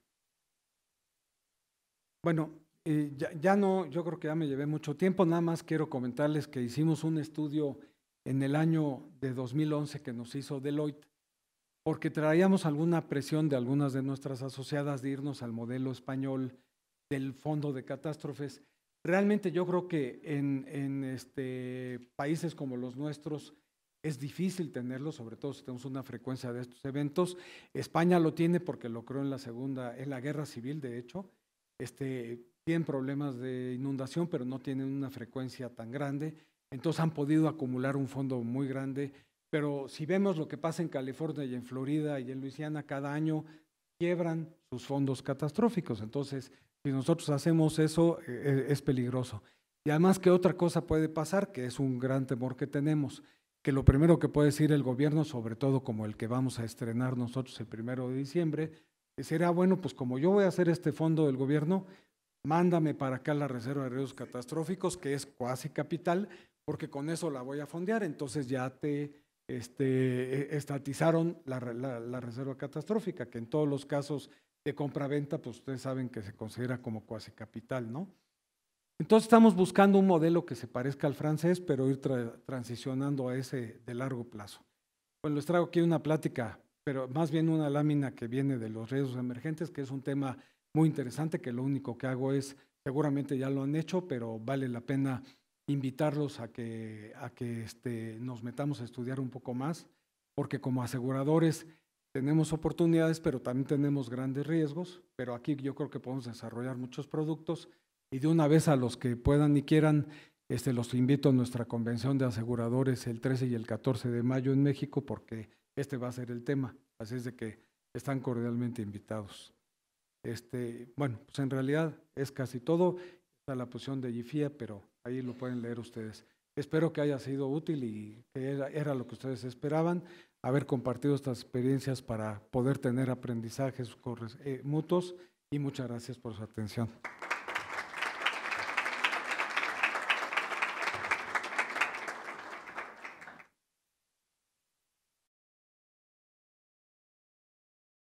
Bueno, eh, ya, ya, no, yo creo que ya me llevé mucho tiempo, nada más quiero comentarles que hicimos un estudio en el año de 2011 que nos hizo Deloitte, porque traíamos alguna presión de algunas de nuestras asociadas de irnos al modelo español del fondo de catástrofes. Realmente yo creo que en, este, países como los nuestros es difícil tenerlo, sobre todo si tenemos una frecuencia de estos eventos. España lo tiene porque lo creó en la segunda, en la guerra civil, de hecho. Este, tienen problemas de inundación, pero no tienen una frecuencia tan grande. Entonces han podido acumular un fondo muy grande, pero si vemos lo que pasa en California y en Florida y en Luisiana cada año, quiebran sus fondos catastróficos. Entonces, si nosotros hacemos eso, e, e, es peligroso. Y además que otra cosa puede pasar, que es un gran temor que tenemos, que lo primero que puede decir el gobierno, sobre todo como el que vamos a estrenar nosotros el primero de diciembre, será, bueno, pues como yo voy a hacer este fondo del gobierno, mándame para acá la Reserva de Riesgos Catastróficos, que es cuasi capital, porque con eso la voy a fondear, entonces ya te este, e, estatizaron la, reserva catastrófica, que en todos los casos de compra-venta, pues ustedes saben que se considera como cuasi capital, ¿no? Entonces estamos buscando un modelo que se parezca al francés, pero ir transicionando a ese de largo plazo. Bueno, les traigo aquí una plática, pero más bien una lámina que viene de los riesgos emergentes, que es un tema muy interesante, que lo único que hago es, seguramente ya lo han hecho, pero vale la pena invitarlos a que, a que este, nos metamos a estudiar un poco más, porque como aseguradores tenemos oportunidades, pero también tenemos grandes riesgos, pero aquí yo creo que podemos desarrollar muchos productos y de una vez a los que puedan y quieran, este, los invito a nuestra convención de aseguradores el 13 y el 14 de mayo en México, porque este va a ser el tema, así es de que están cordialmente invitados. Este, bueno, pues en realidad es casi todo, está la posición de GIFIA, pero Ahí lo pueden leer ustedes. Espero que haya sido útil y que era, lo que ustedes esperaban, haber compartido estas experiencias para poder tener aprendizajes eh, mutuos y muchas gracias por su atención.